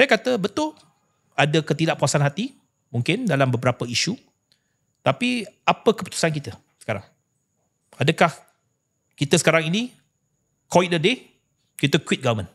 Saya kata betul ada ketidakpuasan hati mungkin dalam beberapa isu. Tapi apa keputusan kita sekarang? Adakah kita sekarang ini quit the day? Kita quit government.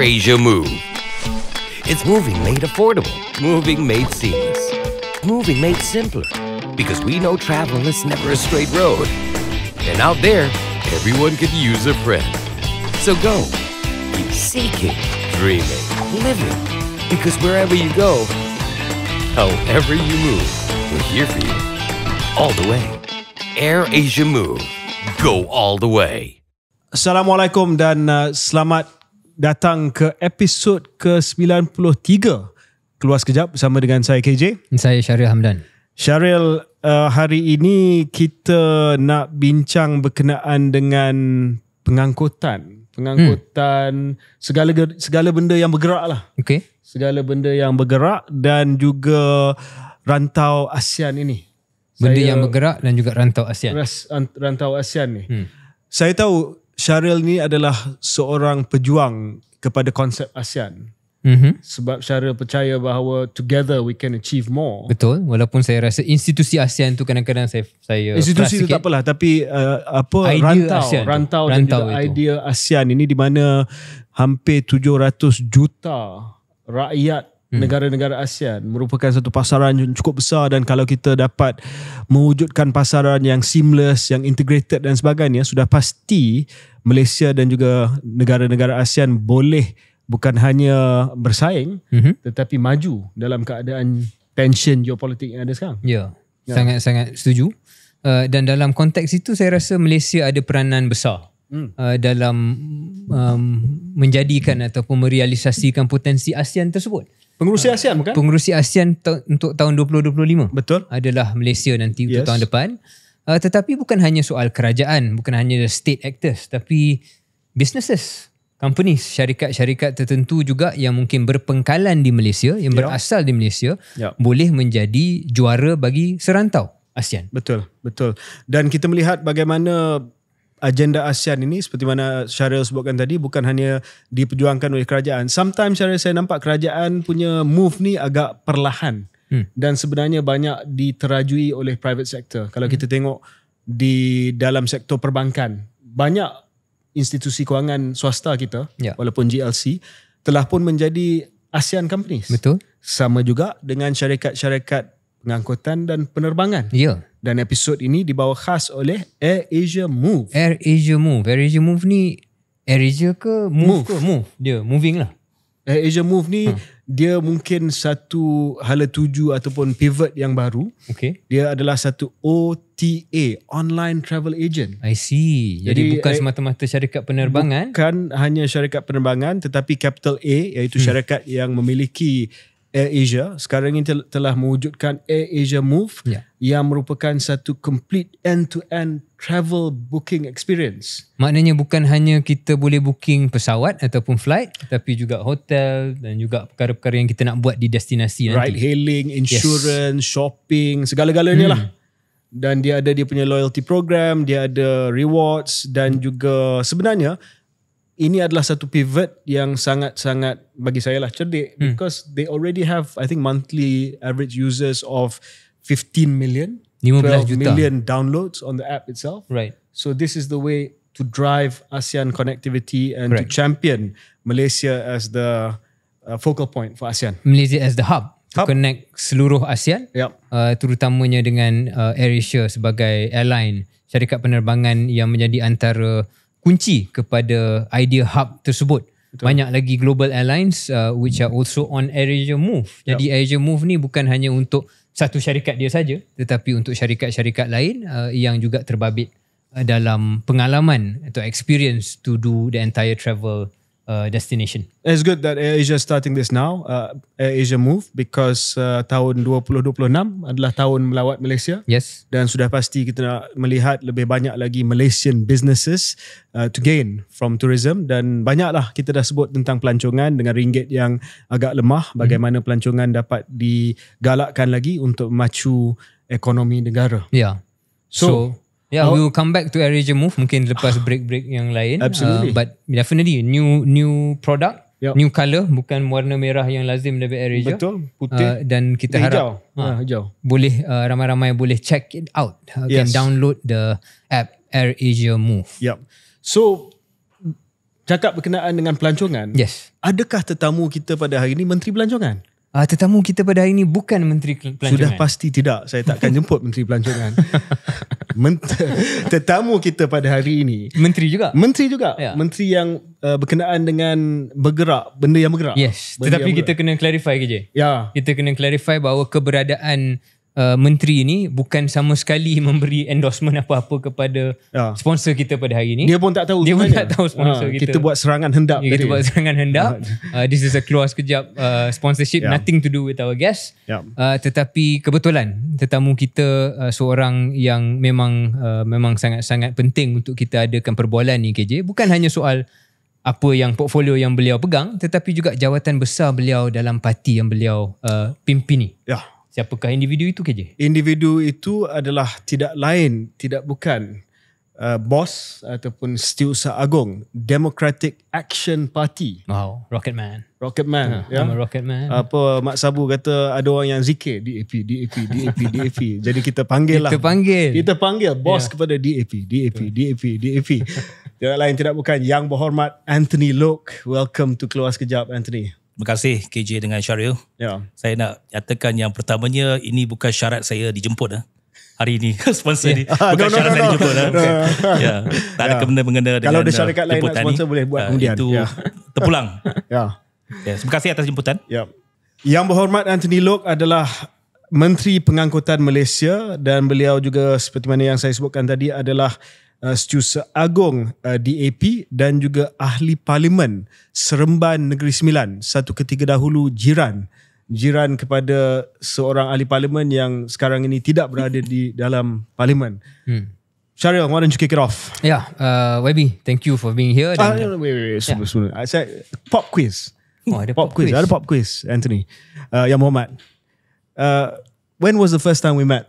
Asia Move. It's moving made affordable, moving made seamless, moving made simpler. Because we know travel is never a straight road. And out there, everyone could use a friend. So go, keep seeking, dreaming, living. Because wherever you go, however you move, we're here for you. All the way. Air Asia Move. Go all the way. Assalamualaikum dan uh, selamat datang ke episod ke-93 keluar sekejap bersama dengan saya KJ saya Syaril Hamdan. Syaril uh, hari ini kita nak bincang berkenaan dengan pengangkutan, pengangkutan hmm. segala segala benda yang bergerak lah. Okay. Segala benda yang bergerak dan juga rantau ASEAN ini. Benda saya, yang bergerak dan juga rantau ASEAN. Rantau ASEAN ni. Hmm. Saya tahu Syaril ni adalah seorang pejuang kepada konsep ASEAN. Mm-hmm. Sebab Syaril percaya bahawa together we can achieve more. Betul. Walaupun saya rasa institusi ASEAN tu kadang-kadang saya saya institusi tu sikit. tak apalah tapi uh, apa idea rantau ASEAN rantau, tu. rantau dan idea ASEAN ini di mana hampir 700 juta rakyat Hmm. negara-negara ASEAN merupakan satu pasaran yang cukup besar dan kalau kita dapat mewujudkan pasaran yang seamless, yang integrated dan sebagainya sudah pasti Malaysia dan juga negara-negara ASEAN boleh bukan hanya bersaing mm-hmm. tetapi maju dalam keadaan tension geopolitik yang ada sekarang. Ya. ya. Sangat-sangat setuju. Uh, dan dalam konteks itu saya rasa Malaysia ada peranan besar. Hmm. Uh, dalam um, menjadikan ataupun merealisasikan potensi ASEAN tersebut. Uh, Pengerusi ha. ASEAN bukan? Pengerusi ASEAN ta- untuk tahun 2025. Betul. Adalah Malaysia nanti yes. untuk tahun depan. Uh, tetapi bukan hanya soal kerajaan, bukan hanya state actors tapi businesses, companies, syarikat-syarikat tertentu juga yang mungkin berpengkalan di Malaysia, yang yeah. berasal di Malaysia yeah. boleh menjadi juara bagi serantau ASEAN. Betul, betul. Dan kita melihat bagaimana agenda ASEAN ini seperti mana Syaril sebutkan tadi bukan hanya diperjuangkan oleh kerajaan. Sometimes Syaril saya nampak kerajaan punya move ni agak perlahan hmm. dan sebenarnya banyak diterajui oleh private sector. Kalau hmm. kita tengok di dalam sektor perbankan, banyak institusi kewangan swasta kita yeah. walaupun GLC telah pun menjadi ASEAN companies. Betul. Sama juga dengan syarikat-syarikat pengangkutan dan penerbangan. Yeah. Dan episod ini dibawa khas oleh Air Asia Move. Air Asia Move. Air Asia Move ni Air Asia ke Move, move. ke? Move. Dia moving lah. Air Asia Move ni hmm. dia mungkin satu hala tuju ataupun pivot yang baru. Okay. Dia adalah satu OTA, Online Travel Agent. I see. Jadi, Jadi bukan eh, semata-mata syarikat penerbangan. Bukan hanya syarikat penerbangan tetapi Capital A iaitu hmm. syarikat yang memiliki Air Asia sekarang ini telah mewujudkan Air Asia Move yeah. yang merupakan satu complete end-to-end travel booking experience. Maknanya bukan hanya kita boleh booking pesawat ataupun flight tapi juga hotel dan juga perkara-perkara yang kita nak buat di destinasi nanti. Ride hailing, insurance, yes. shopping, segala-galanya hmm. lah. Dan dia ada dia punya loyalty program, dia ada rewards dan juga sebenarnya ini adalah satu pivot yang sangat-sangat bagi saya lah cerdik hmm. because they already have I think monthly average users of 15 million 15 juta. million downloads on the app itself right so this is the way to drive ASEAN connectivity and right. to champion Malaysia as the uh, focal point for ASEAN Malaysia as the hub To connect seluruh ASEAN yep. uh, terutamanya dengan uh, AirAsia sebagai airline syarikat penerbangan yang menjadi antara kunci kepada idea hub tersebut. Betul. Banyak lagi global airlines uh, which are also on AirAsia Move. Yep. Jadi AirAsia Move ni bukan hanya untuk satu syarikat dia saja tetapi untuk syarikat-syarikat lain uh, yang juga terbabit uh, dalam pengalaman atau experience to do the entire travel Uh, destination. It's good that Asia is starting this now, uh, AirAsia Move, because uh, tahun 2026 adalah tahun melawat Malaysia. Yes. Dan sudah pasti kita nak melihat lebih banyak lagi Malaysian businesses uh, to gain from tourism. Dan banyaklah kita dah sebut tentang pelancongan dengan ringgit yang agak lemah, hmm. bagaimana hmm. pelancongan dapat digalakkan lagi untuk memacu ekonomi negara. Ya. Yeah. So, so Yeah, oh. we will come back to Air Asia Move mungkin lepas break-break yang lain. Absolutely. Uh, but definitely new new product, yep. new colour bukan warna merah yang lazim dari Air Asia. Betul, putih. Uh, dan kita hijau. harap hijau. Uh, ah, hijau. Boleh uh, ramai-ramai boleh check it out. Uh, yes. Can download the app Air Asia Move. Yep. So cakap berkenaan dengan pelancongan. Yes. Adakah tetamu kita pada hari ini Menteri Pelancongan? Uh, tetamu kita pada hari ini bukan Menteri Pelancongan. Sudah pasti tidak. Saya takkan jemput Menteri Pelancongan. tetamu kita pada hari ini. Menteri juga. Menteri juga. Ya. Menteri yang uh, berkenaan dengan bergerak. Benda yang bergerak. Yes. Benda tetapi bergerak. kita kena clarify KJ. Ya. Kita kena clarify bahawa keberadaan Uh, menteri ni bukan sama sekali memberi endorsement apa-apa kepada ya. sponsor kita pada hari ini. Dia pun tak tahu. Dia pun tak tahu sponsor ha, kita. Kita buat serangan hendap. Ya, kita buat serangan hendap. uh, this is a close kejap uh, sponsorship. Ya. Nothing to do with our guest. Ya. Uh, tetapi kebetulan tetamu kita uh, seorang yang memang uh, memang sangat-sangat penting untuk kita adakan perbualan ni KJ. Bukan hanya soal apa yang portfolio yang beliau pegang tetapi juga jawatan besar beliau dalam parti yang beliau uh, pimpin ni. Ya. Siapakah individu itu kerja? Individu itu adalah tidak lain, tidak bukan uh, bos ataupun setiausaha agung Democratic Action Party. Wow, Rocket Man. Rocket Man. Uh, ah, yeah. I'm a Rocket Man. Apa Mak Sabu kata ada orang yang zikir DAP, DAP, DAP, DAP. Jadi kita panggil lah. Kita panggil. Kita panggil bos yeah. kepada DAP, DAP, DAP, DAP. tidak lain, tidak bukan. Yang berhormat Anthony Lok. Welcome to Keluar Kejap, Anthony. Terima kasih KJ dengan Syaril. Yeah. Saya nak nyatakan yang pertamanya ini bukan syarat saya dijemput eh. hari ini sponsor ini. Ah, bukan no, no, syarat no, no, saya dijemput. Eh. No. Okay. yeah. Tak yeah. ada ya. kena-mengena dengan Kalau ada syarikat eh, lain nak sponsor ini, boleh buat uh, kemudian. Itu yeah. terpulang. yeah. Yeah. Ya, terima kasih atas jemputan. Yeah. Yang berhormat Anthony Lok adalah Menteri Pengangkutan Malaysia dan beliau juga seperti mana yang saya sebutkan tadi adalah Uh, Setiausaha Agong uh, DAP dan juga Ahli Parlimen Seremban Negeri Sembilan satu ketiga dahulu jiran jiran kepada seorang ahli parlimen yang sekarang ini tidak berada di dalam parlimen. Hmm. Syaril, why don't you kick it off? Yeah, uh, Webby, thank you for being here. Ah, dan... wait, wait, wait, sebelum, yeah. sebelum. I said pop quiz. Oh, ada pop, pop quiz. quiz. Ada pop quiz, Anthony. Uh, ya Muhammad. Uh, when was the first time we met?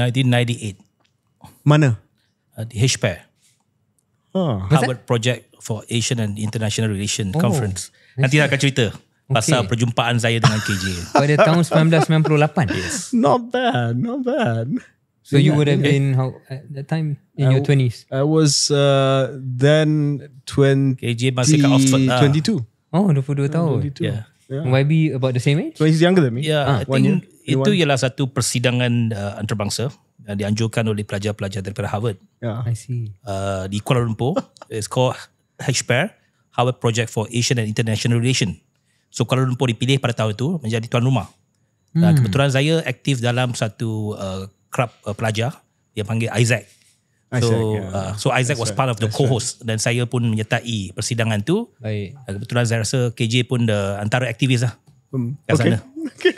1998. Mana? uh, HP. Oh, Harvard that? Project for Asian and International Relations oh, Conference. Nanti nak akan cerita pasal perjumpaan saya dengan KJ. Pada tahun 1998. Yes. Not bad, not bad. So yeah, you would have yeah. been how, at that time in I, your 20s? I was uh, then 20, KJ masih kat Oxford. Uh, lah. 22. Oh, 22 tahun. 22. Yeah. Yeah. YB about the same age? So he's younger than me. Yeah, ah, I think itu ialah satu persidangan uh, antarabangsa yang dianjurkan oleh pelajar-pelajar daripada Harvard. Yeah. I see. Uh, di Kuala Lumpur, it's called HPR, Harvard Project for Asian and International Relation. So Kuala Lumpur dipilih pada tahun itu menjadi tuan rumah. Uh, hmm. Dan kebetulan saya aktif dalam satu uh, club uh, pelajar Dia panggil Isaac. So, Isaac, ya. yeah. uh, so Isaac That's was part of the co-host right. dan saya pun menyertai persidangan itu. Uh, kebetulan saya rasa KJ pun uh, antara aktivis lah. Hmm. okay. sana. Okay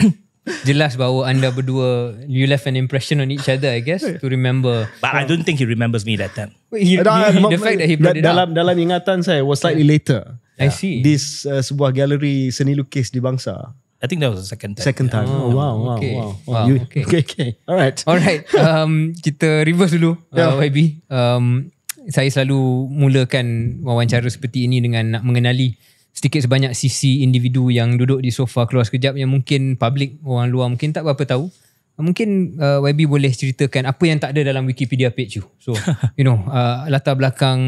jelas bahawa anda berdua you left an impression on each other I guess yeah. to remember. But I don't think he remembers me that time. He, he, he, he, the fact that he brought it dalam up. dalam ingatan saya was slightly yeah. later. Yeah. I see. This uh, sebuah galeri seni lukis di bangsa. I think that was the second time. Second time. Yeah. Oh, wow, oh, wow, okay. wow. wow. wow. You, okay. okay, okay. All right. All right. Um, kita reverse dulu, uh, yeah. uh, YB. Um, saya selalu mulakan wawancara seperti ini dengan nak mengenali sedikit sebanyak sisi individu yang duduk di sofa keluar sekejap yang mungkin public orang luar mungkin tak berapa tahu mungkin uh, YB boleh ceritakan apa yang tak ada dalam Wikipedia page you so you know uh, latar belakang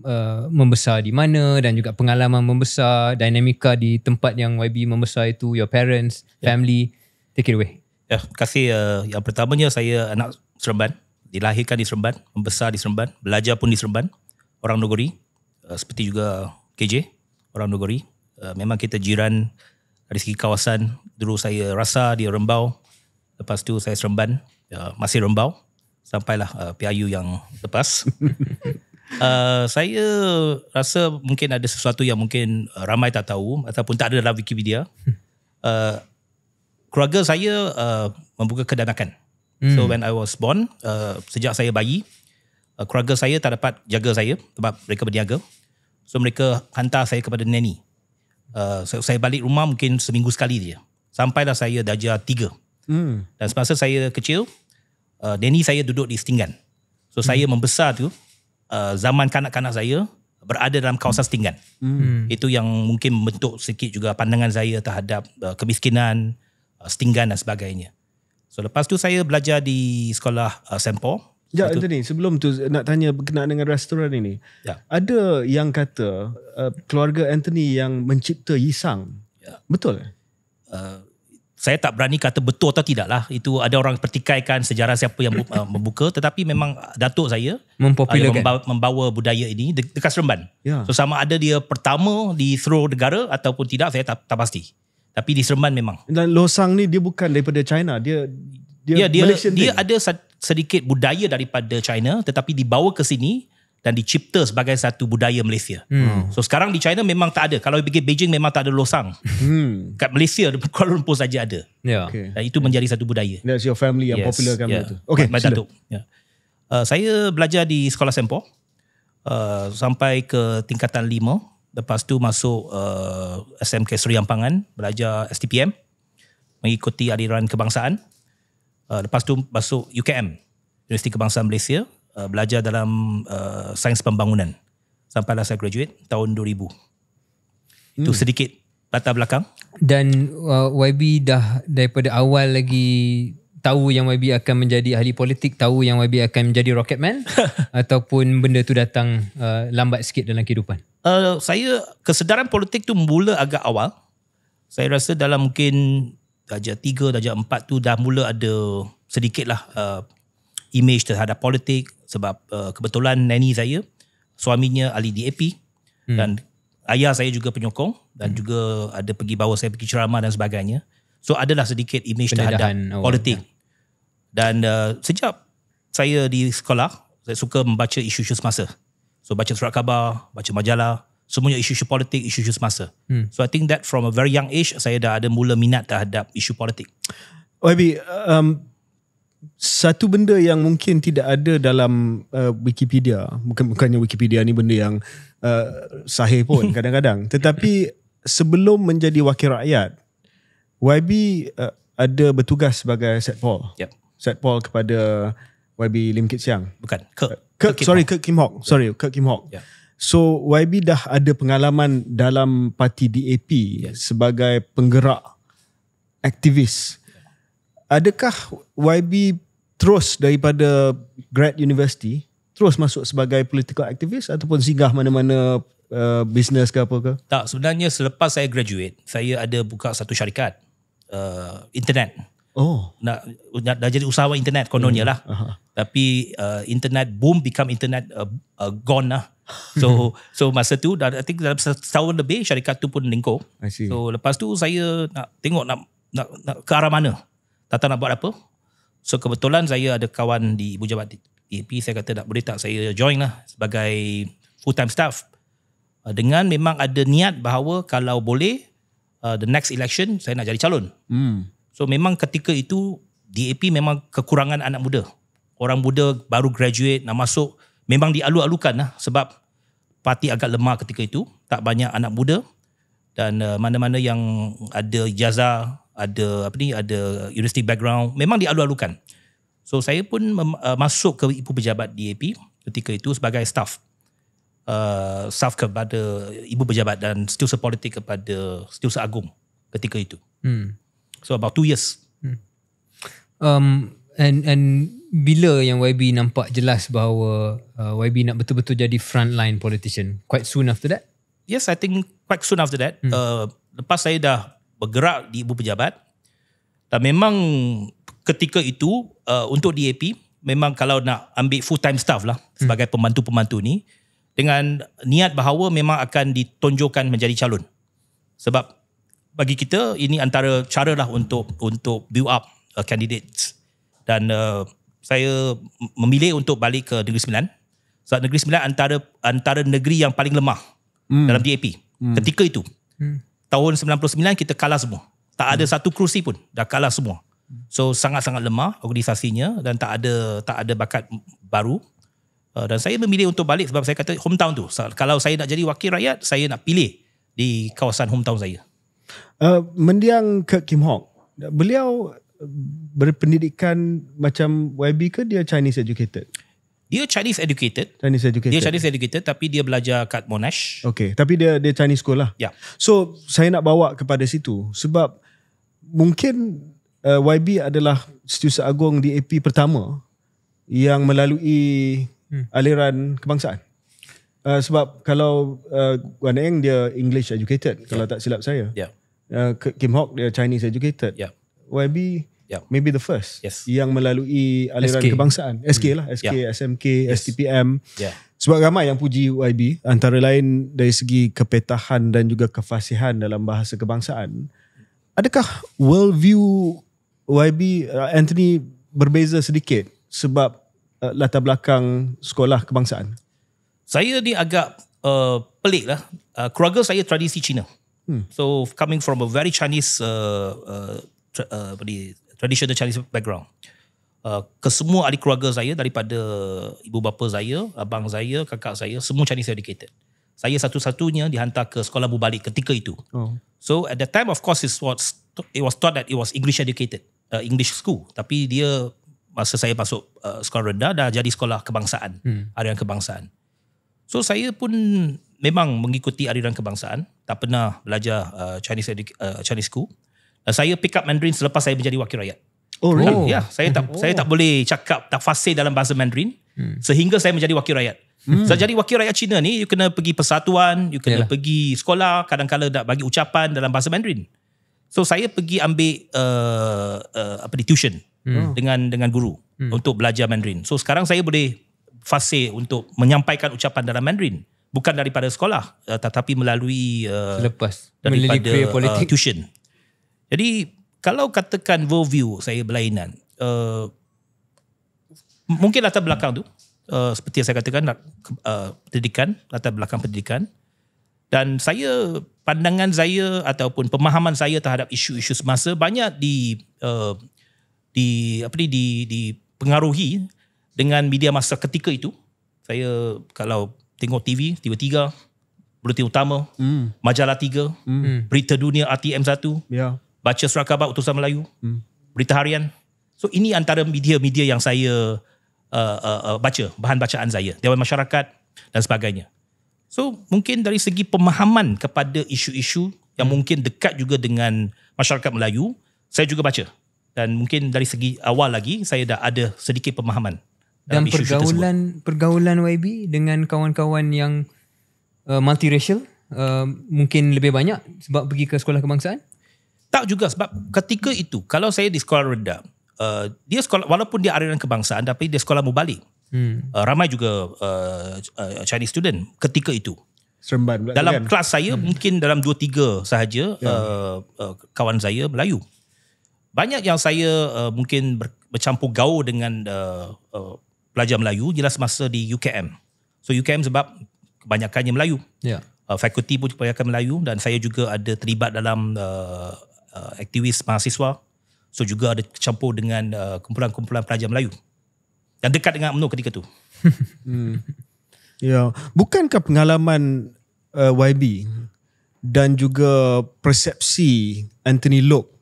yeah. uh, membesar di mana dan juga pengalaman membesar dinamika di tempat yang YB membesar itu your parents yeah. family take it away ya yeah, kasih uh, yang pertamanya saya anak Seremban dilahirkan di Seremban membesar di Seremban belajar pun di Seremban orang negeri uh, seperti juga KJ orang Nogori. Uh, memang kita jiran dari segi kawasan. Dulu saya rasa dia Rembau. Lepas tu saya Seremban. Uh, masih Rembau. Sampailah uh, PIU yang lepas. uh, saya rasa mungkin ada sesuatu yang mungkin ramai tak tahu ataupun tak ada dalam Wikipedia. Uh, keluarga saya uh, membuka kedanakan. Hmm. So when I was born, uh, sejak saya bayi, uh, keluarga saya tak dapat jaga saya sebab mereka berniaga. So mereka hantar saya kepada nanny. Uh, saya balik rumah mungkin seminggu sekali dia. Sampailah saya darjah tiga. Hmm. Dan semasa saya kecil, uh, nanny saya duduk di Setinggan. So hmm. saya membesar tu, uh, zaman kanak-kanak saya berada dalam kawasan Setinggan. Hmm. hmm. Itu yang mungkin membentuk sikit juga pandangan saya terhadap uh, kemiskinan, uh, Setinggan dan sebagainya. So lepas tu saya belajar di sekolah uh, St. Paul. Ya, Betul. Anthony, sebelum tu nak tanya berkenaan dengan restoran ini. Ya. Ada yang kata uh, keluarga Anthony yang mencipta Yisang. Ya. Betul? Uh, saya tak berani kata betul atau tidak lah. Itu ada orang pertikaikan sejarah siapa yang uh, membuka. Tetapi memang datuk saya membawa, budaya ini de- dekat Seremban. Ya. So sama ada dia pertama di seluruh negara ataupun tidak saya tak, tak pasti. Tapi di Seremban memang. Dan Losang ni dia bukan daripada China. Dia dia, ya, dia Malaysian. Dia, dia ada sedikit budaya daripada China tetapi dibawa ke sini dan dicipta sebagai satu budaya Malaysia. Hmm. hmm. So sekarang di China memang tak ada. Kalau pergi Beijing memang tak ada losang. Hmm. Kat Malaysia Kuala Lumpur saja ada. Yeah. Okay. Dan itu yeah. menjadi satu budaya. That's your family yang yes. popular kan yeah. itu. Okay, Mat- sila. Yeah. Uh, saya belajar di sekolah Sempo. Uh, sampai ke tingkatan lima. Lepas tu masuk uh, SMK Seri Ampangan. Belajar STPM. Mengikuti aliran kebangsaan. Uh, lepas tu masuk UKM, Universiti Kebangsaan Malaysia, uh, belajar dalam uh, sains pembangunan. Sampailah saya graduate tahun 2000. Hmm. Itu sedikit latar belakang. Dan uh, YB dah daripada awal lagi tahu yang YB akan menjadi ahli politik, tahu yang YB akan menjadi rocket man ataupun benda tu datang uh, lambat sikit dalam kehidupan. Uh, saya kesedaran politik tu mula agak awal. Saya rasa dalam mungkin darjah tiga, darjah empat tu dah mula ada sedikit lah uh, image terhadap politik sebab uh, kebetulan nanny saya suaminya ahli DAP hmm. dan ayah saya juga penyokong dan hmm. juga ada pergi bawa saya pergi ceramah dan sebagainya. So adalah sedikit image Pendedahan terhadap awal, oh, politik. Ya. Dan uh, sejak saya di sekolah, saya suka membaca isu-isu semasa. So baca surat khabar, baca majalah, semuanya isu-isu politik, isu-isu semasa. Hmm. So I think that from a very young age saya dah ada mula minat terhadap isu politik. Wabi, um, satu benda yang mungkin tidak ada dalam uh, Wikipedia, bukan bukannya Wikipedia ni benda yang uh, sahih pun kadang-kadang, tetapi sebelum menjadi wakil rakyat, YB uh, ada bertugas sebagai set Paul. Yep. Set Paul kepada YB Lim Kit Siang. Bukan, Kirk. Kirk, Kirk sorry, Kim Kirk Kim Hock. Sorry, yeah. Kirk Kim Hock. Yeah. So YB dah ada pengalaman dalam parti DAP yes. sebagai penggerak aktivis. Adakah YB terus daripada grad university terus masuk sebagai political activist ataupun singgah mana-mana uh, business ke apa ke? Tak, sebenarnya selepas saya graduate, saya ada buka satu syarikat uh, internet. Oh. Nak, nak dah jadi usahawan internet kononnya hmm. lah. Uh Tapi uh, internet boom become internet uh, uh, gone lah. So so masa tu dah I think dalam setahun lebih syarikat tu pun lingkup. So lepas tu saya nak tengok nak nak, nak ke arah mana. Tak tahu nak buat apa. So kebetulan saya ada kawan di Ibu Jabat DAP saya kata nak boleh tak saya join lah sebagai full time staff. Uh, dengan memang ada niat bahawa kalau boleh uh, the next election saya nak jadi calon. Hmm. So memang ketika itu DAP memang kekurangan anak muda. Orang muda baru graduate nak masuk memang dialu-alukan lah sebab parti agak lemah ketika itu. Tak banyak anak muda dan uh, mana-mana yang ada jaza, ada apa ni, ada university background memang dialu-alukan. So saya pun uh, masuk ke ibu pejabat DAP ketika itu sebagai staff. Uh, staff kepada ibu pejabat dan setiausaha politik kepada setiausaha agung ketika itu. Hmm. So about two years. Hmm. Um, and and bila yang YB nampak jelas bahawa uh, YB nak betul-betul jadi frontline politician? Quite soon after that? Yes, I think quite soon after that. Hmm. Uh, lepas saya dah bergerak di Ibu Pejabat, dan memang ketika itu uh, untuk DAP, memang kalau nak ambil full-time staff lah hmm. sebagai pembantu-pembantu ni, dengan niat bahawa memang akan ditonjolkan menjadi calon. Sebab bagi kita ini antara cara lah untuk untuk build up uh, candidates dan uh, saya memilih untuk balik ke negeri sembilan sebab negeri sembilan antara antara negeri yang paling lemah hmm. dalam DAP hmm. ketika itu hmm. tahun 99 kita kalah semua tak ada hmm. satu kerusi pun dah kalah semua so sangat sangat lemah organisasinya dan tak ada tak ada bakat baru uh, dan saya memilih untuk balik sebab saya kata hometown tu kalau saya nak jadi wakil rakyat saya nak pilih di kawasan hometown saya Uh, mendiang ke Kim Hong. Beliau uh, berpendidikan macam YB ke dia Chinese educated? Dia Chinese educated. Chinese educated. Dia Chinese educated tapi dia belajar kat Monash. Okay. Tapi dia dia Chinese school lah. Ya. Yeah. So saya nak bawa kepada situ sebab mungkin uh, YB adalah setius agung di AP pertama yang melalui hmm. aliran kebangsaan. Uh, sebab kalau uh, Wan Eng dia English educated yeah. kalau ya. tak silap saya. Ya. Yeah uh, Kim Hock dia Chinese educated. Yeah. YB yeah. maybe the first yes. yang melalui aliran SK. kebangsaan. SK hmm. lah, SK, yeah. SMK, yes. STPM. Yeah. Sebab ramai yang puji YB antara lain dari segi kepetahan dan juga kefasihan dalam bahasa kebangsaan. Adakah world view YB uh, Anthony berbeza sedikit sebab uh, latar belakang sekolah kebangsaan? Saya ni agak uh, pelik lah. Uh, keluarga saya tradisi Cina. Hmm. So coming from a very Chinese uh, uh, tra- uh, traditional Chinese background. Uh, kesemua adik keluarga saya daripada ibu bapa saya, abang saya, kakak saya, semua Chinese educated. Saya satu-satunya dihantar ke sekolah berbalik ketika itu. Oh. So at that time of course it was it was thought that it was English educated, uh, English school. Tapi dia masa saya masuk uh, sekolah rendah dah jadi sekolah kebangsaan, hmm. aliran kebangsaan. So saya pun memang mengikuti aliran kebangsaan, tak pernah belajar uh, Chinese uh, Chinese school. Dan saya pick up Mandarin selepas saya menjadi wakil rakyat. Oh, really? Ya, yeah, saya tak oh. saya tak boleh cakap tak fasih dalam bahasa Mandarin hmm. sehingga saya menjadi wakil rakyat. Hmm. So, jadi wakil rakyat Cina ni you kena pergi persatuan, you kena Yalah. pergi sekolah, kadang kadang nak bagi ucapan dalam bahasa Mandarin. So saya pergi ambil uh, uh, apa di tuition hmm. Oh. dengan dengan guru hmm. untuk belajar Mandarin. So sekarang saya boleh fasih untuk menyampaikan ucapan dalam Mandarin. Hmm bukan daripada sekolah uh, tetapi melalui uh, selepas daripada Uh, tuition. Jadi kalau katakan worldview saya berlainan uh, mungkin latar belakang tu uh, seperti yang saya katakan uh, pendidikan latar belakang pendidikan dan saya pandangan saya ataupun pemahaman saya terhadap isu-isu semasa banyak di uh, di apa ni di dipengaruhi dengan media masa ketika itu saya kalau tengok TV TV3 Berita Utama mm. Majalah 3 mm. Hmm. Berita Dunia RTM 1 yeah. Baca surat Khabar Utusan Melayu mm. Berita Harian So ini antara media-media yang saya uh, uh, uh, baca bahan bacaan saya Dewan Masyarakat dan sebagainya So mungkin dari segi pemahaman kepada isu-isu yang mm. mungkin dekat juga dengan masyarakat Melayu saya juga baca dan mungkin dari segi awal lagi saya dah ada sedikit pemahaman dan isu pergaulan tersebut. pergaulan YB dengan kawan-kawan yang uh, multiracial uh, mungkin lebih banyak sebab pergi ke sekolah kebangsaan tak juga sebab ketika itu kalau saya di sekolah rendah uh, dia sekolah walaupun dia aliran kebangsaan tapi dia sekolah mubali hmm. uh, ramai juga uh, uh, Chinese student ketika itu Seremban dalam kan? kelas saya hmm. mungkin dalam 2 3 sahaja yeah. uh, uh, kawan saya Melayu banyak yang saya uh, mungkin ber, bercampur gaul dengan uh, uh, pelajar Melayu jelas masa di UKM. So UKM sebab kebanyakannya Melayu. Yeah. Uh, fakulti pun kebanyakan Melayu dan saya juga ada terlibat dalam uh, uh, aktivis mahasiswa. So juga ada campur dengan uh, kumpulan-kumpulan pelajar Melayu. yang dekat dengan UMNO ketika tu. hmm. Ya, yeah. bukankah pengalaman uh, YB dan juga persepsi Anthony Locke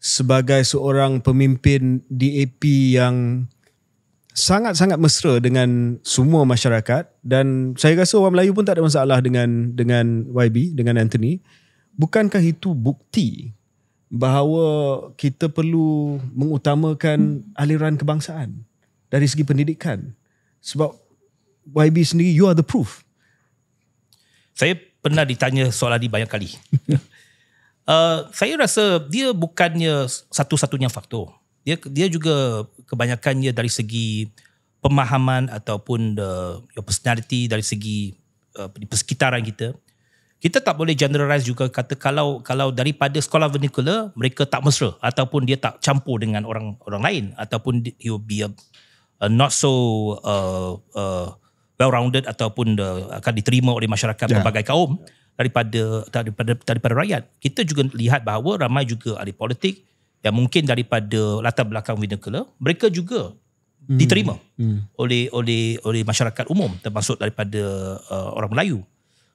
sebagai seorang pemimpin DAP yang sangat-sangat mesra dengan semua masyarakat dan saya rasa orang Melayu pun tak ada masalah dengan dengan YB dengan Anthony bukankah itu bukti bahawa kita perlu mengutamakan aliran kebangsaan dari segi pendidikan sebab YB sendiri you are the proof saya pernah ditanya soalan ini banyak kali uh, saya rasa dia bukannya satu-satunya faktor dia dia juga kebanyakannya dari segi pemahaman ataupun the, your personality dari segi uh, di persekitaran kita kita tak boleh generalize juga kata kalau kalau daripada sekolah vernacular mereka tak mesra ataupun dia tak campur dengan orang orang lain ataupun he will be a, a not so uh, uh, well rounded ataupun the, akan diterima oleh masyarakat yeah. pelbagai kaum daripada daripada daripada rakyat kita juga lihat bahawa ramai juga ahli politik yang mungkin daripada latar belakang vernacular mereka juga hmm. diterima hmm. oleh oleh oleh masyarakat umum termasuk daripada uh, orang Melayu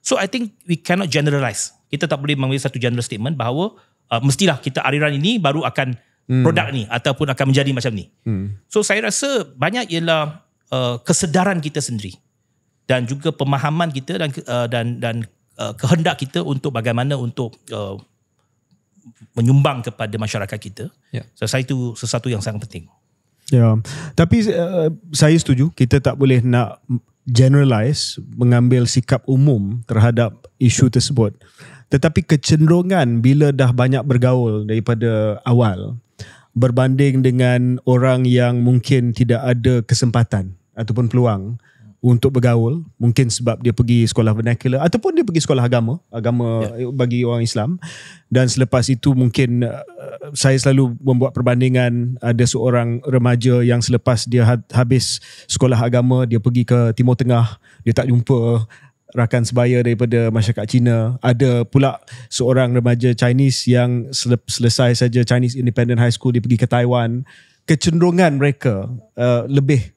so i think we cannot generalize kita tak boleh mengambil satu general statement bahawa uh, mestilah kita ariran ini baru akan hmm. produk ni ataupun akan menjadi macam ni hmm. so saya rasa banyak ialah uh, kesedaran kita sendiri dan juga pemahaman kita dan uh, dan dan uh, kehendak kita untuk bagaimana untuk uh, menyumbang kepada masyarakat kita. Yeah. So saya itu sesuatu yang sangat penting. Ya. Yeah. Tapi uh, saya setuju kita tak boleh nak generalize mengambil sikap umum terhadap isu tersebut. Tetapi kecenderungan bila dah banyak bergaul daripada awal berbanding dengan orang yang mungkin tidak ada kesempatan ataupun peluang untuk bergaul mungkin sebab dia pergi sekolah vernacular ataupun dia pergi sekolah agama agama yeah. Ya. bagi orang Islam dan selepas itu mungkin uh, saya selalu membuat perbandingan ada seorang remaja yang selepas dia ha-, habis sekolah agama dia pergi ke timur tengah dia tak jumpa rakan sebaya daripada masyarakat Cina ada pula seorang remaja Chinese yang selesai saja Chinese Independent High School dia pergi ke Taiwan kecenderungan mereka uh, lebih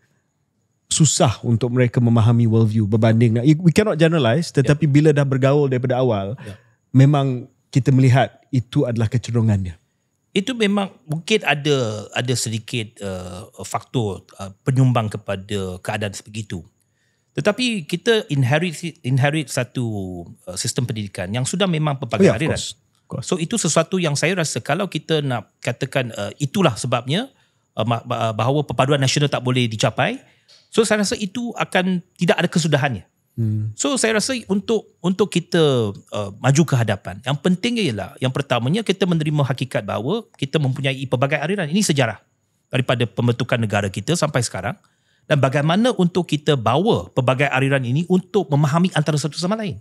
susah untuk mereka memahami worldview berbanding we cannot generalize tetapi yeah. bila dah bergaul daripada awal yeah. memang kita melihat itu adalah kecenderungannya itu memang mungkin ada ada sedikit uh, faktor uh, penyumbang kepada keadaan sebegitu tetapi kita inherit inherit satu uh, sistem pendidikan yang sudah memang pelbagai hari oh, dah so itu sesuatu yang saya rasa kalau kita nak katakan uh, itulah sebabnya uh, bahawa perpaduan nasional tak boleh dicapai So saya rasa itu akan tidak ada kesudahannya. Hmm. So saya rasa untuk untuk kita uh, maju ke hadapan, yang pentingnya ialah yang pertamanya kita menerima hakikat bahawa kita mempunyai pelbagai aliran. Ini sejarah daripada pembentukan negara kita sampai sekarang dan bagaimana untuk kita bawa pelbagai aliran ini untuk memahami antara satu sama lain.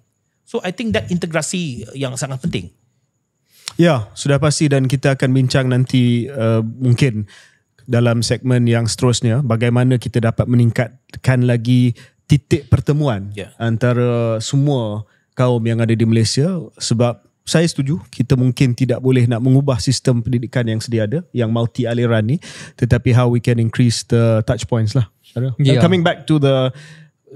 So I think that integrasi yang sangat penting. Ya, sudah pasti dan kita akan bincang nanti uh, mungkin dalam segmen yang seterusnya bagaimana kita dapat meningkatkan lagi titik pertemuan yeah. antara semua kaum yang ada di Malaysia sebab saya setuju kita mungkin tidak boleh nak mengubah sistem pendidikan yang sedia ada yang multi aliran ni tetapi how we can increase the touch points lah yeah. Ya. coming back to the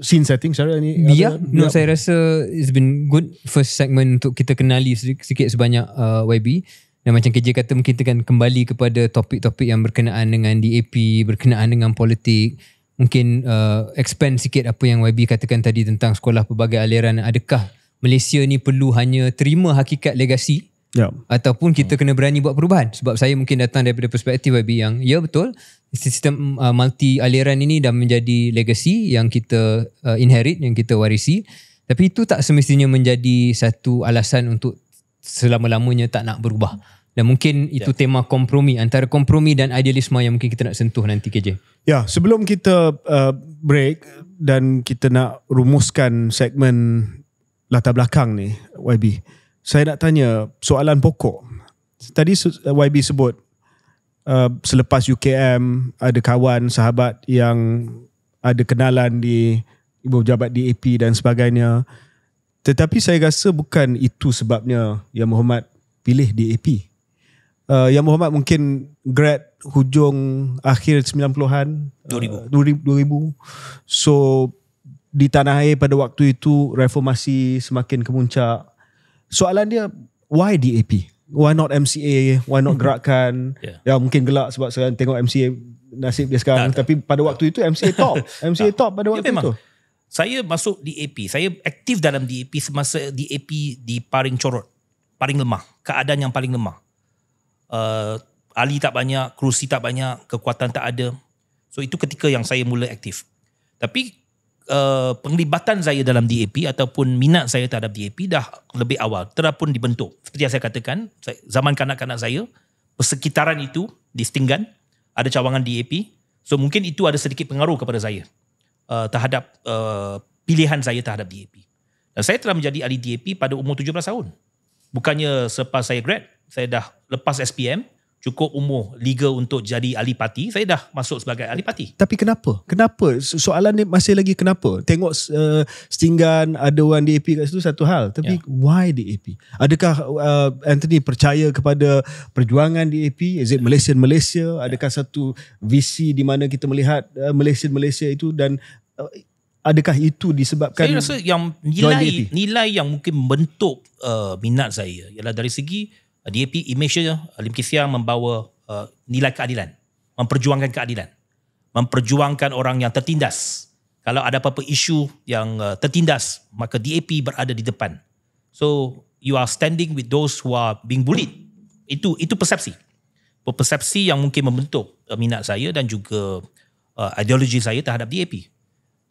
scene setting Syara ni yeah. yeah. no, saya rasa it's been good first segment untuk kita kenali sedikit sebanyak uh, YB dan macam kerja kata mungkin kita kan kembali kepada topik-topik yang berkenaan dengan DAP, berkenaan dengan politik. Mungkin uh, expand sikit apa yang YB katakan tadi tentang sekolah pelbagai aliran. Adakah Malaysia ni perlu hanya terima hakikat legasi ya. ataupun kita kena berani buat perubahan? Sebab saya mungkin datang daripada perspektif YB yang ya betul sistem uh, multi aliran ini dah menjadi legasi yang kita uh, inherit, yang kita warisi. Tapi itu tak semestinya menjadi satu alasan untuk selama-lamanya tak nak berubah. Hmm. Dan mungkin itu yeah. tema kompromi antara kompromi dan idealisme yang mungkin kita nak sentuh nanti KJ. Ya, sebelum kita uh, break dan kita nak rumuskan segmen latar belakang ni YB. Saya nak tanya soalan pokok. Tadi YB sebut uh, selepas UKM ada kawan sahabat yang ada kenalan di ibu jabat DAP dan sebagainya. Tetapi saya rasa bukan itu sebabnya Yang Muhammad pilih DAP. Uh, yang Muhammad mungkin grad hujung akhir 90-an. 2000. Uh, 2000. So di tanah air pada waktu itu reformasi semakin kemuncak. Soalan dia why DAP? Why not MCA? Why not gerakan? yeah. Ya mungkin gelak sebab sekarang tengok MCA nasib dia sekarang. Tak, Tapi pada waktu itu MCA top. MCA top pada ya, waktu ya, itu saya masuk di AP. Saya aktif dalam di AP semasa di AP di paling corot. paling lemah. Keadaan yang paling lemah. Uh, ahli tak banyak, kerusi tak banyak, kekuatan tak ada. So itu ketika yang saya mula aktif. Tapi uh, penglibatan saya dalam DAP ataupun minat saya terhadap DAP dah lebih awal. Terapun dibentuk. Seperti yang saya katakan, zaman kanak-kanak saya, persekitaran itu di Stinggan, ada cawangan DAP. So mungkin itu ada sedikit pengaruh kepada saya. Uh, terhadap uh, pilihan saya terhadap DAP. Dan saya telah menjadi ahli DAP pada umur 17 tahun. Bukannya selepas saya grad, saya dah lepas SPM, cukup umur legal untuk jadi ahli parti, saya dah masuk sebagai ahli parti. Tapi kenapa? Kenapa? Soalan ni masih lagi kenapa? Tengok uh, setinggan aduan DAP kat situ satu hal. Tapi yeah. why DAP? Adakah uh, Anthony percaya kepada perjuangan DAP? Is it Malaysian-Malaysia? Adakah yeah. satu visi di mana kita melihat uh, Malaysian-Malaysia itu dan Uh, adakah itu disebabkan saya rasa yang nilai nilai yang mungkin membentuk uh, minat saya ialah dari segi uh, DAP image uh, Lim Kisiang membawa uh, nilai keadilan memperjuangkan keadilan memperjuangkan orang yang tertindas kalau ada apa-apa isu yang uh, tertindas maka DAP berada di depan so you are standing with those who are being bullied itu itu persepsi persepsi yang mungkin membentuk uh, minat saya dan juga uh, ideologi saya terhadap DAP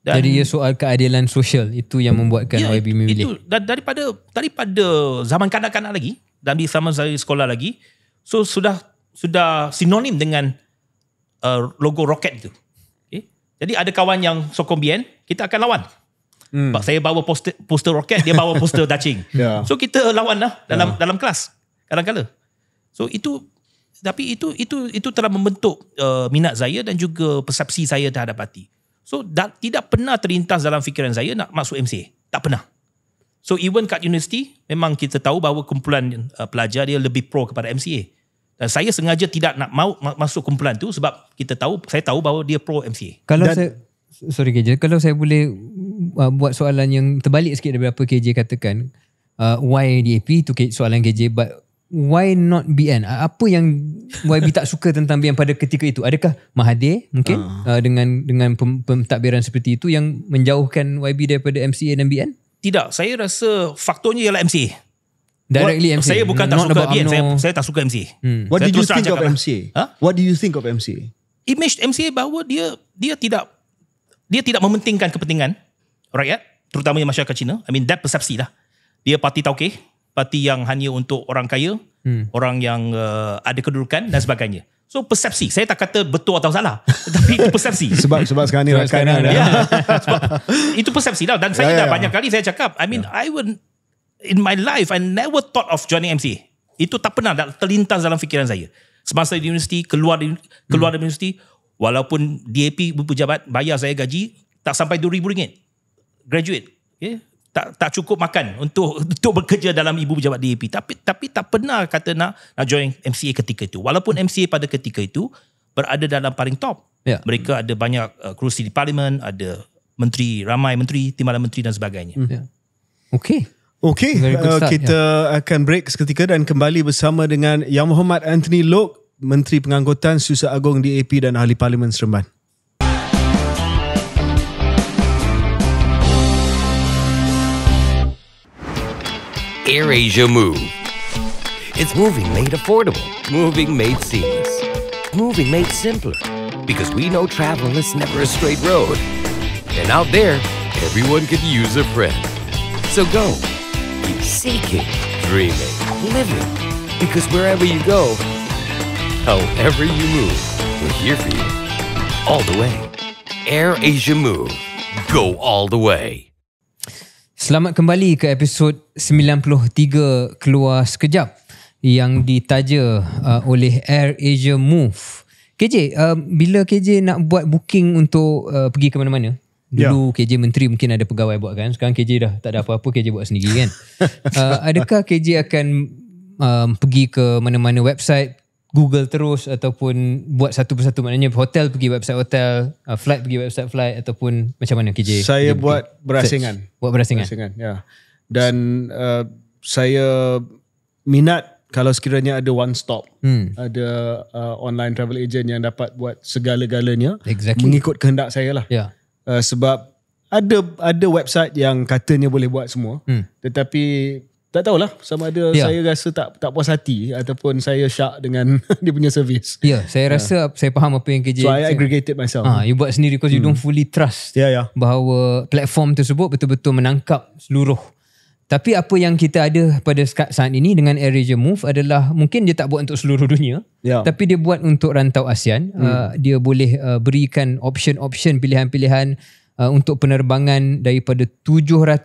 dan Jadi ia soal keadilan sosial itu yang membuatkan ya, YB memilih. Itu daripada daripada zaman kanak-kanak lagi dan di zaman saya sekolah lagi. So sudah sudah sinonim dengan uh, logo roket itu. Okay. Jadi ada kawan yang sokong BN, kita akan lawan. Hmm. Bak, saya bawa poster, poster roket, dia bawa poster dacing. Yeah. So kita lawanlah dalam yeah. dalam kelas. Kadang-kadang. So itu tapi itu itu itu telah membentuk uh, minat saya dan juga persepsi saya terhadap parti. So da- tidak pernah terlintas dalam fikiran saya nak masuk MCA. Tak pernah. So even kat universiti, memang kita tahu bahawa kumpulan uh, pelajar dia lebih pro kepada MCA. Dan saya sengaja tidak nak mau masuk kumpulan tu sebab kita tahu saya tahu bahawa dia pro MCA. Kalau Dan, saya sorry KJ, kalau saya boleh uh, buat soalan yang terbalik sikit daripada apa KJ katakan, uh, why DAP tu soalan KJ but why not BN? Apa yang YB tak suka tentang BN pada ketika itu? Adakah Mahathir mungkin uh. Uh, dengan dengan pentadbiran seperti itu yang menjauhkan YB daripada MCA dan BN? Tidak, saya rasa faktornya ialah MCA. Directly MCA. Saya bukan tak suka BN, saya, saya tak suka MCA. Hmm. What do you think of MCA? Huh? What do you think of MCA? Image MCA bahawa dia dia tidak dia tidak mementingkan kepentingan rakyat, terutamanya masyarakat Cina. I mean that persepsi lah. Dia parti tauke, parti yang hanya untuk orang kaya, hmm. orang yang uh, ada kedudukan dan sebagainya. So persepsi, saya tak kata betul atau salah, tapi itu persepsi. sebab sebab sekarang ni rakan dah. Ya. itu persepsi lah dan saya ya, dah ya. banyak kali saya cakap, I mean ya. I would in my life I never thought of joining MC. Itu tak pernah tak terlintas dalam fikiran saya. Semasa di universiti, keluar di, keluar hmm. dari universiti, walaupun DAP berpejabat bayar saya gaji tak sampai RM2000 graduate. Okay tak tak cukup makan untuk untuk bekerja dalam ibu pejabat DAP tapi tapi tak pernah kata nak nak join MCA ketika itu walaupun MCA pada ketika itu berada dalam paling top ya. mereka ada banyak uh, kerusi di parlimen ada menteri ramai menteri timbalan menteri dan sebagainya hmm. ya. okey okey uh, kita ya. akan break seketika dan kembali bersama dengan Yang Muhammad Anthony Lok Menteri Pengangkutan Susah Agong DAP dan Ahli Parlimen Seremban AirAsia Move. It's moving made affordable, moving made seamless, moving made simpler. Because we know travel is never a straight road. And out there, everyone could use a friend. So go, keep seeking, dreaming, living. Because wherever you go, however you move, we're here for you. All the way. AirAsia Move. Go all the way. Selamat kembali ke episod 93 keluar sekejap yang ditaja uh, oleh Air Asia Move. KJ, uh, bila KJ nak buat booking untuk uh, pergi ke mana-mana? Ya. Dulu yeah. KJ menteri mungkin ada pegawai buat kan. Sekarang KJ dah tak ada apa-apa, KJ buat sendiri kan. uh, adakah KJ akan um, pergi ke mana-mana website Google terus ataupun buat satu persatu maknanya hotel pergi website hotel, uh, flight pergi website flight ataupun macam mana KJ? Saya KJ buat pergi, berasingan. Search. Buat berasingan. Berasingan, ya. Dan uh, saya minat kalau sekiranya ada one stop, hmm. ada uh, online travel agent yang dapat buat segala-galanya exactly. mengikut kehendak saya lah. Yeah. Uh, sebab ada ada website yang katanya boleh buat semua, hmm. tetapi tak tahulah sama ada yeah. saya rasa tak tak puas hati ataupun saya syak dengan dia punya servis. Ya, yeah, saya ha. rasa yeah. saya faham apa yang KJ So, I aggregated myself. Ha, you buat sendiri because hmm. you don't hmm. fully trust yeah, yeah. bahawa platform tersebut betul-betul menangkap seluruh. Tapi apa yang kita ada pada saat ini dengan AirAsia Move adalah mungkin dia tak buat untuk seluruh dunia. Yeah. Tapi dia buat untuk rantau ASEAN. Hmm. Uh, dia boleh uh, berikan option-option pilihan-pilihan uh, untuk penerbangan daripada 700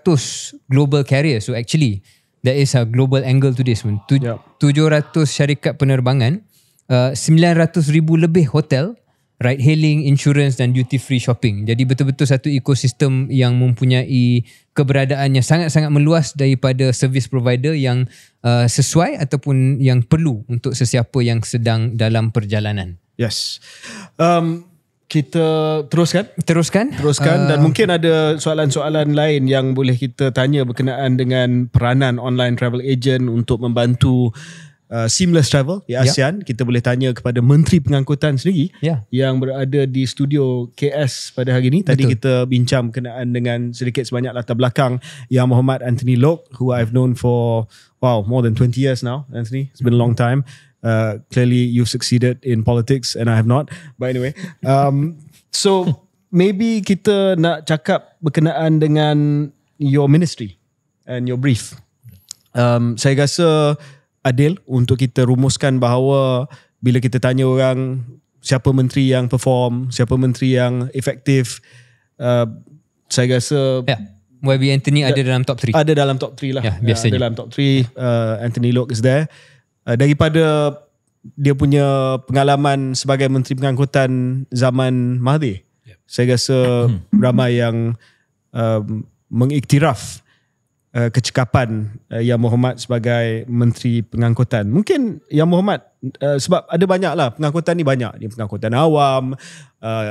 global carrier. So, actually there is a global angle to this one. Tu, yep. 700 syarikat penerbangan, uh, 900 ribu lebih hotel, right hailing, insurance dan duty free shopping. Jadi betul-betul satu ekosistem yang mempunyai keberadaannya sangat-sangat meluas daripada service provider yang uh, sesuai ataupun yang perlu untuk sesiapa yang sedang dalam perjalanan. Yes. Um, kita teruskan teruskan teruskan uh, dan ah. mungkin ada soalan-soalan lain yang boleh kita tanya berkenaan dengan peranan online travel agent untuk membantu uh, seamless travel di ya, ya. ASEAN yep. kita boleh tanya kepada menteri pengangkutan sendiri yeah. yang berada di studio KS pada hari ini tadi Betul. kita bincang berkenaan dengan sedikit sebanyak latar belakang yang Muhammad Anthony Lok who I've known for wow more than 20 years now Anthony it's been a long time uh, clearly you've succeeded in politics and I have not. But anyway, um, so maybe kita nak cakap berkenaan dengan your ministry and your brief. Um, saya rasa adil untuk kita rumuskan bahawa bila kita tanya orang siapa menteri yang perform, siapa menteri yang efektif, uh, saya rasa... Yeah. YB Anthony ya. ada dalam top 3. Ada dalam top 3 lah. Ya, yeah, biasanya. Ada dalam top 3. Uh, Anthony Lok is there. Eh, daripada dia punya pengalaman sebagai menteri pengangkutan zaman Mahathir. Yeah. Saya rasa hmm. ramai yang um, mengiktiraf uh, kecekapan uh, Yang Muhammad sebagai menteri pengangkutan. Mungkin Yang Muhammad uh, sebab ada banyaklah pengangkutan ni banyak, dia pengangkutan awam, uh,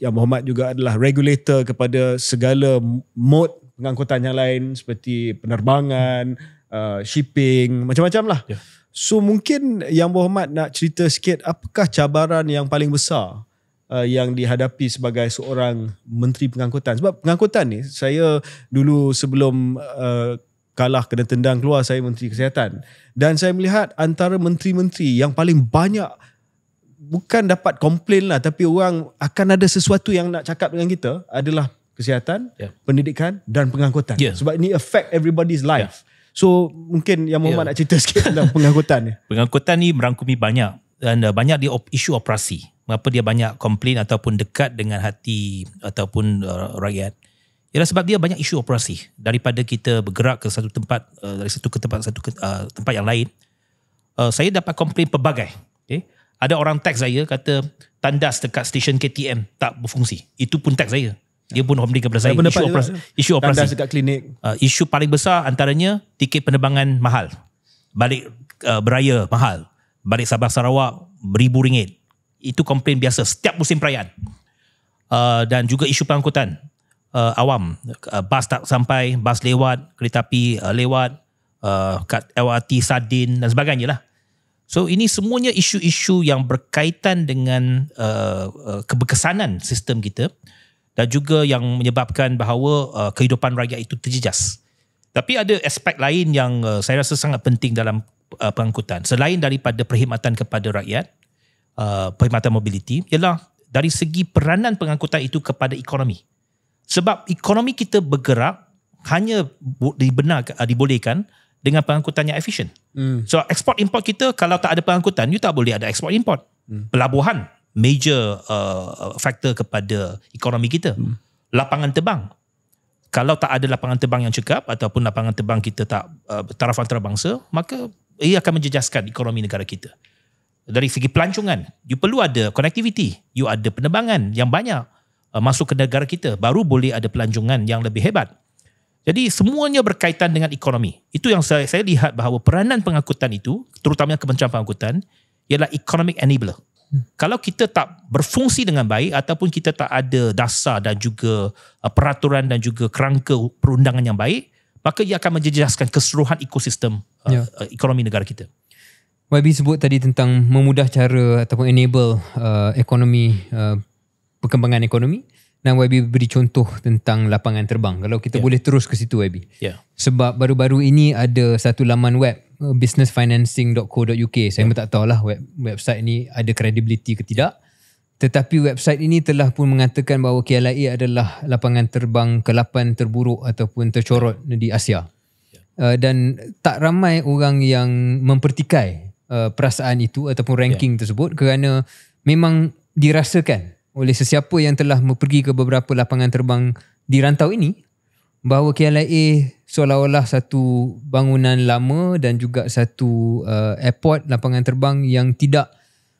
Yang Muhammad juga adalah regulator kepada segala mode pengangkutan yang lain seperti penerbangan, uh, shipping, macam-macam lah. Yeah. So mungkin Yang Muhammad nak cerita sikit apakah cabaran yang paling besar uh, yang dihadapi sebagai seorang menteri pengangkutan. Sebab pengangkutan ni saya dulu sebelum uh, kalah kena tendang keluar saya menteri kesihatan dan saya melihat antara menteri-menteri yang paling banyak bukan dapat komplain lah tapi orang akan ada sesuatu yang nak cakap dengan kita adalah kesihatan, yeah. pendidikan dan pengangkutan yeah. sebab ini affect everybody's life yeah. So mungkin yang Muhammad yeah. nak cerita sikit tentang pengangkutan ni. Pengangkutan ni merangkumi banyak dan uh, banyak dia op- isu operasi. Mengapa dia banyak komplain ataupun dekat dengan hati ataupun uh, rakyat. Ialah sebab dia banyak isu operasi. Daripada kita bergerak ke satu tempat, uh, dari satu ke tempat satu ke, uh, tempat yang lain. Uh, saya dapat komplain pelbagai. Okay. Ada orang teks saya kata tandas dekat stesen KTM tak berfungsi. Itu pun teks saya. Dia pun home kepada saya. Isu operasi. Isu operasi. dekat klinik. Uh, isu paling besar antaranya tiket penerbangan mahal. Balik uh, beraya mahal. Balik Sabah Sarawak beribu ringgit. Itu komplain biasa setiap musim perayaan. Uh, dan juga isu pengangkutan. Uh, awam. Uh, bas tak sampai, bas lewat, kereta api uh, lewat, uh, kat LRT, Sardin dan sebagainya lah. So ini semuanya isu-isu yang berkaitan dengan uh, uh, kebekesanan sistem kita. Uh, dan juga yang menyebabkan bahawa uh, kehidupan rakyat itu terjejas. Tapi ada aspek lain yang uh, saya rasa sangat penting dalam uh, pengangkutan. Selain daripada perkhidmatan kepada rakyat, uh, perkhidmatan mobiliti, ialah dari segi peranan pengangkutan itu kepada ekonomi. Sebab ekonomi kita bergerak hanya dibenar, uh, dibolehkan dengan pengangkutan yang efisien. Hmm. So, ekspor-import kita kalau tak ada pengangkutan, you tak boleh ada ekspor-import. Hmm. Pelabuhan major uh, factor kepada ekonomi kita. Hmm. Lapangan terbang. Kalau tak ada lapangan terbang yang cukup ataupun lapangan terbang kita tak uh, taraf antarabangsa, maka ia akan menjejaskan ekonomi negara kita. Dari segi pelancongan, you perlu ada connectivity, you ada penerbangan yang banyak uh, masuk ke negara kita, baru boleh ada pelancongan yang lebih hebat. Jadi semuanya berkaitan dengan ekonomi. Itu yang saya, saya lihat bahawa peranan pengangkutan itu, terutamanya Kementerian Pengangkutan, ialah economic enabler. Kalau kita tak berfungsi dengan baik ataupun kita tak ada dasar dan juga uh, peraturan dan juga kerangka perundangan yang baik, maka ia akan menjejaskan keseluruhan ekosistem yeah. Uh, ya. uh, ekonomi negara kita. YB sebut tadi tentang memudah cara ataupun enable uh, ekonomi, uh, perkembangan ekonomi dan YB beri contoh tentang lapangan terbang. Kalau kita yeah. boleh terus ke situ YB. Yeah. Sebab baru-baru ini ada satu laman web Uh, businessfinancing.co.uk saya yeah. pun tak tahulah web, website ni ada credibility ke tidak tetapi website ini telah pun mengatakan bahawa KLIA adalah lapangan terbang ke-8 terburuk ataupun tercorot di Asia ya. uh, dan tak ramai orang yang mempertikai uh, perasaan itu ataupun ya. ranking yeah. tersebut kerana memang dirasakan oleh sesiapa yang telah pergi ke beberapa lapangan terbang di rantau ini bahawa KLIA seolah-olah satu bangunan lama dan juga satu uh, airport lapangan terbang yang tidak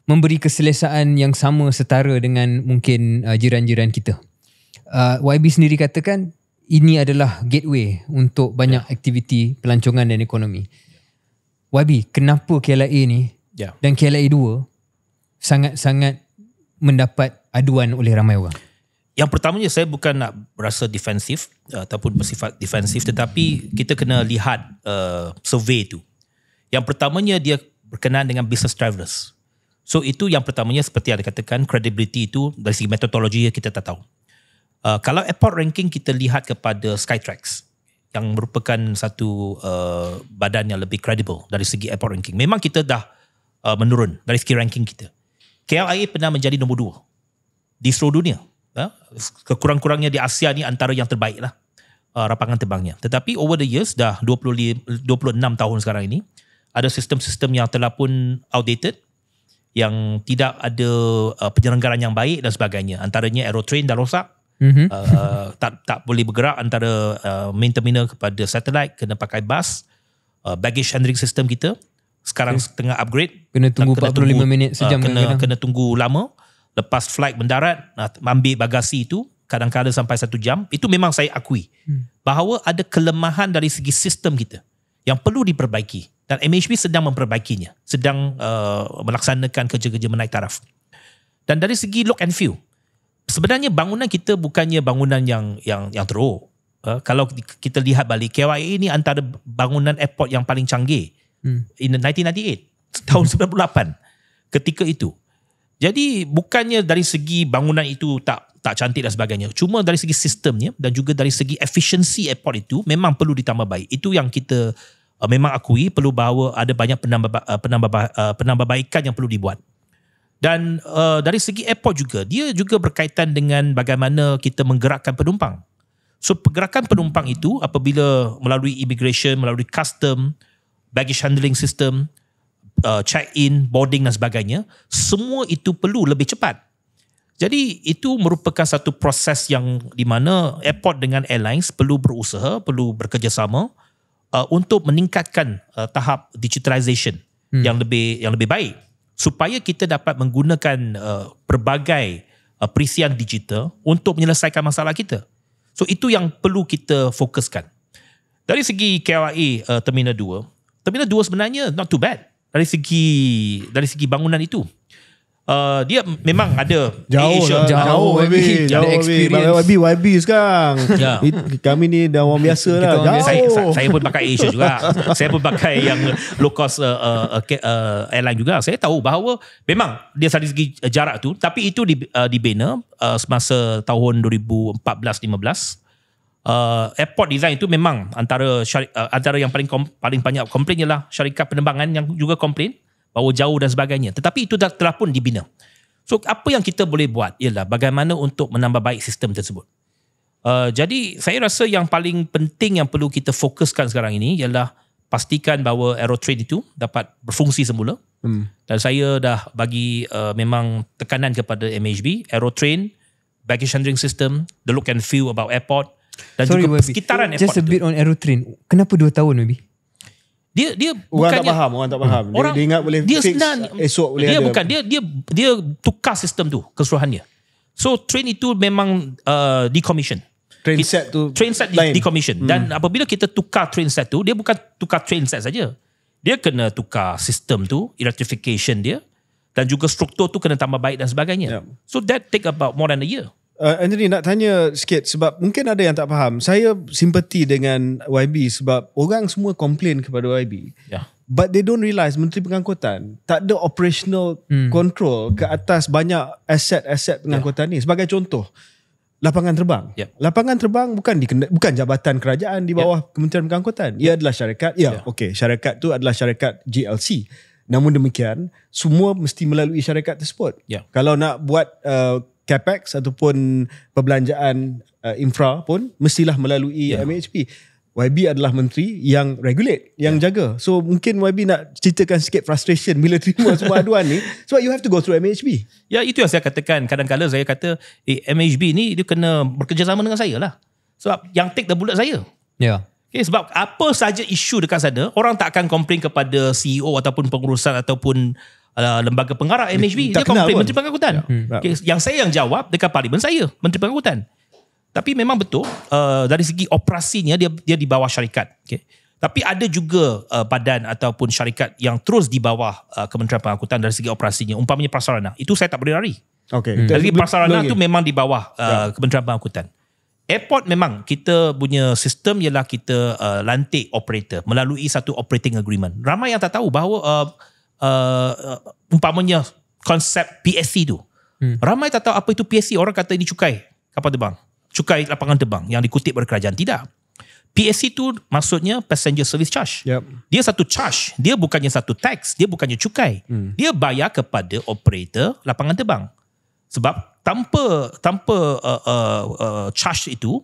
memberi keselesaan yang sama setara dengan mungkin uh, jiran-jiran kita. Uh, YB sendiri katakan ini adalah gateway untuk banyak yeah. aktiviti pelancongan dan ekonomi. Yeah. YB, kenapa KLIA ni yeah. dan KLIA 2 sangat-sangat mendapat aduan oleh ramai orang? yang pertamanya saya bukan nak rasa defensif eh, ataupun bersifat defensif tetapi kita kena lihat uh, survey tu. Yang pertamanya dia berkenaan dengan business travellers. So itu yang pertamanya seperti yang dikatakan credibility itu dari segi metodologi kita tak tahu. Uh, kalau airport ranking kita lihat kepada Skytrax yang merupakan satu uh, badan yang lebih credible dari segi airport ranking. Memang kita dah uh, menurun dari segi ranking kita. KLIA pernah menjadi nombor dua di seluruh dunia Ha? kekurang-kurangnya di Asia ni antara yang terbaik lah uh, rapangan terbangnya. Tetapi over the years dah 25, 26 tahun sekarang ini ada sistem-sistem yang telah pun outdated yang tidak ada uh, penyelenggaraan yang baik dan sebagainya. Antaranya aerotrain dah rosak Mm-hmm. Uh, tak tak boleh bergerak antara uh, main terminal kepada satellite kena pakai bus uh, baggage handling system kita sekarang okay. tengah upgrade kena tunggu kena 45 tunggu, minit sejam uh, kena kena tunggu lama uh, lepas flight mendarat nak ah, ambil bagasi itu kadang-kadang sampai satu jam itu memang saya akui hmm. bahawa ada kelemahan dari segi sistem kita yang perlu diperbaiki dan MHB sedang memperbaikinya sedang uh, melaksanakan kerja-kerja menaik taraf dan dari segi look and feel sebenarnya bangunan kita bukannya bangunan yang yang yang teruk uh, kalau kita lihat balik KYA ini antara bangunan airport yang paling canggih hmm. in 1998 tahun 98 hmm. ketika itu jadi bukannya dari segi bangunan itu tak tak cantik dan sebagainya. Cuma dari segi sistemnya dan juga dari segi efisiensi airport itu memang perlu ditambah baik. Itu yang kita uh, memang akui perlu bahawa ada banyak penambah uh, penambah uh, penambahbaikan yang perlu dibuat. Dan uh, dari segi airport juga dia juga berkaitan dengan bagaimana kita menggerakkan penumpang. So pergerakan penumpang itu apabila melalui immigration, melalui custom, baggage handling system, uh, check in, boarding dan sebagainya, semua itu perlu lebih cepat. Jadi itu merupakan satu proses yang di mana airport dengan airlines perlu berusaha, perlu bekerjasama uh, untuk meningkatkan uh, tahap digitalisation hmm. yang lebih yang lebih baik supaya kita dapat menggunakan uh, pelbagai uh, perisian digital untuk menyelesaikan masalah kita. So itu yang perlu kita fokuskan. Dari segi KLIA uh, Terminal 2, Terminal 2 sebenarnya not too bad dari segi dari segi bangunan itu uh, dia memang ada jauh Asia, lah. jauh, jauh YB jauh YB YB sekarang yeah. kami ni dah orang biasa lah jauh saya, saya pun pakai Asia juga saya pun pakai yang low cost uh, uh, uh, uh, airline juga saya tahu bahawa memang dia dari segi uh, jarak tu tapi itu di, uh, dibina uh, semasa tahun 2014-15 uh, uh, airport design itu memang antara syari, uh, antara yang paling kom, paling banyak komplain ialah syarikat penerbangan yang juga komplain bahawa jauh dan sebagainya. Tetapi itu dah telah pun dibina. So apa yang kita boleh buat ialah bagaimana untuk menambah baik sistem tersebut. Uh, jadi saya rasa yang paling penting yang perlu kita fokuskan sekarang ini ialah pastikan bahawa aerotrain itu dapat berfungsi semula. Hmm. Dan saya dah bagi uh, memang tekanan kepada MHB, aerotrain, baggage handling system, the look and feel about airport, dan Sorry, juga sekitaran Just a bit itu. on aerotrain. Kenapa 2 tahun maybe? Dia dia orang bukannya, tak faham, orang tak faham. Orang, dia, dia ingat boleh dia fix esok boleh dia ada. bukan dia dia dia tukar sistem tu keseluruhannya. So train itu memang uh, decommission. Train It, set tu train set line. decommission hmm. dan apabila kita tukar train set tu dia bukan tukar train set saja. Dia kena tukar sistem tu, electrification dia dan juga struktur tu kena tambah baik dan sebagainya. Yeah. So that take about more than a year. Uh, Anthony nak tanya sikit sebab mungkin ada yang tak faham. Saya simpati dengan YB sebab orang semua komplain kepada YB. Yeah. But they don't realize Menteri Pengangkutan tak ada operational hmm. control ke atas banyak aset-aset pengangkutan yeah. ni. Sebagai contoh, lapangan terbang. Yeah. Lapangan terbang bukan di bukan jabatan kerajaan di ya. bawah yeah. Kementerian Pengangkutan. Ia yeah. adalah syarikat. Ya, yeah, yeah. okey, syarikat tu adalah syarikat GLC. Namun demikian, semua mesti melalui syarikat tersebut. Yeah. Kalau nak buat uh, capex ataupun perbelanjaan uh, infra pun mestilah melalui yeah. MHP. YB adalah menteri yang regulate, yang ya. jaga. So mungkin YB nak ceritakan sikit frustration bila terima semua aduan ni So you have to go through MHB. Ya itu yang saya katakan. Kadang-kadang saya kata eh, MHB ni dia kena bekerjasama dengan saya lah. Sebab yang take the bullet saya. Ya. Yeah. Okay, sebab apa saja isu dekat sana, orang tak akan komplain kepada CEO ataupun pengurusan ataupun uh, lembaga pengarah MHB dia komplain Menteri Pengangkutan ya. hmm. Ya. okay. yang saya yang jawab dekat parlimen saya Menteri Pengangkutan tapi memang betul uh, dari segi operasinya dia dia di bawah syarikat okay. tapi ada juga uh, badan ataupun syarikat yang terus di bawah uh, Kementerian Pengangkutan dari segi operasinya umpamanya prasarana itu saya tak boleh lari okay. hmm. dari segi prasarana itu memang di bawah uh, Kementerian Pengangkutan Airport memang kita punya sistem ialah kita uh, lantik operator melalui satu operating agreement. Ramai yang tak tahu bahawa uh, uh, umpamanya konsep PSC tu. Hmm. Ramai tak tahu apa itu PSC. Orang kata ini cukai kapal terbang. Cukai lapangan terbang yang dikutip oleh kerajaan. Tidak. PSC tu maksudnya passenger service charge. Yep. Dia satu charge. Dia bukannya satu tax. Dia bukannya cukai. Hmm. Dia bayar kepada operator lapangan terbang. Sebab tanpa tanpa uh, uh, uh, charge itu,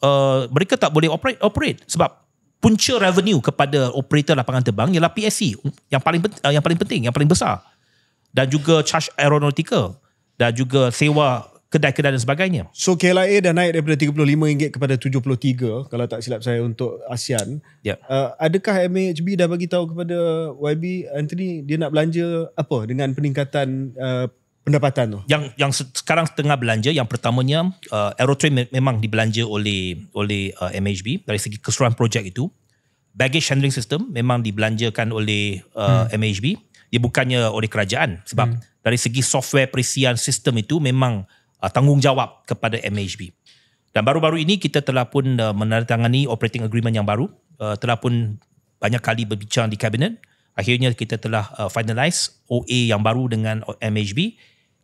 uh, mereka tak boleh operate, operate. Sebab punca revenue kepada operator lapangan terbang ialah PSC yang paling uh, yang paling penting yang paling besar dan juga charge aeronautical dan juga sewa kedai-kedai dan sebagainya. So KLIA dah naik daripada RM35 kepada RM73 kalau tak silap saya untuk ASEAN. Yeah. Uh, adakah MHB dah bagi tahu kepada YB Anthony dia nak belanja apa dengan peningkatan uh, pendapatan tu yang yang sekarang tengah belanja yang pertamanya uh, Aerotrain memang dibelanja oleh oleh uh, MHB dari segi keseluruhan projek itu baggage handling system memang dibelanjakan oleh uh, hmm. MHB Ia bukannya oleh kerajaan sebab hmm. dari segi software perisian sistem itu memang uh, tanggungjawab kepada MHB dan baru-baru ini kita telah pun uh, menandatangani operating agreement yang baru uh, telah pun banyak kali berbincang di kabinet akhirnya kita telah uh, finalize OA yang baru dengan uh, MHB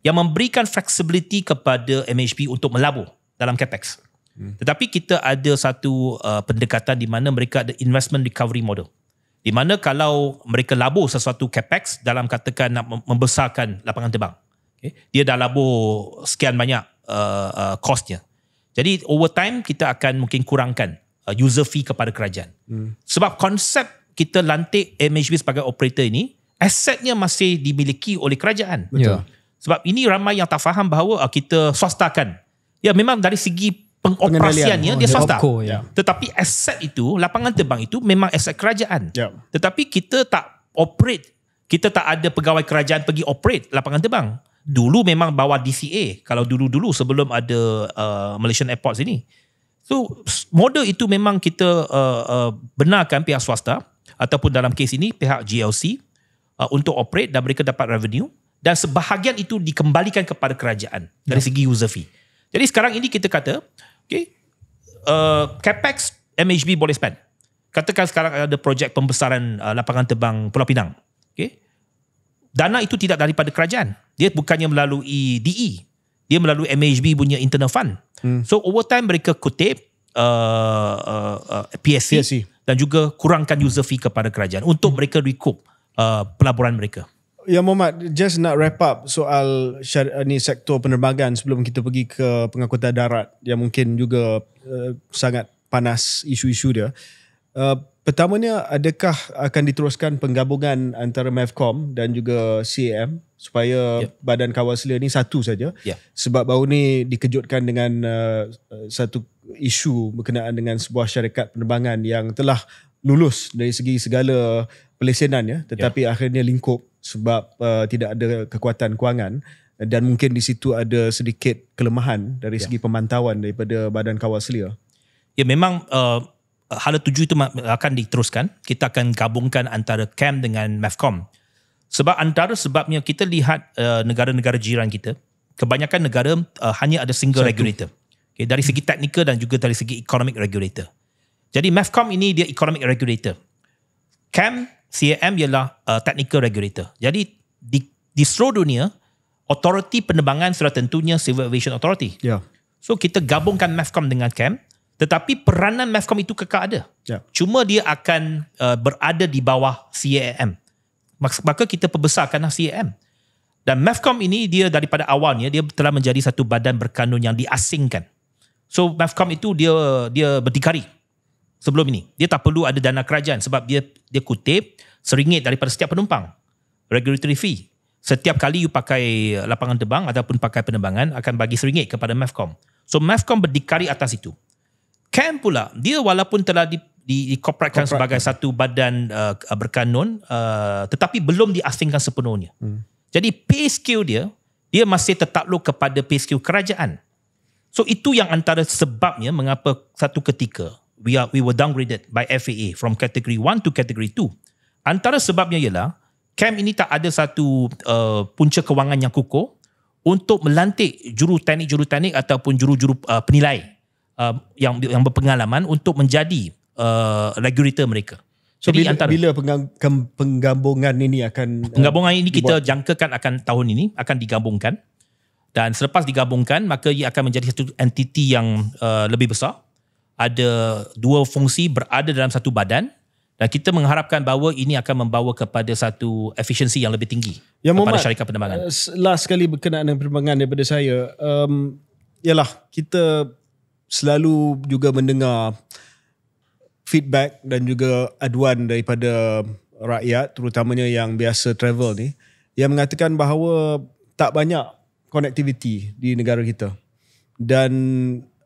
yang memberikan flexibility kepada MHB untuk melabur dalam capex. Hmm. Tetapi kita ada satu uh, pendekatan di mana mereka ada investment recovery model. Di mana kalau mereka labur sesuatu capex dalam katakan nak membesarkan lapangan terbang. Okay. Dia dah labur sekian banyak uh, uh, costnya. Jadi over time kita akan mungkin kurangkan uh, user fee kepada kerajaan. Hmm. Sebab konsep kita lantik MHB sebagai operator ini, asetnya masih dimiliki oleh kerajaan. Betul. Yeah. Sebab ini ramai yang tak faham bahawa uh, kita swastakan. Ya memang dari segi pengoperasiannya dia swasta. Opko, ya. ya. Tetapi aset itu, lapangan terbang itu memang aset kerajaan. Ya. Tetapi kita tak operate, kita tak ada pegawai kerajaan pergi operate lapangan terbang. Dulu memang bawa DCA. Kalau dulu-dulu sebelum ada uh, Malaysian Airport sini. So model itu memang kita uh, uh, benarkan pihak swasta ataupun dalam kes ini pihak GLC uh, untuk operate dan mereka dapat revenue dan sebahagian itu dikembalikan kepada kerajaan ya. dari segi user fee. Jadi sekarang ini kita kata, okay, uh, capex MHB boleh spend. Katakan sekarang ada projek pembesaran uh, lapangan terbang Pulau Pinang. Okay. Dana itu tidak daripada kerajaan. Dia bukannya melalui DE. Dia melalui MHB punya internal fund. Hmm. So over time mereka kutip uh, uh, uh, PSC, PSC dan juga kurangkan user fee kepada kerajaan untuk hmm. mereka recoup uh, pelaburan mereka. Ya Muhammad, just nak wrap up soal ni sektor penerbangan sebelum kita pergi ke pengangkutan darat yang mungkin juga uh, sangat panas isu-isu dia. Uh, pertamanya, adakah akan diteruskan penggabungan antara Mavcom dan juga CAM supaya yeah. badan kawal selia ni satu saja? Yeah. Sebab baru ni dikejutkan dengan uh, satu isu berkenaan dengan sebuah syarikat penerbangan yang telah lulus dari segi segala pelesenan ya. ya tetapi yeah. akhirnya lingkup sebab uh, tidak ada kekuatan kewangan dan mungkin di situ ada sedikit kelemahan dari ya. segi pemantauan daripada badan kawal selia. Ya memang uh, hala tuju itu akan diteruskan. Kita akan gabungkan antara CAM dengan MAFCOM. Sebab antara sebabnya kita lihat uh, negara-negara jiran kita, kebanyakan negara uh, hanya ada single Satu. regulator. Okay, dari segi teknikal dan juga dari segi economic regulator. Jadi MAFCOM ini dia economic regulator. CAM CAM ialah uh, technical regulator. Jadi di, di seluruh dunia, authority penerbangan sudah tentunya Civil Aviation Authority. Yeah. So kita gabungkan MAFCOM dengan CAM, tetapi peranan MAFCOM itu kekal ada. Yeah. Cuma dia akan uh, berada di bawah CAM. Maka kita perbesarkan CAM. Dan MAFCOM ini dia daripada awalnya, dia telah menjadi satu badan berkanun yang diasingkan. So MAFCOM itu dia dia bertikari sebelum ini. Dia tak perlu ada dana kerajaan sebab dia dia kutip seringgit daripada setiap penumpang. Regulatory fee. Setiap kali you pakai lapangan terbang ataupun pakai penerbangan akan bagi seringgit kepada MAFCOM. So MAFCOM berdikari atas itu. CAM pula, dia walaupun telah di, di, sebagai satu badan uh, berkanun uh, tetapi belum diasingkan sepenuhnya. Hmm. Jadi pay scale dia, dia masih tertakluk kepada pay scale kerajaan. So itu yang antara sebabnya mengapa satu ketika we are we were downgraded by FAA from category 1 to category 2. Antara sebabnya ialah CAM ini tak ada satu uh, punca kewangan yang kukuh untuk melantik juru teknik-juru teknik ataupun juru-juru uh, penilai uh, yang yang berpengalaman untuk menjadi uh, regulator mereka. So Jadi bila, antara bila penggabungan ini akan uh, penggabungan ini dibuat. kita jangkakan akan tahun ini akan digabungkan dan selepas digabungkan maka ia akan menjadi satu entiti yang uh, lebih besar ada dua fungsi berada dalam satu badan dan kita mengharapkan bahawa ini akan membawa kepada satu efisiensi yang lebih tinggi ya, kepada Muhammad, syarikat penerbangan. Eh, last sekali berkenaan dengan penerbangan daripada saya. Um, yalah, kita selalu juga mendengar feedback dan juga aduan daripada rakyat terutamanya yang biasa travel ni yang mengatakan bahawa tak banyak connectivity di negara kita. Dan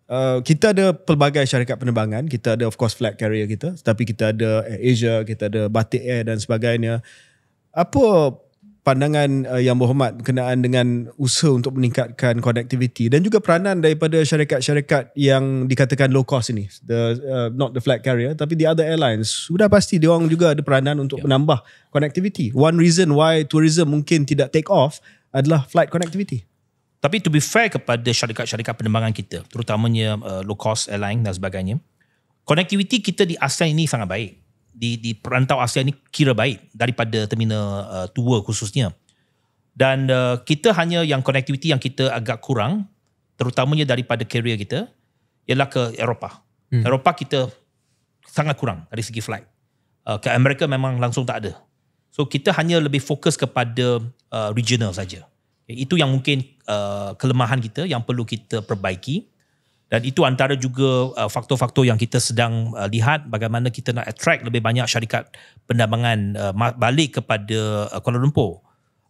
Uh, kita ada pelbagai syarikat penerbangan. Kita ada of course flag carrier kita. Tapi kita ada Air Asia, kita ada Batik Air dan sebagainya. Apa pandangan uh, yang berhormat berkenaan dengan usaha untuk meningkatkan connectivity dan juga peranan daripada syarikat-syarikat yang dikatakan low cost ini the uh, not the flag carrier tapi the other airlines sudah pasti dia orang juga ada peranan untuk yeah. menambah connectivity one reason why tourism mungkin tidak take off adalah flight connectivity tapi to be fair kepada syarikat-syarikat penerbangan kita, terutamanya uh, low cost airline dan sebagainya, connectivity kita di ASEAN ini sangat baik. Di, di perantau ASEAN ini kira baik daripada terminal uh, tua khususnya. Dan uh, kita hanya yang connectivity yang kita agak kurang, terutamanya daripada carrier kita, ialah ke Eropah. Hmm. Eropah kita sangat kurang dari segi flight. Uh, ke Amerika memang langsung tak ada. So kita hanya lebih fokus kepada uh, regional saja. Hmm. Ya, itu yang mungkin uh, kelemahan kita yang perlu kita perbaiki. Dan itu antara juga uh, faktor-faktor yang kita sedang uh, lihat bagaimana kita nak attract lebih banyak syarikat pendambangan uh, balik kepada uh, Kuala Lumpur.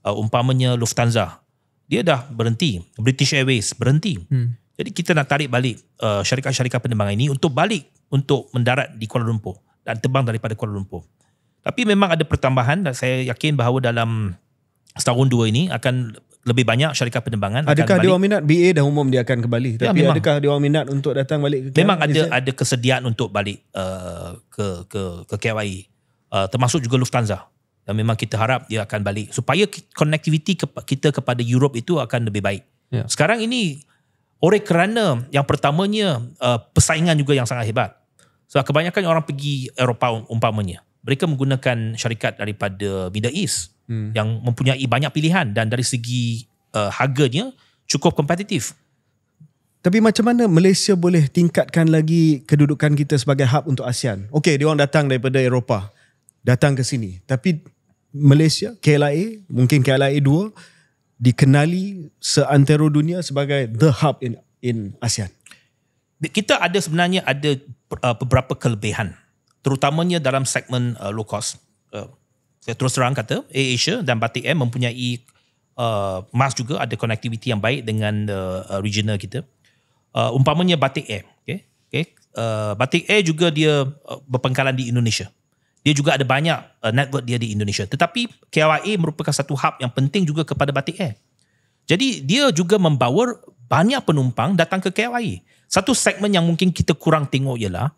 Uh, umpamanya Lufthansa. Dia dah berhenti. British Airways berhenti. Hmm. Jadi kita nak tarik balik uh, syarikat-syarikat pendambangan ini untuk balik untuk mendarat di Kuala Lumpur dan terbang daripada Kuala Lumpur. Tapi memang ada pertambahan dan saya yakin bahawa dalam setahun dua ini akan lebih banyak syarikat penerbangan adakah dia minat BA dan umum dia akan kembali ya, tapi memang. adakah dia minat untuk datang balik ke KL? memang ada Is ada kesediaan untuk balik uh, ke ke ke KYI uh, termasuk juga Lufthansa dan memang kita harap dia akan balik supaya connectivity kita kepada Europe itu akan lebih baik ya. sekarang ini oleh kerana yang pertamanya uh, persaingan juga yang sangat hebat so, kebanyakan orang pergi Eropah um-, umpamanya mereka menggunakan syarikat daripada Middle East hmm. yang mempunyai banyak pilihan dan dari segi uh, harganya cukup kompetitif. Tapi macam mana Malaysia boleh tingkatkan lagi kedudukan kita sebagai hub untuk ASEAN? Okey, dia orang datang daripada Eropah datang ke sini. Tapi Malaysia, KLIA, mungkin KLIA 2 dikenali seantero dunia sebagai the hub in in ASEAN. Kita ada sebenarnya ada uh, beberapa kelebihan terutamanya dalam segmen uh, low cost uh, saya terus terang kata Air Asia dan Batik Air mempunyai uh, mask juga ada konektiviti yang baik dengan uh, regional kita uh, umpamanya Batik Air okay? Okay? Uh, Batik Air juga dia uh, berpengkalan di Indonesia dia juga ada banyak uh, network dia di Indonesia tetapi KLIA merupakan satu hub yang penting juga kepada Batik Air jadi dia juga membawa banyak penumpang datang ke KLIA satu segmen yang mungkin kita kurang tengok ialah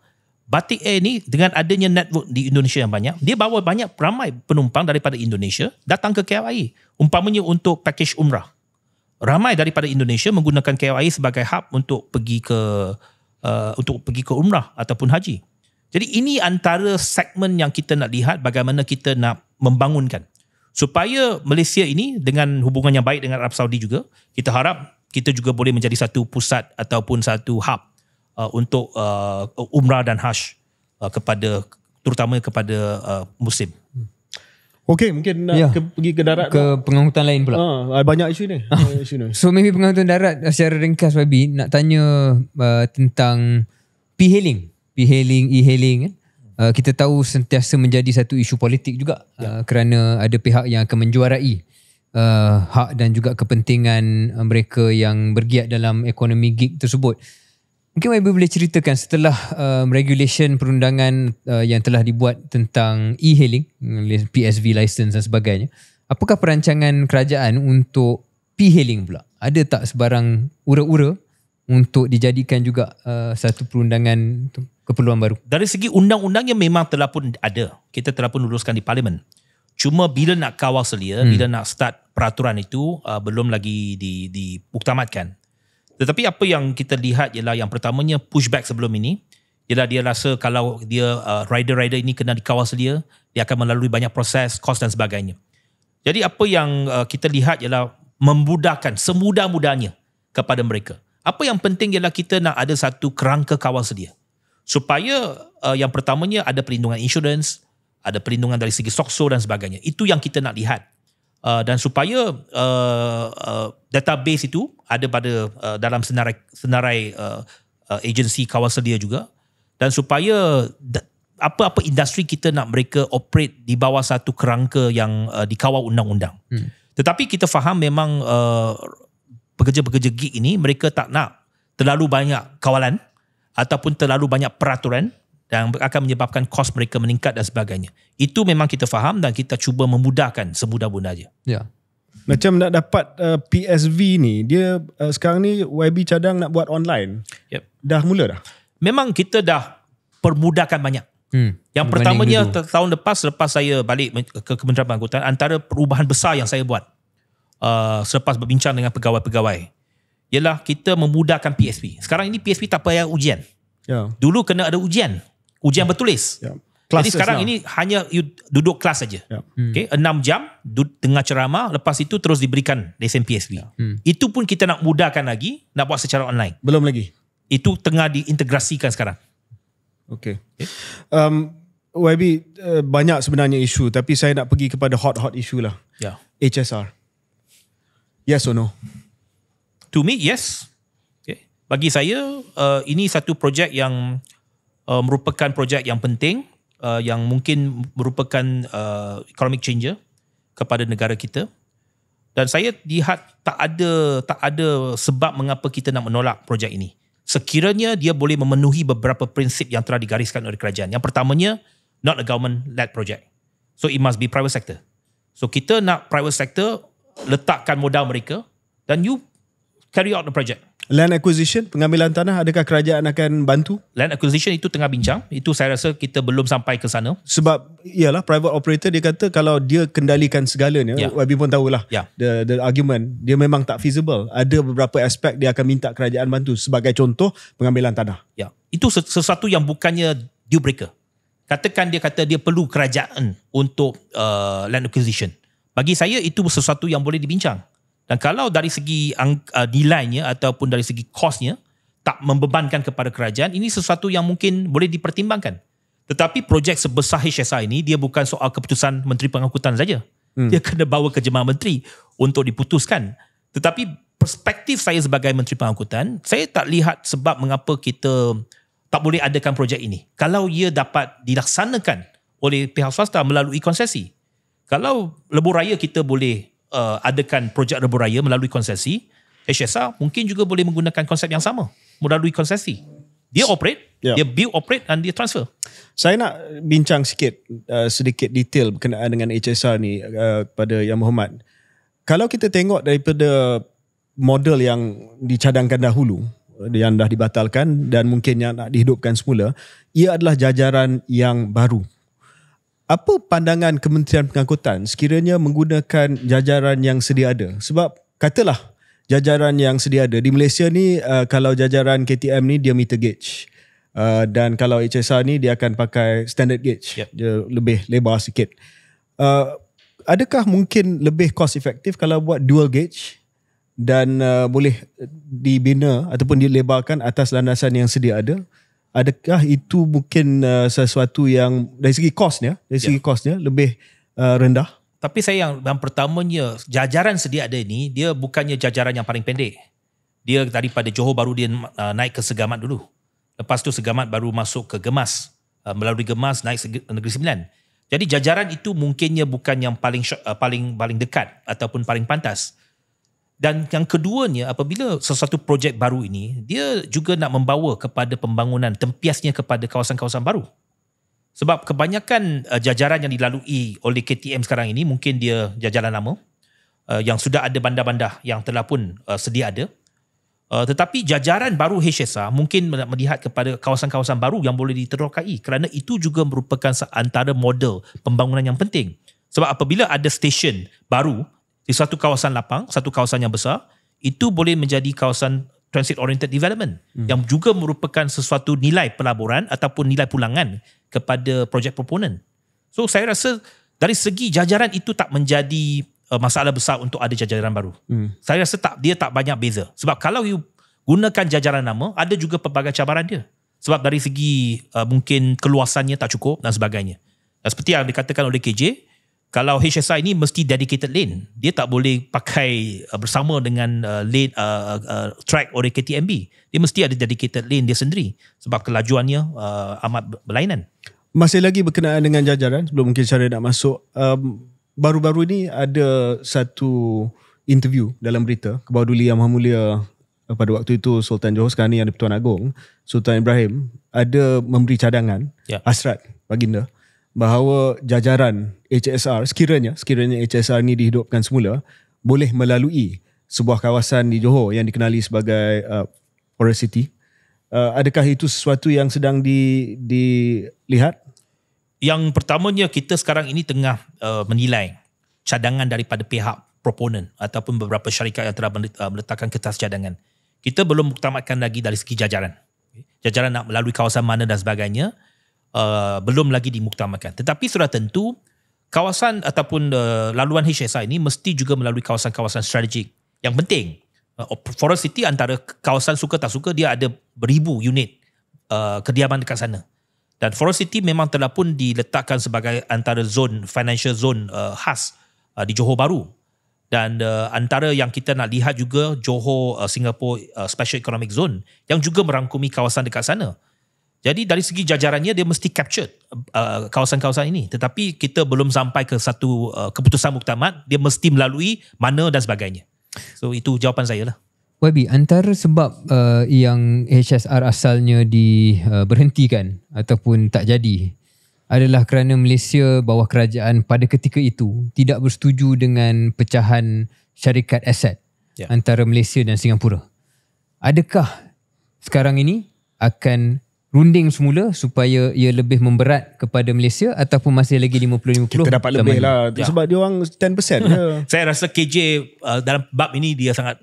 Batik Air ni dengan adanya network di Indonesia yang banyak, dia bawa banyak ramai penumpang daripada Indonesia datang ke KLIA. Umpamanya untuk pakej umrah. Ramai daripada Indonesia menggunakan KLIA sebagai hub untuk pergi ke uh, untuk pergi ke umrah ataupun haji. Jadi ini antara segmen yang kita nak lihat bagaimana kita nak membangunkan supaya Malaysia ini dengan hubungan yang baik dengan Arab Saudi juga, kita harap kita juga boleh menjadi satu pusat ataupun satu hub Uh, untuk uh, umrah dan hajj uh, kepada terutamanya kepada uh, muslim. Hmm. Okay, mungkin nak yeah. ke, pergi ke darat ke tak? Lah. pengangkutan lain pula. Ah, ah banyak isu ni. so maybe pengangkutan darat uh, secara ringkas maybe nak tanya uh, tentang P-hailing, p e-hailing kan. Uh, kita tahu sentiasa menjadi satu isu politik juga yeah. uh, ya. kerana ada pihak yang akan menjuarai uh, hak dan juga kepentingan uh, mereka yang bergiat dalam ekonomi gig tersebut. Uh, Mungkin Wahibu boleh ceritakan setelah um, regulation perundangan uh, yang telah dibuat tentang e-hailing, PSV license dan sebagainya, apakah perancangan kerajaan untuk p-hailing pula? Ada tak sebarang ura-ura untuk dijadikan juga uh, satu perundangan keperluan baru? Dari segi undang-undangnya memang telah pun ada. Kita telah pun luluskan di parlimen. Cuma bila nak kawal selia, hmm. bila nak start peraturan itu, uh, belum lagi di, di, diputamatkan. Tetapi apa yang kita lihat ialah yang pertamanya pushback sebelum ini ialah dia rasa kalau dia uh, rider-rider ini kena dikawal selia, dia akan melalui banyak proses, kos dan sebagainya. Jadi apa yang uh, kita lihat ialah memudahkan semudah-mudahnya kepada mereka. Apa yang penting ialah kita nak ada satu kerangka kawal sedia. Supaya uh, yang pertamanya ada perlindungan insurans, ada perlindungan dari segi sokso dan sebagainya. Itu yang kita nak lihat uh, dan supaya uh, uh, database itu ada pada uh, dalam senarai senarai uh, uh, agensi kawasan dia juga dan supaya apa-apa industri kita nak mereka operate di bawah satu kerangka yang uh, dikawal undang-undang. Hmm. Tetapi kita faham memang uh, pekerja-pekerja gig ini mereka tak nak terlalu banyak kawalan ataupun terlalu banyak peraturan dan akan menyebabkan kos mereka meningkat dan sebagainya. Itu memang kita faham dan kita cuba memudahkan semudah-mudahnya. Ya. Macam nak dapat uh, PSV ni, dia uh, sekarang ni YB cadang nak buat online. Yep. Dah mula dah. Memang kita dah permudahkan banyak. Hmm. Yang pertamanya dulu. tahun lepas selepas saya balik ke Kementerian Pengangkutan antara perubahan besar yang saya buat uh, selepas berbincang dengan pegawai-pegawai ialah kita memudahkan PSP. Sekarang ini PSP tak payah ujian. Yeah. Dulu kena ada ujian ujian bertulis. Yeah. Jadi sekarang now. Lah. ini hanya you duduk kelas saja. Yeah. Ya. Hmm. Okay, 6 jam tengah ceramah, lepas itu terus diberikan lesen PSB. Yeah. Hmm. Itu pun kita nak mudahkan lagi, nak buat secara online. Belum lagi. Itu tengah diintegrasikan sekarang. Okay. okay. Um, YB, uh, banyak sebenarnya isu tapi saya nak pergi kepada hot-hot isu lah. Yeah. HSR. Yes or no? To me, yes. Okay. Bagi saya, uh, ini satu projek yang uh, merupakan projek yang penting uh, yang mungkin merupakan uh, economic changer kepada negara kita dan saya lihat tak ada tak ada sebab mengapa kita nak menolak projek ini sekiranya dia boleh memenuhi beberapa prinsip yang telah digariskan oleh kerajaan yang pertamanya not a government led project so it must be private sector so kita nak private sector letakkan modal mereka dan you carry out the project. Land acquisition, pengambilan tanah, adakah kerajaan akan bantu? Land acquisition itu tengah bincang. Itu saya rasa kita belum sampai ke sana. Sebab, iyalah, private operator dia kata kalau dia kendalikan segalanya, yeah. WB pun tahulah yeah. the, the argument, dia memang tak feasible. Ada beberapa aspek dia akan minta kerajaan bantu. Sebagai contoh, pengambilan tanah. Yeah. Itu sesuatu yang bukannya deal breaker. Katakan dia kata dia perlu kerajaan untuk uh, land acquisition. Bagi saya, itu sesuatu yang boleh dibincang. Dan kalau dari segi nilainya uh, ataupun dari segi kosnya tak membebankan kepada kerajaan, ini sesuatu yang mungkin boleh dipertimbangkan. Tetapi projek sebesar HSI ini, dia bukan soal keputusan Menteri Pengangkutan saja. Hmm. Dia kena bawa ke Jemaah Menteri untuk diputuskan. Tetapi perspektif saya sebagai Menteri Pengangkutan, saya tak lihat sebab mengapa kita tak boleh adakan projek ini. Kalau ia dapat dilaksanakan oleh pihak swasta melalui konsesi. Kalau lebur raya kita boleh uh, adakan projek rebuh raya melalui konsesi, HSR mungkin juga boleh menggunakan konsep yang sama melalui konsesi. Dia operate, yeah. dia build, operate dan dia transfer. Saya nak bincang sikit uh, sedikit detail berkenaan dengan HSR ni uh, pada Yang Muhammad. Kalau kita tengok daripada model yang dicadangkan dahulu yang dah dibatalkan dan mungkin yang nak dihidupkan semula ia adalah jajaran yang baru apa pandangan Kementerian Pengangkutan sekiranya menggunakan jajaran yang sedia ada? Sebab katalah jajaran yang sedia ada. Di Malaysia ni uh, kalau jajaran KTM ni dia meter gauge. Uh, dan kalau HSR ni dia akan pakai standard gauge. Yep. Ya. Dia lebih lebar sikit. Uh, adakah mungkin lebih cost effective kalau buat dual gauge dan uh, boleh dibina ataupun dilebarkan atas landasan yang sedia ada? adakah itu mungkin uh, sesuatu yang dari segi kosnya dari segi kosnya ya. yeah. lebih uh, rendah tapi saya yang yang pertamanya jajaran sedia ada ini dia bukannya jajaran yang paling pendek dia daripada Johor baru dia uh, naik ke Segamat dulu lepas tu Segamat baru masuk ke Gemas uh, melalui Gemas naik ke Negeri Sembilan jadi jajaran itu mungkinnya bukan yang paling uh, paling paling dekat ataupun paling pantas dan yang keduanya apabila sesuatu projek baru ini dia juga nak membawa kepada pembangunan tempiasnya kepada kawasan-kawasan baru sebab kebanyakan uh, jajaran yang dilalui oleh KTM sekarang ini mungkin dia jajaran lama uh, yang sudah ada bandar-bandar yang telah pun uh, sedia ada Uh, tetapi jajaran baru HSR mungkin melihat kepada kawasan-kawasan baru yang boleh diterokai kerana itu juga merupakan antara model pembangunan yang penting. Sebab apabila ada stesen baru, di satu kawasan lapang, satu kawasan yang besar, itu boleh menjadi kawasan transit oriented development hmm. yang juga merupakan sesuatu nilai pelaburan ataupun nilai pulangan kepada projek proponent. So saya rasa dari segi jajaran itu tak menjadi uh, masalah besar untuk ada jajaran baru. Hmm. Saya rasa tak dia tak banyak beza. Sebab kalau you gunakan jajaran nama, ada juga pelbagai cabaran dia. Sebab dari segi uh, mungkin keluasannya tak cukup dan sebagainya. Dan seperti yang dikatakan oleh KJ, kalau HSI ni mesti dedicated lane dia tak boleh pakai uh, bersama dengan uh, lane uh, uh, uh, track oleh KTMB dia mesti ada dedicated lane dia sendiri sebab kelajuannya uh, amat berlainan masih lagi berkenaan dengan jajaran sebelum mungkin cara nak masuk um, baru-baru ni ada satu interview dalam berita kepada Duli Yang Maha pada waktu itu Sultan Johor sekarang ni yang di Pertuan Agong Sultan Ibrahim ada memberi cadangan yeah. hasrat baginda uh, bahawa jajaran HSR sekiranya sekiranya HSR ni dihidupkan semula boleh melalui sebuah kawasan di Johor yang dikenali sebagai uh, Forest City. Uh, adakah itu sesuatu yang sedang di dilihat? Yang pertamanya kita sekarang ini tengah uh, menilai cadangan daripada pihak proponen ataupun beberapa syarikat yang telah uh, meletakkan kertas cadangan. Kita belum muktamadkan lagi dari segi jajaran. Jajaran nak melalui kawasan mana dan sebagainya uh, belum lagi dimuktamakan. Tetapi sudah tentu kawasan ataupun uh, laluan HSI ini mesti juga melalui kawasan-kawasan strategik yang penting. Uh, Forest City antara kawasan suka tak suka dia ada beribu unit uh, kediaman dekat sana. Dan Forest City memang telah pun diletakkan sebagai antara zone financial zone uh, khas uh, di Johor Baru. Dan uh, antara yang kita nak lihat juga Johor uh, Singapore uh, Special Economic Zone yang juga merangkumi kawasan dekat sana. Jadi dari segi jajarannya dia mesti captured uh, kawasan-kawasan ini. Tetapi kita belum sampai ke satu uh, keputusan muktamad, dia mesti melalui mana dan sebagainya. So itu jawapan saya lah. Webi, antara sebab uh, yang HSR asalnya diberhentikan uh, ataupun tak jadi adalah kerana Malaysia bawah kerajaan pada ketika itu tidak bersetuju dengan pecahan syarikat aset yeah. antara Malaysia dan Singapura. Adakah sekarang ini akan runding semula supaya ia lebih memberat kepada Malaysia ataupun masih lagi 50-50 kita dapat lebih lah ya. sebab dia orang 10% je. saya rasa KJ uh, dalam bab ini dia sangat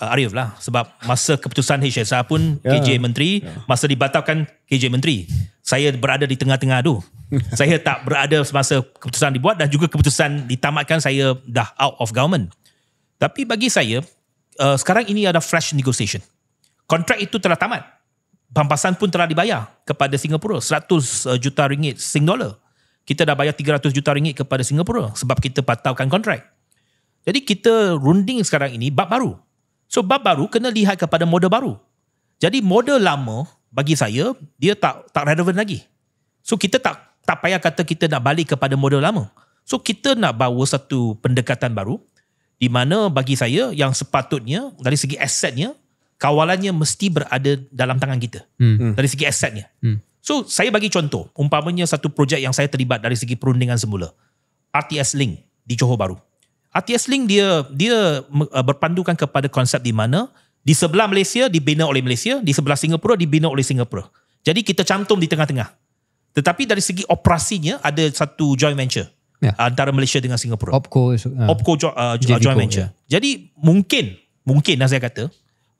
uh, arif lah sebab masa keputusan HSR pun yeah. KJ Menteri yeah. masa dibatalkan KJ Menteri saya berada di tengah-tengah tu saya tak berada semasa keputusan dibuat dan juga keputusan ditamatkan saya dah out of government tapi bagi saya uh, sekarang ini ada fresh negotiation kontrak itu telah tamat pampasan pun telah dibayar kepada Singapura 100 eh, juta ringgit Sing dollar. Kita dah bayar 300 juta ringgit kepada Singapura sebab kita patahkan kontrak. Jadi kita runding sekarang ini bab baru. So bab baru kena lihat kepada model baru. Jadi model lama bagi saya dia tak tak relevan lagi. So kita tak tak payah kata kita nak balik kepada model lama. So kita nak bawa satu pendekatan baru di mana bagi saya yang sepatutnya dari segi asetnya kawalannya mesti berada dalam tangan kita hmm. hmm. dari segi asetnya. Hmm. So saya bagi contoh, umpamanya satu projek yang saya terlibat dari segi perundingan semula, RTS Link di Johor Bahru. RTS Link dia dia uh, berpandukan kepada konsep di mana di sebelah Malaysia dibina oleh Malaysia, di sebelah Singapura dibina oleh Singapura. Jadi kita cantum di tengah-tengah. Tetapi dari segi operasinya ada satu joint venture yeah. Uh, antara Malaysia dengan Singapura. Opco, uh, Opco jo, uh, joint venture. Yeah. Jadi mungkin mungkin lah saya kata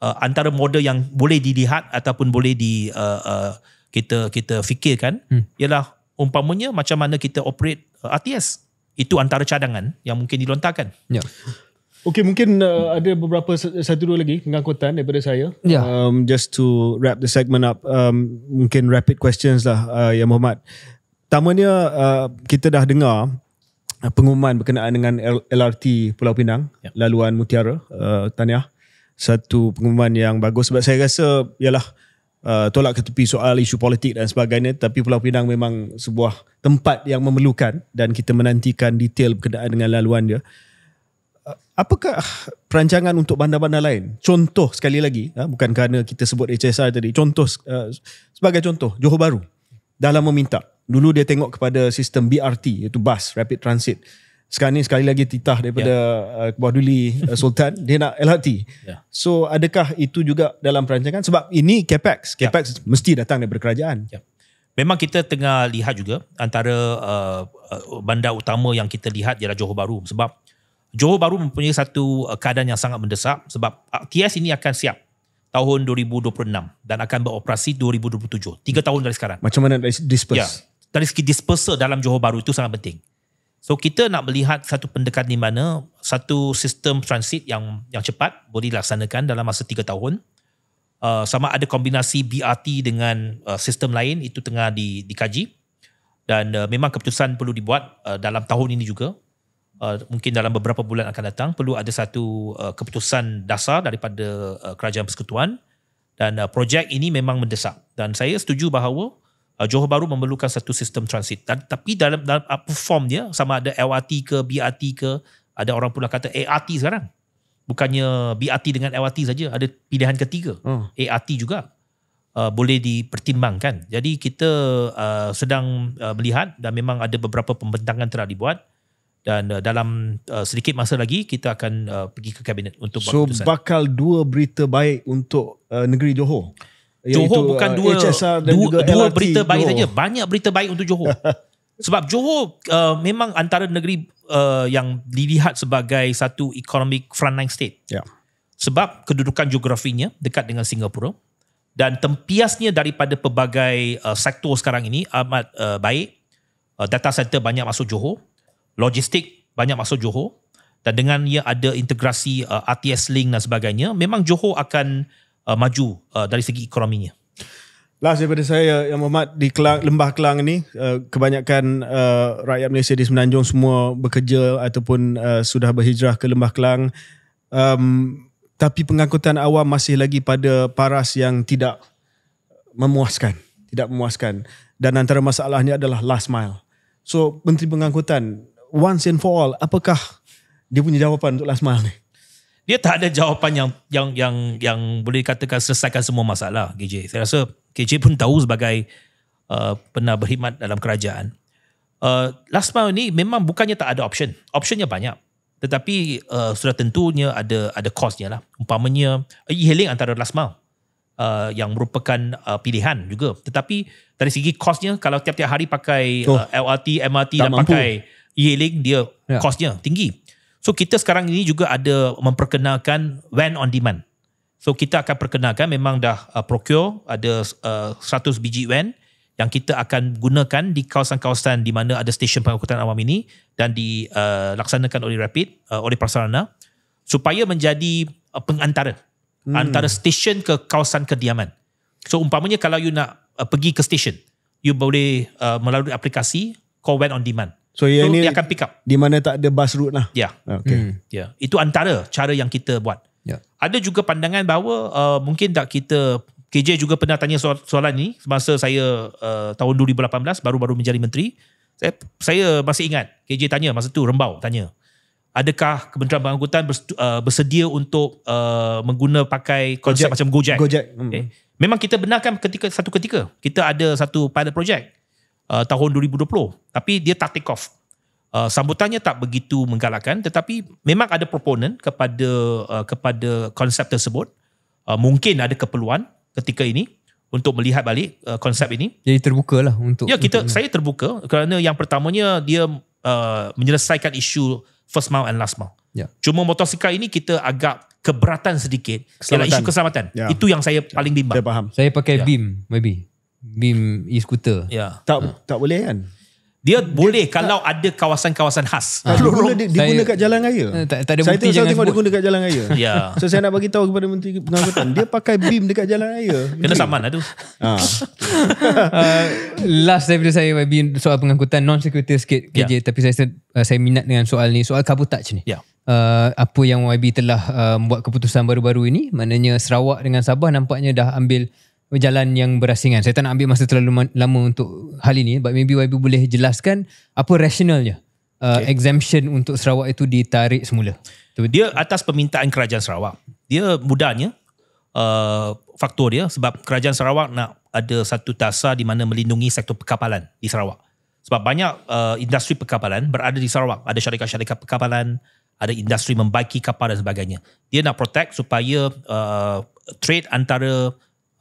uh, antara model yang boleh dilihat ataupun boleh di uh, uh, kita kita fikirkan hmm. ialah umpamanya macam mana kita operate uh, RTS itu antara cadangan yang mungkin dilontarkan ya yeah. Okay, mungkin uh, ada beberapa satu dua lagi pengangkutan daripada saya. Yeah. Um, just to wrap the segment up, um, mungkin rapid questions lah, uh, Ya Muhammad. Tamanya uh, kita dah dengar uh, pengumuman berkenaan dengan LRT Pulau Pinang, yeah. laluan Mutiara, uh, Taniah satu pengumuman yang bagus sebab saya rasa ialah uh, tolak ke tepi soal isu politik dan sebagainya tapi Pulau Pinang memang sebuah tempat yang memerlukan dan kita menantikan detail berkenaan dengan laluan dia. Uh, apakah perancangan untuk bandar-bandar lain? Contoh sekali lagi, uh, bukan kerana kita sebut HSR tadi, contoh uh, sebagai contoh Johor Bahru dalam meminta. Dulu dia tengok kepada sistem BRT iaitu bus rapid transit sekarang ni sekali lagi titah daripada yeah. uh, Kebahaduli uh, Sultan dia nak LRT. Yeah. So adakah itu juga dalam perancangan sebab ini capex, ya. capex yeah. mesti datang daripada kerajaan. Yeah. Memang kita tengah lihat juga antara uh, uh, bandar utama yang kita lihat ialah Johor Bahru sebab Johor Bahru mempunyai satu uh, keadaan yang sangat mendesak sebab uh, TS ini akan siap tahun 2026 dan akan beroperasi 2027. Tiga hmm. tahun dari sekarang. Macam mana dari disperse? Ya. Dari segi disperse dalam Johor Bahru itu sangat penting. So kita nak melihat satu pendekatan di mana satu sistem transit yang yang cepat boleh dilaksanakan dalam masa tiga tahun. Uh, sama ada kombinasi BRT dengan uh, sistem lain itu tengah di, dikaji dan uh, memang keputusan perlu dibuat uh, dalam tahun ini juga uh, mungkin dalam beberapa bulan akan datang perlu ada satu uh, keputusan dasar daripada uh, kerajaan persekutuan dan uh, projek ini memang mendesak dan saya setuju bahawa uh, Johor Bahru memerlukan satu sistem transit dan, tapi dalam dalam apa uh, form dia sama ada LRT ke BRT ke ada orang pula kata ART sekarang bukannya BRT dengan LRT saja ada pilihan ketiga hmm. ART juga Uh, boleh dipertimbangkan. Jadi kita uh, sedang uh, melihat dan memang ada beberapa pembentangan telah dibuat dan uh, dalam uh, sedikit masa lagi kita akan uh, pergi ke kabinet untuk so, buat keputusan. So bakal dua berita baik untuk uh, negeri Johor. Johor itu, bukan uh, dua HSR dan dua, LRT, dua berita Johor. baik saja. Banyak berita baik untuk Johor. Sebab Johor uh, memang antara negeri uh, yang dilihat sebagai satu economic front line state. Yeah. Sebab kedudukan geografinya dekat dengan Singapura dan tempiasnya daripada pelbagai uh, sektor sekarang ini amat uh, baik. Uh, data center banyak masuk Johor, logistik banyak masuk Johor dan dengan ia ada integrasi uh, RTS link dan sebagainya, memang Johor akan uh, maju uh, dari segi ekonominya. Last daripada saya yang Muhammad di Kelang, Lembah Kelang ini uh, kebanyakan uh, rakyat Malaysia di Semenanjung semua bekerja ataupun uh, sudah berhijrah ke Lembah Kelang. Um, tapi pengangkutan awam masih lagi pada paras yang tidak memuaskan, tidak memuaskan. Dan antara masalahnya adalah last mile. So, Menteri Pengangkutan, once and for all, apakah dia punya jawapan untuk last mile ni? dia tak ada jawapan yang yang yang yang boleh dikatakan selesaikan semua masalah KJ. Saya rasa KJ pun tahu sebagai uh, pernah berkhidmat dalam kerajaan. Uh, last mile ni memang bukannya tak ada option. Optionnya banyak. Tetapi uh, sudah tentunya ada ada costnya lah. Umpamanya eh, e-hailing antara last mile uh, yang merupakan uh, pilihan juga. Tetapi dari segi costnya kalau tiap-tiap hari pakai oh, uh, LRT, MRT dan mampu. pakai e-hailing dia yeah. costnya tinggi. So kita sekarang ini juga ada memperkenalkan van on demand. So kita akan perkenalkan memang dah uh, procure ada uh, 100 biji van yang kita akan gunakan di kawasan-kawasan di mana ada stesen pengangkutan awam ini dan dilaksanakan uh, oleh Rapid, uh, oleh Prasarana supaya menjadi uh, pengantara hmm. antara stesen ke kawasan kediaman. So umpamanya kalau you nak uh, pergi ke stesen, you boleh uh, melalui aplikasi call when on demand. So, so ini dia akan pick up. Di mana tak ada bus route lah. Ya. Yeah. Okay. Hmm. Yeah. Itu antara cara yang kita buat. Yeah. Ada juga pandangan bahawa uh, mungkin tak kita, KJ juga pernah tanya soal, soalan ni semasa saya uh, tahun 2018 baru-baru menjadi menteri. Saya, saya masih ingat KJ tanya masa tu rembau tanya. Adakah Kementerian Pengangkutan uh, bersedia untuk uh, mengguna pakai konsep Gojek. macam Gojek? Gojek. Hmm. Eh, okay. Memang kita benarkan ketika satu ketika kita ada satu pilot project Uh, tahun 2020 tapi dia tak take off. Uh, sambutannya tak begitu menggalakkan tetapi memang ada proponen kepada uh, kepada konsep tersebut. Uh, mungkin ada keperluan ketika ini untuk melihat balik uh, konsep ini. Jadi terbuka lah untuk Ya kita untuk saya terbuka kerana yang pertamanya dia uh, menyelesaikan isu first mile and last mile. Ya. Cuma motosikal ini kita agak keberatan sedikit keselamatan. ialah isu keselamatan. Ya. Itu yang saya ya. paling bimbang. Saya faham. Saya pakai ya. beam maybe. Bim e-scooter. Ya. Tak ha. tak boleh kan? Dia, dia boleh tak, kalau ada kawasan-kawasan khas. Kalau ha. guna, dia, guna kat jalan raya. Eh, tak, tak ada saya bukti jangan tengok dia guna kat jalan raya. ya. So saya nak bagi tahu kepada Menteri Pengangkutan. dia pakai bim dekat jalan raya. Kena saman lah tu. Ha. uh, last daripada saya YB soal pengangkutan non-security sikit ya. KJ. Yeah. Tapi saya, uh, saya minat dengan soal ni. Soal touch ni. Ya. Uh, apa yang YB telah uh, buat keputusan baru-baru ini. Maknanya Sarawak dengan Sabah nampaknya dah ambil jalan yang berasingan. Saya tak nak ambil masa terlalu lama untuk hal ini but maybe YB boleh jelaskan apa rasionalnya uh, okay. exemption untuk Sarawak itu ditarik semula. Dia atas permintaan kerajaan Sarawak. Dia mudahnya uh, faktor dia sebab kerajaan Sarawak nak ada satu tasa di mana melindungi sektor perkapalan di Sarawak. Sebab banyak uh, industri perkapalan berada di Sarawak. Ada syarikat-syarikat perkapalan, ada industri membaiki kapal dan sebagainya. Dia nak protect supaya uh, trade antara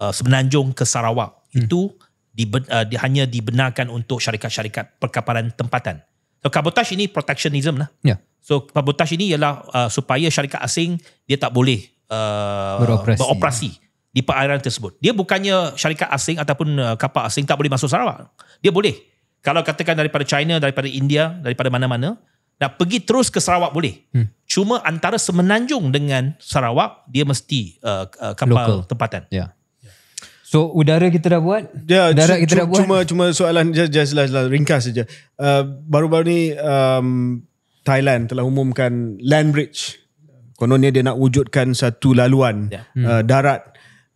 Uh, semenanjung ke Sarawak hmm. itu di, uh, di, hanya dibenarkan untuk syarikat-syarikat perkapalan tempatan. So kabotaj ini protectionism lah. Yeah. So kabotaj ini ialah uh, supaya syarikat asing dia tak boleh uh, beroperasi, beroperasi yeah. di perairan tersebut. Dia bukannya syarikat asing ataupun uh, kapal asing tak boleh masuk Sarawak. Dia boleh. Kalau katakan daripada China, daripada India, daripada mana-mana nak pergi terus ke Sarawak boleh. Hmm. Cuma antara semenanjung dengan Sarawak dia mesti uh, uh, kapal Local. tempatan. Yeah. So udara kita dah buat? Ya, yeah, darat kita dah buat. Cuma cuma soalan just just lah, lah ringkas saja. Uh, baru-baru ni um, Thailand telah umumkan land bridge. Kononnya dia nak wujudkan satu laluan yeah. uh, hmm. darat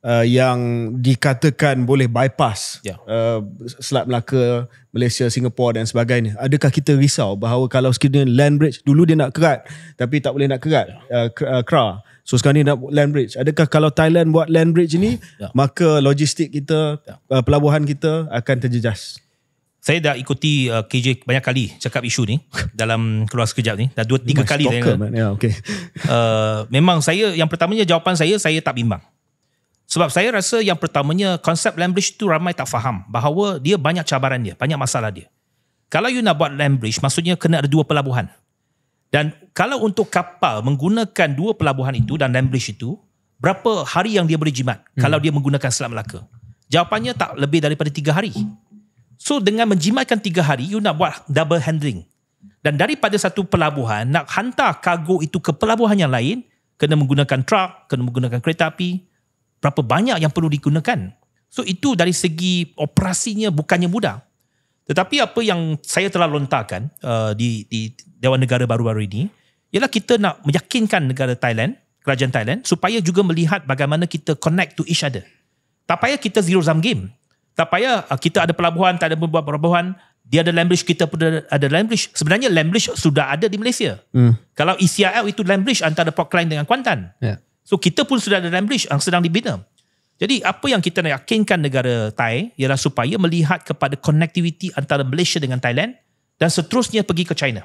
uh, yang dikatakan boleh bypass yeah. uh, Selat Melaka, Malaysia, Singapura dan sebagainya. Adakah kita risau bahawa kalau sekiranya land bridge dulu dia nak kerat tapi tak boleh nak kerat yeah. uh, kera, uh, So sekarang ni nak land bridge. Adakah kalau Thailand buat land bridge ni, yeah. maka logistik kita, yeah. uh, pelabuhan kita akan terjejas? Saya dah ikuti uh, KJ banyak kali cakap isu ni dalam keluar sekejap ni. Dah dua, tiga kali. Stalker, saya, Yeah, okay. uh, memang saya, yang pertamanya jawapan saya, saya tak bimbang. Sebab saya rasa yang pertamanya konsep land bridge tu ramai tak faham bahawa dia banyak cabaran dia, banyak masalah dia. Kalau you nak buat land bridge, maksudnya kena ada dua pelabuhan. Dan kalau untuk kapal menggunakan dua pelabuhan itu dan Danbridge itu, berapa hari yang dia boleh jimat hmm. kalau dia menggunakan Selat Melaka? Jawapannya tak lebih daripada tiga hari. So dengan menjimatkan tiga hari, you nak buat double handling. Dan daripada satu pelabuhan, nak hantar kargo itu ke pelabuhan yang lain, kena menggunakan truck, kena menggunakan kereta api, berapa banyak yang perlu digunakan. So itu dari segi operasinya bukannya mudah. Tetapi apa yang saya telah lontarkan uh, di, di, Dewan Negara baru-baru ini ialah kita nak meyakinkan negara Thailand, kerajaan Thailand supaya juga melihat bagaimana kita connect to each other. Tak payah kita zero sum game. Tak payah uh, kita ada pelabuhan, tak ada membuat pelabuhan, dia ada land bridge, kita pun ada land bridge. Sebenarnya land bridge sudah ada di Malaysia. Hmm. Kalau ECIL itu land bridge antara Port Klang dengan Kuantan. Yeah. So kita pun sudah ada land bridge yang sedang dibina. Jadi apa yang kita nak yakinkan negara Thai ialah supaya melihat kepada connectivity antara Malaysia dengan Thailand dan seterusnya pergi ke China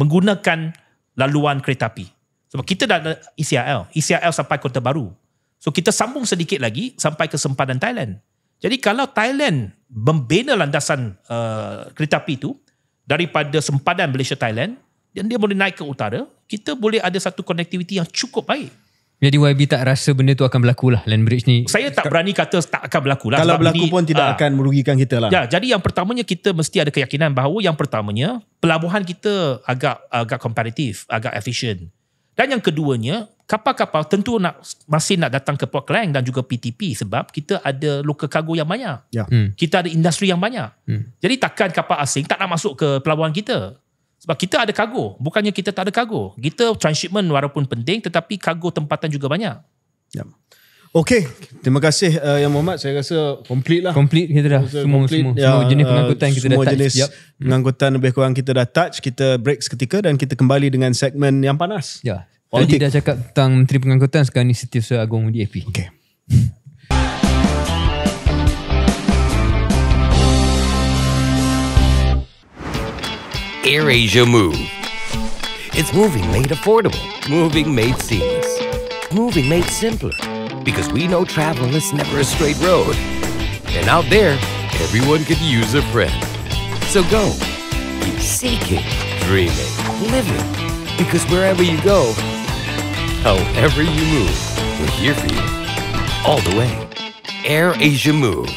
menggunakan laluan kereta api. Sebab kita dah ada ECRL. ECRL sampai Kota Baru. So kita sambung sedikit lagi sampai ke sempadan Thailand. Jadi kalau Thailand membina landasan uh, kereta api itu daripada sempadan Malaysia-Thailand dan dia boleh naik ke utara, kita boleh ada satu konektiviti yang cukup baik. Jadi YB tak rasa benda tu akan berlaku lah land bridge ni. Saya tak berani kata tak akan berlaku lah. Kalau berlaku ini, pun tidak aa, ah. akan merugikan kita lah. Ya, jadi yang pertamanya kita mesti ada keyakinan bahawa yang pertamanya pelabuhan kita agak agak komparatif, agak efisien. Dan yang keduanya, kapal-kapal tentu nak masih nak datang ke Port Klang dan juga PTP sebab kita ada local cargo yang banyak. Ya. Hmm. Kita ada industri yang banyak. Hmm. Jadi takkan kapal asing tak nak masuk ke pelabuhan kita. Sebab kita ada kargo, bukannya kita tak ada kargo. Kita transshipment walaupun penting tetapi kargo tempatan juga banyak. Ya. Okay, terima kasih uh, Yang Muhammad. Saya rasa complete lah. Complete kita dah. Semua, complete. semua, ya, semua, ya, jenis uh, pengangkutan uh, kita dah touch. Semua jenis yep. pengangkutan lebih kurang kita dah touch. Kita break seketika dan kita kembali dengan segmen yang panas. Ya. Politik. Tadi dah cakap tentang Menteri Pengangkutan sekarang ni Setiausaha Agung DAP. Okay. AirAsia Move. It's moving made affordable, moving made seamless, moving made simpler. Because we know travel is never a straight road. And out there, everyone could use a friend. So go, keep seeking, dreaming, living. Because wherever you go, however you move, we're here for you. All the way. AirAsia Move.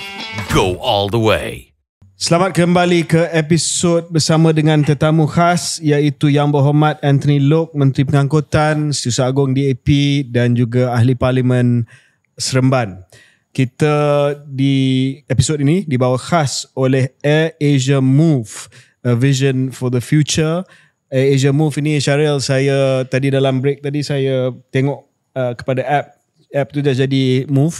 Go all the way. Selamat kembali ke episod bersama dengan tetamu khas iaitu Yang Berhormat Anthony Lok, Menteri Pengangkutan, Setiausaha Agong DAP dan juga Ahli Parlimen Seremban. Kita di episod ini dibawa khas oleh Air Asia Move, A Vision for the Future. Air Asia Move ini Syaril saya tadi dalam break tadi saya tengok uh, kepada app. App tu dah jadi Move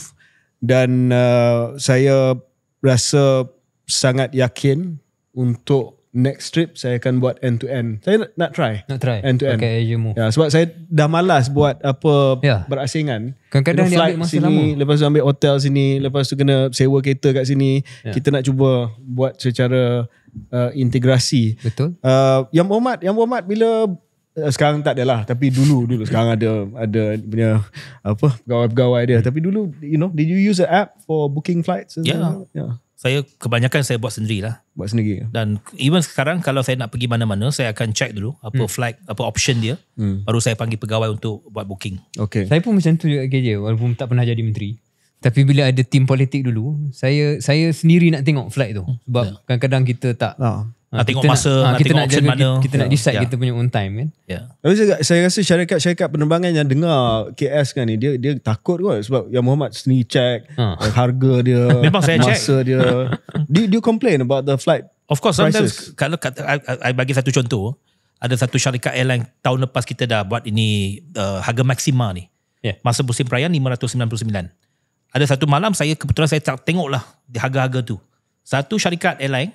dan uh, saya rasa sangat yakin untuk next trip saya akan buat end to end. Saya nak, nak try. Nak try. End to end. Okay, you move. Ya, sebab saya dah malas buat apa yeah. berasingan. Kadang-kadang dia ambil masa sini, lama. Lepas tu ambil hotel sini, lepas tu kena sewa kereta kat sini. Yeah. Kita nak cuba buat secara uh, integrasi. Betul. Uh, yang berhormat, yang berhormat bila uh, sekarang tak lah, tapi dulu dulu sekarang ada ada punya apa gawai-gawai dia tapi dulu you know did you use the app for booking flights yeah. yeah saya kebanyakan saya buat sendiri lah. Buat sendiri. Ya? Dan even sekarang kalau saya nak pergi mana-mana, saya akan check dulu apa hmm. flight, apa option dia. Hmm. Baru saya panggil pegawai untuk buat booking. Okay. Saya pun macam tu juga kerja walaupun tak pernah jadi menteri. Tapi bila ada tim politik dulu, saya saya sendiri nak tengok flight tu. Sebab yeah. kadang-kadang kita tak, oh. Ha, nak tengok masa nak, ha, tengok nak mana kita, nak ya. decide yeah. kita punya on time kan. Ya. Saya, saya rasa syarikat-syarikat penerbangan yang dengar KS kan ni dia dia takut kot sebab yang Muhammad sendiri check ha. eh, harga dia masa check. dia do, you complain about the flight. Of course sometimes kalau saya bagi satu contoh ada satu syarikat airline tahun lepas kita dah buat ini uh, harga maksimal ni. Ya. Masa musim perayaan 599. Ada satu malam saya kebetulan saya tengoklah di harga-harga tu. Satu syarikat airline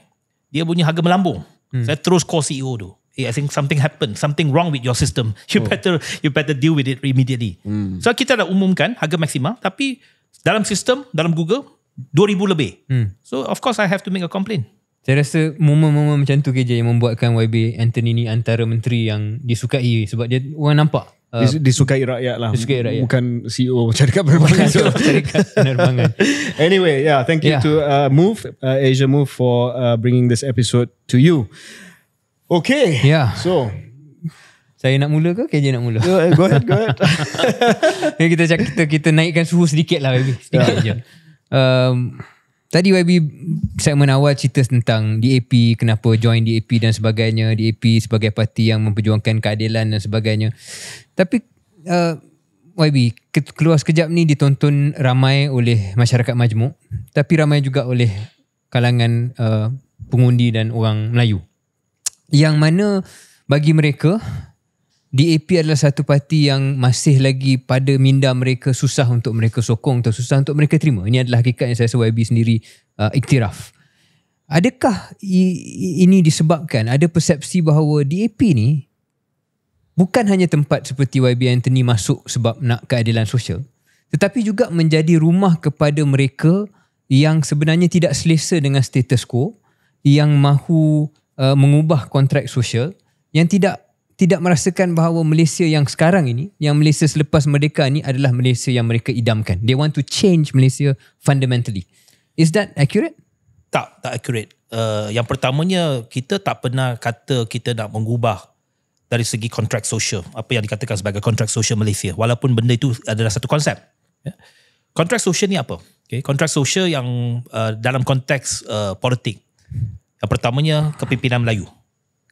dia punya harga melambung. Hmm. Saya terus call CEO tu. Hey, I think something happened. Something wrong with your system. You oh. better you better deal with it immediately. Hmm. So kita dah umumkan harga maksimal tapi dalam sistem, dalam Google, 2,000 lebih. Hmm. So of course I have to make a complaint. Saya rasa momen-momen macam tu KJ yang membuatkan YB Anthony ni antara menteri yang disukai sebab dia orang nampak Uh, disukai rakyat lah disukai rakyat bukan CEO syarikat e penerbangan syarikat penerbangan anyway yeah thank you yeah. to uh, Move uh, Asia Move for uh, bringing this episode to you okay yeah so saya nak mula ke KJ nak mula go ahead go ahead okay, kita, kita, kita naikkan suhu sedikit lah baby. sedikit yeah. je um, Tadi YB segmen awal cerita tentang DAP, kenapa join DAP dan sebagainya. DAP sebagai parti yang memperjuangkan keadilan dan sebagainya. Tapi uh, YB, keluar sekejap ni ditonton ramai oleh masyarakat majmuk. Tapi ramai juga oleh kalangan uh, pengundi dan orang Melayu. Yang mana bagi mereka, DAP adalah satu parti yang masih lagi pada minda mereka susah untuk mereka sokong atau susah untuk mereka terima. Ini adalah hakikat yang saya rasa YB sendiri uh, iktiraf. Adakah i, i, ini disebabkan ada persepsi bahawa DAP ni bukan hanya tempat seperti YB Anthony masuk sebab nak keadilan sosial tetapi juga menjadi rumah kepada mereka yang sebenarnya tidak selesa dengan status quo yang mahu uh, mengubah kontrak sosial yang tidak tidak merasakan bahawa Malaysia yang sekarang ini, yang Malaysia selepas merdeka ni adalah Malaysia yang mereka idamkan. They want to change Malaysia fundamentally. Is that accurate? Tak, tak accurate. Uh, yang pertamanya, kita tak pernah kata kita nak mengubah dari segi kontrak sosial. Apa yang dikatakan sebagai kontrak sosial Malaysia. Walaupun benda itu adalah satu konsep. Kontrak ya. sosial ni apa? Kontrak okay. sosial yang uh, dalam konteks uh, politik. Yang pertamanya, kepimpinan Melayu.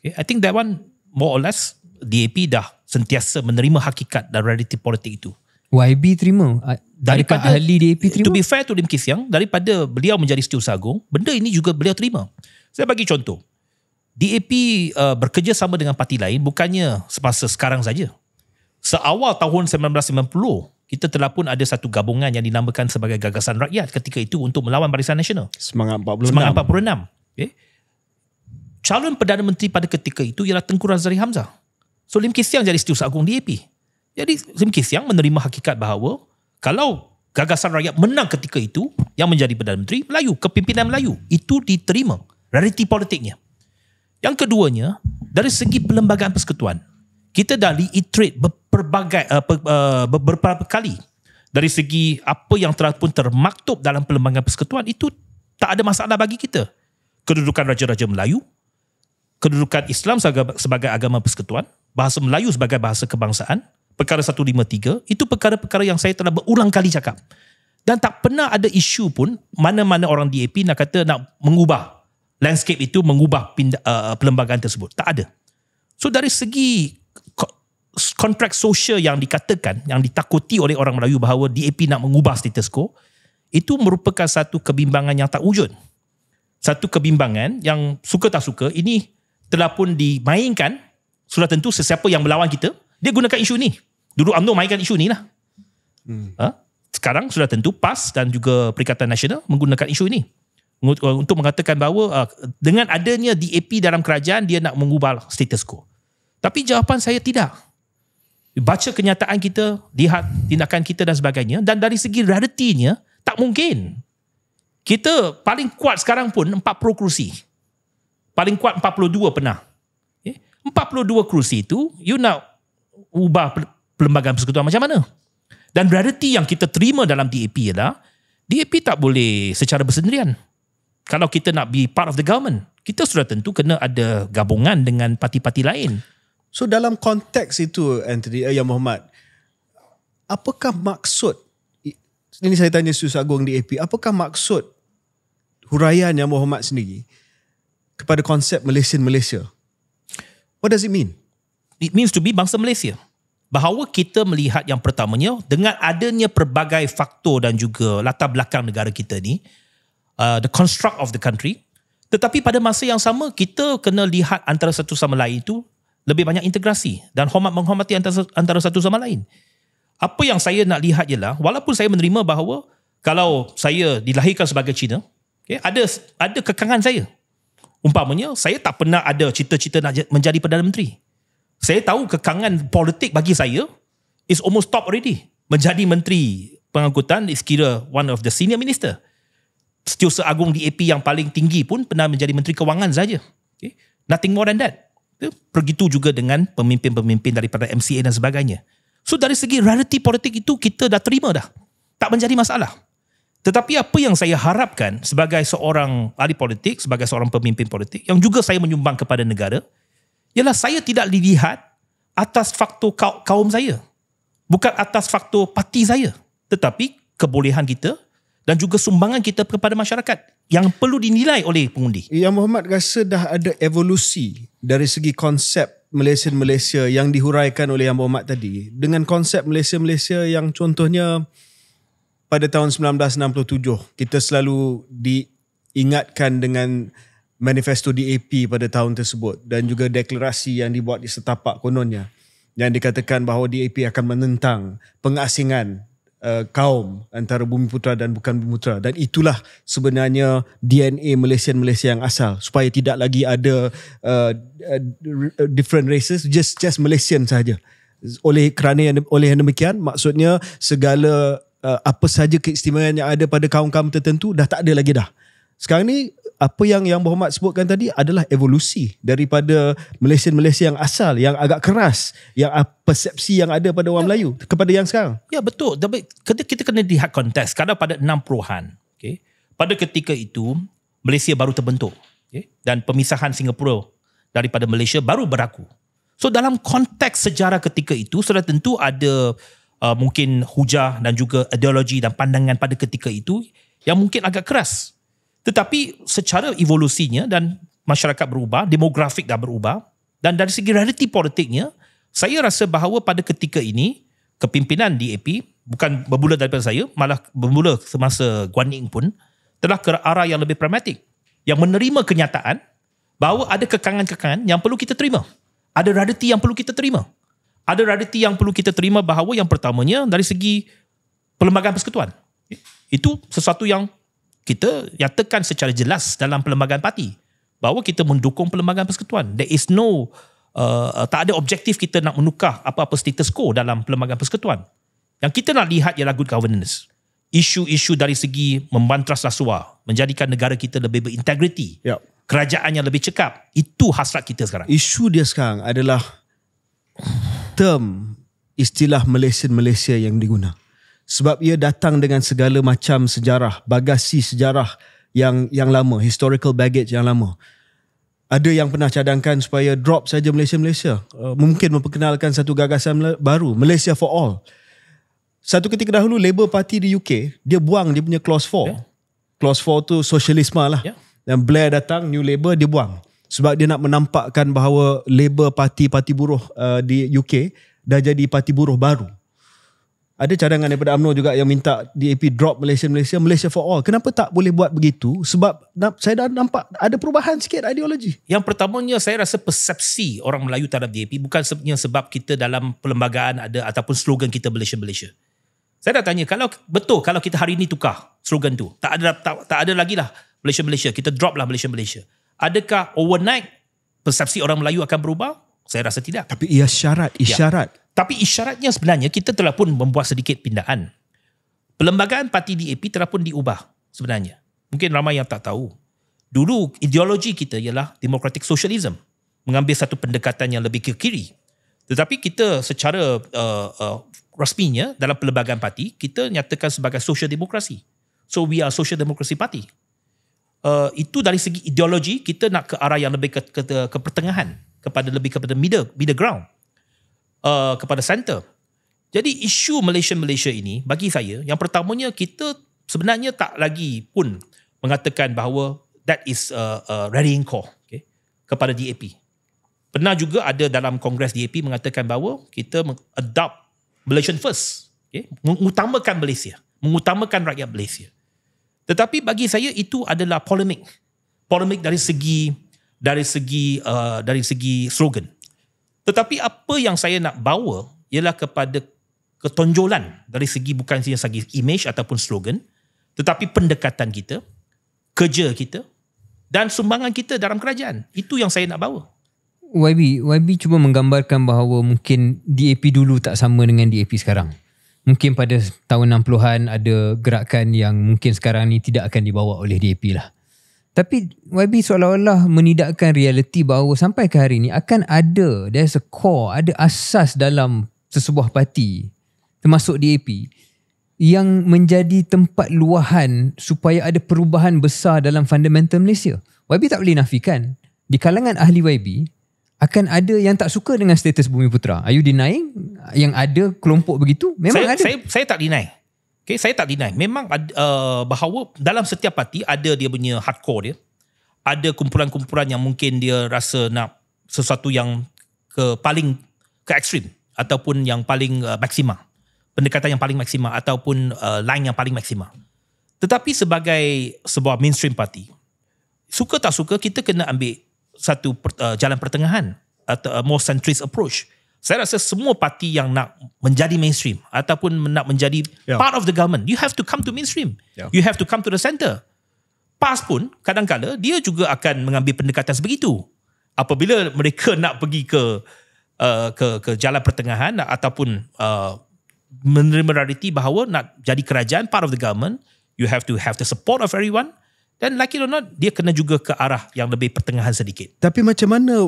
Okay. I think that one more or less DAP dah sentiasa menerima hakikat dan realiti politik itu. YB terima? Daripada ahli DAP terima? To be fair to Lim Kisiang, daripada beliau menjadi setiausaha agung, benda ini juga beliau terima. Saya bagi contoh. DAP uh, bekerja sama dengan parti lain bukannya semasa sekarang saja. Seawal tahun 1990, kita telah pun ada satu gabungan yang dinamakan sebagai Gagasan Rakyat ketika itu untuk melawan Barisan Nasional. Semangat 46. Semangat 46. Okay calon Perdana Menteri pada ketika itu ialah Tengku Razali Hamzah. So Lim Kisiang jadi setiausaha agung DAP. Jadi Lim Kisiang menerima hakikat bahawa kalau gagasan rakyat menang ketika itu yang menjadi Perdana Menteri Melayu, kepimpinan Melayu itu diterima. Rariti politiknya. Yang keduanya, dari segi perlembagaan persekutuan, kita dah reiterate berbagai, uh, ber, uh, beberapa kali dari segi apa yang telah pun termaktub dalam perlembagaan persekutuan itu tak ada masalah bagi kita. Kedudukan Raja-Raja Melayu, kedudukan Islam sebagai agama persekutuan, bahasa Melayu sebagai bahasa kebangsaan, perkara 153, itu perkara-perkara yang saya telah berulang kali cakap. Dan tak pernah ada isu pun mana-mana orang DAP nak kata nak mengubah landscape itu, mengubah pindah, uh, perlembagaan tersebut. Tak ada. So dari segi kontrak sosial yang dikatakan, yang ditakuti oleh orang Melayu bahawa DAP nak mengubah status quo, itu merupakan satu kebimbangan yang tak wujud. Satu kebimbangan yang suka tak suka, ini telah pun dimainkan sudah tentu sesiapa yang melawan kita dia gunakan isu ni dulu UMNO mainkan isu ni lah hmm. ha? sekarang sudah tentu PAS dan juga Perikatan Nasional menggunakan isu ni uh, untuk mengatakan bahawa uh, dengan adanya DAP dalam kerajaan dia nak mengubah status quo tapi jawapan saya tidak baca kenyataan kita lihat tindakan kita dan sebagainya dan dari segi raritinya tak mungkin kita paling kuat sekarang pun 40 kerusi paling kuat 42 pernah. 42 eh, kerusi itu, you nak ubah perlembagaan persekutuan macam mana? Dan berarti yang kita terima dalam DAP adalah, DAP tak boleh secara bersendirian. Kalau kita nak be part of the government, kita sudah tentu kena ada gabungan dengan parti-parti lain. So dalam konteks itu, Anthony, eh, ya Muhammad, apakah maksud, ini saya tanya Susagung DAP, apakah maksud huraian Yang Muhammad sendiri, kepada konsep Malaysia Malaysia. What does it mean? It means to be bangsa Malaysia. Bahawa kita melihat yang pertamanya dengan adanya pelbagai faktor dan juga latar belakang negara kita ni, uh, the construct of the country. Tetapi pada masa yang sama kita kena lihat antara satu sama lain itu lebih banyak integrasi dan hormat menghormati antara, antara satu sama lain. Apa yang saya nak lihat ialah walaupun saya menerima bahawa kalau saya dilahirkan sebagai Cina, okay, ada ada kekangan saya Umpamanya, saya tak pernah ada cita-cita nak menjadi Perdana Menteri. Saya tahu kekangan politik bagi saya is almost top already. Menjadi Menteri Pengangkutan is kira one of the senior minister. Setiausaha agung di AP yang paling tinggi pun pernah menjadi Menteri Kewangan saja. Okay? Nothing more than that. Begitu ya? juga dengan pemimpin-pemimpin daripada MCA dan sebagainya. So dari segi rariti politik itu kita dah terima dah. Tak menjadi masalah. Tetapi apa yang saya harapkan sebagai seorang ahli politik, sebagai seorang pemimpin politik yang juga saya menyumbang kepada negara, ialah saya tidak dilihat atas faktor kaum saya. Bukan atas faktor parti saya. Tetapi kebolehan kita dan juga sumbangan kita kepada masyarakat yang perlu dinilai oleh pengundi. Yang Muhammad rasa dah ada evolusi dari segi konsep malaysia malaysia yang dihuraikan oleh Yang Muhammad tadi. Dengan konsep Malaysia-Malaysia yang contohnya pada tahun 1967 kita selalu diingatkan dengan manifesto DAP pada tahun tersebut dan juga deklarasi yang dibuat di setapak kononnya yang dikatakan bahawa DAP akan menentang pengasingan uh, kaum antara bumi putra dan bukan bumi putra dan itulah sebenarnya DNA Malaysian Malaysia yang asal supaya tidak lagi ada uh, different races just just Malaysian saja oleh kerana yang, oleh yang demikian maksudnya segala uh, apa saja keistimewaan yang ada pada kaum-kaum tertentu dah tak ada lagi dah. Sekarang ni apa yang yang Muhammad sebutkan tadi adalah evolusi daripada Malaysia-Malaysia yang asal yang agak keras yang uh, persepsi yang ada pada orang ya, Melayu kepada yang sekarang. Ya betul tapi kita, kita kena lihat konteks kadang pada 60-an. Okay. Pada ketika itu Malaysia baru terbentuk okay. dan pemisahan Singapura daripada Malaysia baru berlaku. So dalam konteks sejarah ketika itu sudah tentu ada Uh, mungkin hujah dan juga ideologi dan pandangan pada ketika itu yang mungkin agak keras. Tetapi secara evolusinya dan masyarakat berubah, demografik dah berubah dan dari segi realiti politiknya, saya rasa bahawa pada ketika ini kepimpinan DAP bukan bermula daripada saya, malah bermula semasa Guan Ying pun telah ke arah yang lebih pragmatik yang menerima kenyataan bahawa ada kekangan-kekangan yang perlu kita terima. Ada realiti yang perlu kita terima ada realiti yang perlu kita terima bahawa yang pertamanya dari segi perlembagaan persekutuan. Itu sesuatu yang kita nyatakan secara jelas dalam perlembagaan parti. Bahawa kita mendukung perlembagaan persekutuan. There is no, uh, uh, tak ada objektif kita nak menukar apa-apa status quo dalam perlembagaan persekutuan. Yang kita nak lihat ialah good governance. Isu-isu dari segi membantras rasuah, menjadikan negara kita lebih berintegriti, yep. kerajaan yang lebih cekap, itu hasrat kita sekarang. Isu dia sekarang adalah term istilah Malaysian Malaysia yang diguna sebab ia datang dengan segala macam sejarah bagasi sejarah yang yang lama historical baggage yang lama ada yang pernah cadangkan supaya drop saja Malaysia Malaysia uh, mungkin memperkenalkan satu gagasan baru Malaysia for all satu ketika dahulu Labour Party di UK dia buang dia punya clause 4 yeah. clause 4 tu sosialisme lah yeah. dan Blair datang New Labour dia buang sebab dia nak menampakkan bahawa Labour Party Parti Buruh uh, di UK dah jadi parti buruh baru. Ada cadangan daripada UMNO juga yang minta DAP drop Malaysia Malaysia Malaysia for all. Kenapa tak boleh buat begitu? Sebab saya dah nampak ada perubahan sikit ideologi. Yang pertamanya saya rasa persepsi orang Melayu terhadap DAP bukan sebenarnya sebab kita dalam perlembagaan ada ataupun slogan kita Malaysia Malaysia. Saya dah tanya kalau betul kalau kita hari ini tukar slogan tu, tak ada tak, tak ada lagilah Malaysia Malaysia, kita drop lah Malaysia Malaysia adakah overnight persepsi orang Melayu akan berubah? Saya rasa tidak. Tapi ia syarat, ya. isyarat. Ya. Tapi isyaratnya sebenarnya kita telah pun membuat sedikit pindaan. Perlembagaan parti DAP telah pun diubah sebenarnya. Mungkin ramai yang tak tahu. Dulu ideologi kita ialah democratic socialism. Mengambil satu pendekatan yang lebih ke kiri. Tetapi kita secara uh, uh, rasminya dalam perlembagaan parti, kita nyatakan sebagai social democracy. So we are social democracy party. Uh, itu dari segi ideologi kita nak ke arah yang lebih ke ke, ke, ke pertengahan kepada lebih kepada middle middle ground uh, kepada centre. jadi isu Malaysia Malaysia ini bagi saya yang pertamanya kita sebenarnya tak lagi pun mengatakan bahawa that is a, a rallying call okay, kepada DAP pernah juga ada dalam kongres DAP mengatakan bahawa kita adopt Malaysian first okay, mengutamakan Malaysia mengutamakan rakyat Malaysia tetapi bagi saya itu adalah polemik. Polemik dari segi dari segi uh, dari segi slogan. Tetapi apa yang saya nak bawa ialah kepada ketonjolan dari segi bukan saja segi image ataupun slogan tetapi pendekatan kita, kerja kita dan sumbangan kita dalam kerajaan. Itu yang saya nak bawa. YB, YB cuba menggambarkan bahawa mungkin DAP dulu tak sama dengan DAP sekarang mungkin pada tahun 60-an ada gerakan yang mungkin sekarang ni tidak akan dibawa oleh DAP lah. Tapi YB seolah-olah menidakkan realiti bahawa sampai ke hari ni akan ada, there's a core, ada asas dalam sesebuah parti termasuk DAP yang menjadi tempat luahan supaya ada perubahan besar dalam fundamental Malaysia. YB tak boleh nafikan. Di kalangan ahli YB, akan ada yang tak suka dengan status bumi putra. Are you denying yang ada kelompok begitu? Memang saya, ada. Saya, saya tak deny. Okay, saya tak deny. Memang uh, bahawa dalam setiap parti ada dia punya hardcore dia. Ada kumpulan-kumpulan yang mungkin dia rasa nak sesuatu yang ke paling ke ekstrim ataupun yang paling uh, maksima. Pendekatan yang paling maksima ataupun uh, line yang paling maksima. Tetapi sebagai sebuah mainstream parti, suka tak suka kita kena ambil satu per, uh, jalan pertengahan atau uh, more centrist approach. Saya rasa semua parti yang nak menjadi mainstream ataupun nak menjadi yeah. part of the government, you have to come to mainstream. Yeah. You have to come to the center. PAS pun kadang-kadang dia juga akan mengambil pendekatan sebegitu. Apabila mereka nak pergi ke uh, ke ke jalan pertengahan ataupun uh, menerima realiti bahawa nak jadi kerajaan part of the government, you have to have the support of everyone. Dan lucky or not, dia kena juga ke arah yang lebih pertengahan sedikit. Tapi macam mana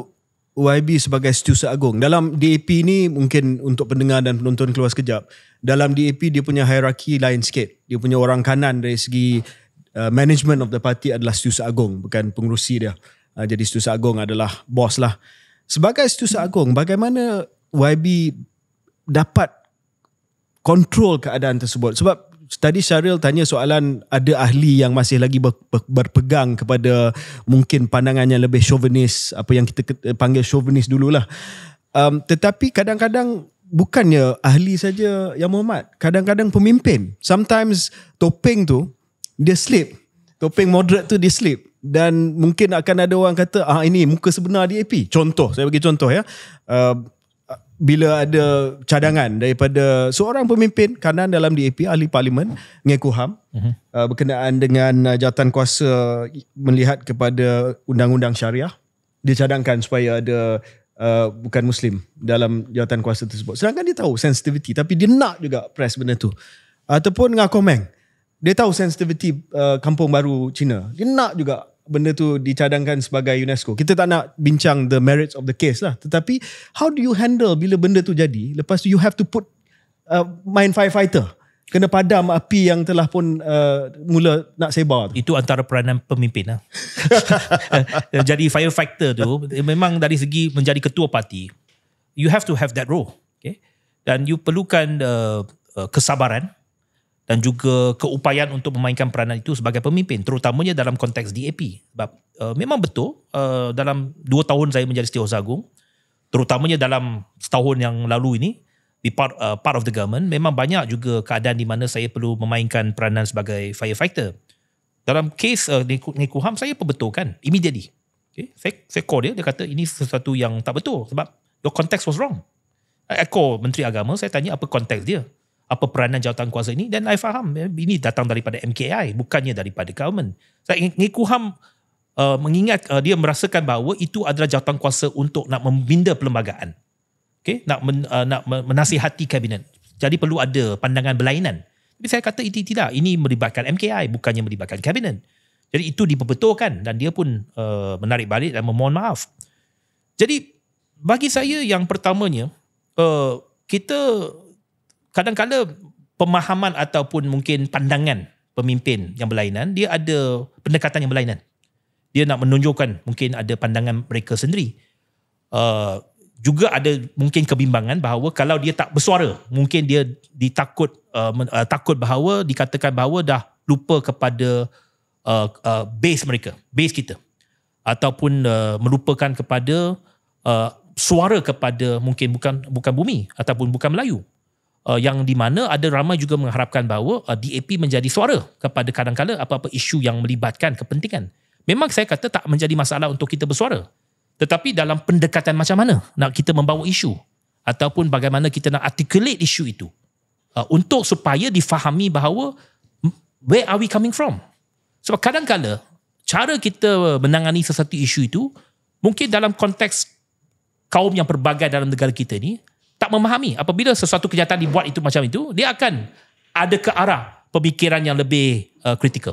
YB sebagai setiausaha agung? Dalam DAP ni mungkin untuk pendengar dan penonton keluar sekejap. Dalam DAP dia punya hierarki lain sikit. Dia punya orang kanan dari segi uh, management of the party adalah setiausaha agung. Bukan pengurusi dia. Uh, jadi setiausaha agung adalah bos lah. Sebagai setiausaha agung, bagaimana YB dapat kontrol keadaan tersebut? Sebab tadi Syaril tanya soalan ada ahli yang masih lagi ber, ber, berpegang kepada mungkin pandangan yang lebih chauvinis apa yang kita panggil chauvinis dululah um, tetapi kadang-kadang bukannya ahli saja yang Muhammad kadang-kadang pemimpin sometimes topeng tu dia slip topeng moderate tu dia slip dan mungkin akan ada orang kata ah ini muka sebenar DAP contoh saya bagi contoh ya uh, bila ada cadangan daripada seorang pemimpin kanan dalam DAP ahli parlimen Ngekuham uh-huh. Mhm. berkenaan dengan uh, jawatan kuasa melihat kepada undang-undang syariah dicadangkan supaya ada uh, bukan muslim dalam jawatan kuasa tersebut sedangkan dia tahu sensitivity tapi dia nak juga press benda tu ataupun dengan komeng dia tahu sensitivity uh, kampung baru Cina dia nak juga benda tu dicadangkan sebagai UNESCO. Kita tak nak bincang the merits of the case lah. Tetapi how do you handle bila benda tu jadi? Lepas tu you have to put uh, mind firefighter. Kena padam api yang telah pun uh, mula nak sebar. Tu. Itu antara peranan pemimpin lah. Jadi firefighter tu memang dari segi menjadi ketua parti. You have to have that role. Okay? Dan you perlukan uh, uh kesabaran dan juga keupayaan untuk memainkan peranan itu sebagai pemimpin terutamanya dalam konteks DAP sebab uh, eh, memang betul uh, dalam dua tahun saya menjadi e setiausaha agung terutamanya dalam setahun yang lalu ini be part, uh, part of the government memang banyak juga keadaan di mana saya perlu memainkan peranan sebagai firefighter dalam kes uh, Nekuham saya perbetulkan immediately okay? saya, saya call dia dia kata ini sesuatu yang tak betul sebab your context was wrong I call Menteri Agama saya tanya apa konteks dia apa peranan jawatan kuasa ini dan saya faham ya, ini datang daripada MKI bukannya daripada government. Saya ingin kuham uh, mengingat uh, dia merasakan bahawa itu adalah jawatan kuasa untuk nak membina perlembagaan. Okay? Nak, men, uh, nak menasihati kabinet. Jadi perlu ada pandangan berlainan. Tapi saya kata itu tidak. Ini melibatkan MKI bukannya melibatkan kabinet. Jadi itu diperbetulkan dan dia pun uh, menarik balik dan memohon maaf. Jadi bagi saya yang pertamanya uh, kita kadang kadang pemahaman ataupun mungkin pandangan pemimpin yang berlainan, dia ada pendekatan yang berlainan. Dia nak menunjukkan mungkin ada pandangan mereka sendiri. Uh, juga ada mungkin kebimbangan bahawa kalau dia tak bersuara, mungkin dia ditakut uh, uh, takut bahawa dikatakan bahawa dah lupa kepada uh, uh, base mereka, base kita. Ataupun uh, melupakan kepada uh, suara kepada mungkin bukan bukan bumi ataupun bukan Melayu uh, yang di mana ada ramai juga mengharapkan bahawa uh, DAP menjadi suara kepada kadang-kala apa-apa isu yang melibatkan kepentingan. Memang saya kata tak menjadi masalah untuk kita bersuara. Tetapi dalam pendekatan macam mana nak kita membawa isu ataupun bagaimana kita nak articulate isu itu uh, untuk supaya difahami bahawa where are we coming from? Sebab kadang-kala cara kita menangani sesuatu isu itu mungkin dalam konteks kaum yang berbagai dalam negara kita ni tak memahami apabila sesuatu kenyataan dibuat itu macam itu dia akan ada ke arah pemikiran yang lebih kritikal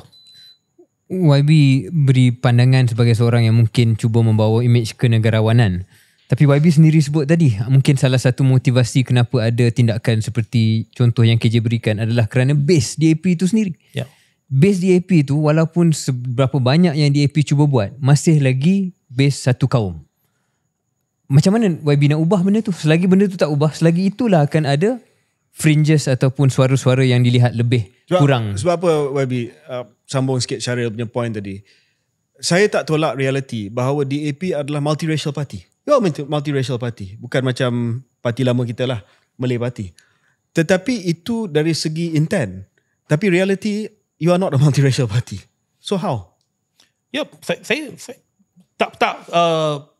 uh, YB beri pandangan sebagai seorang yang mungkin cuba membawa imej kenegarawanan. Tapi YB sendiri sebut tadi, mungkin salah satu motivasi kenapa ada tindakan seperti contoh yang KJ berikan adalah kerana base DAP itu sendiri. Yeah. Base DAP itu walaupun seberapa banyak yang DAP cuba buat, masih lagi base satu kaum macam mana YB nak ubah benda tu? Selagi benda tu tak ubah, selagi itulah akan ada fringes ataupun suara-suara yang dilihat lebih sebab, kurang. Sebab apa YB uh, ah, sambung sikit Syaril punya point tadi. Saya tak tolak reality bahawa DAP adalah multiracial party. Ya, multiracial party. Bukan macam parti lama kita lah, Malay party. Tetapi itu dari segi intent. Tapi reality, you are not a multiracial party. So how? Ya, yep, saya, saya, saya tak, tak, uh,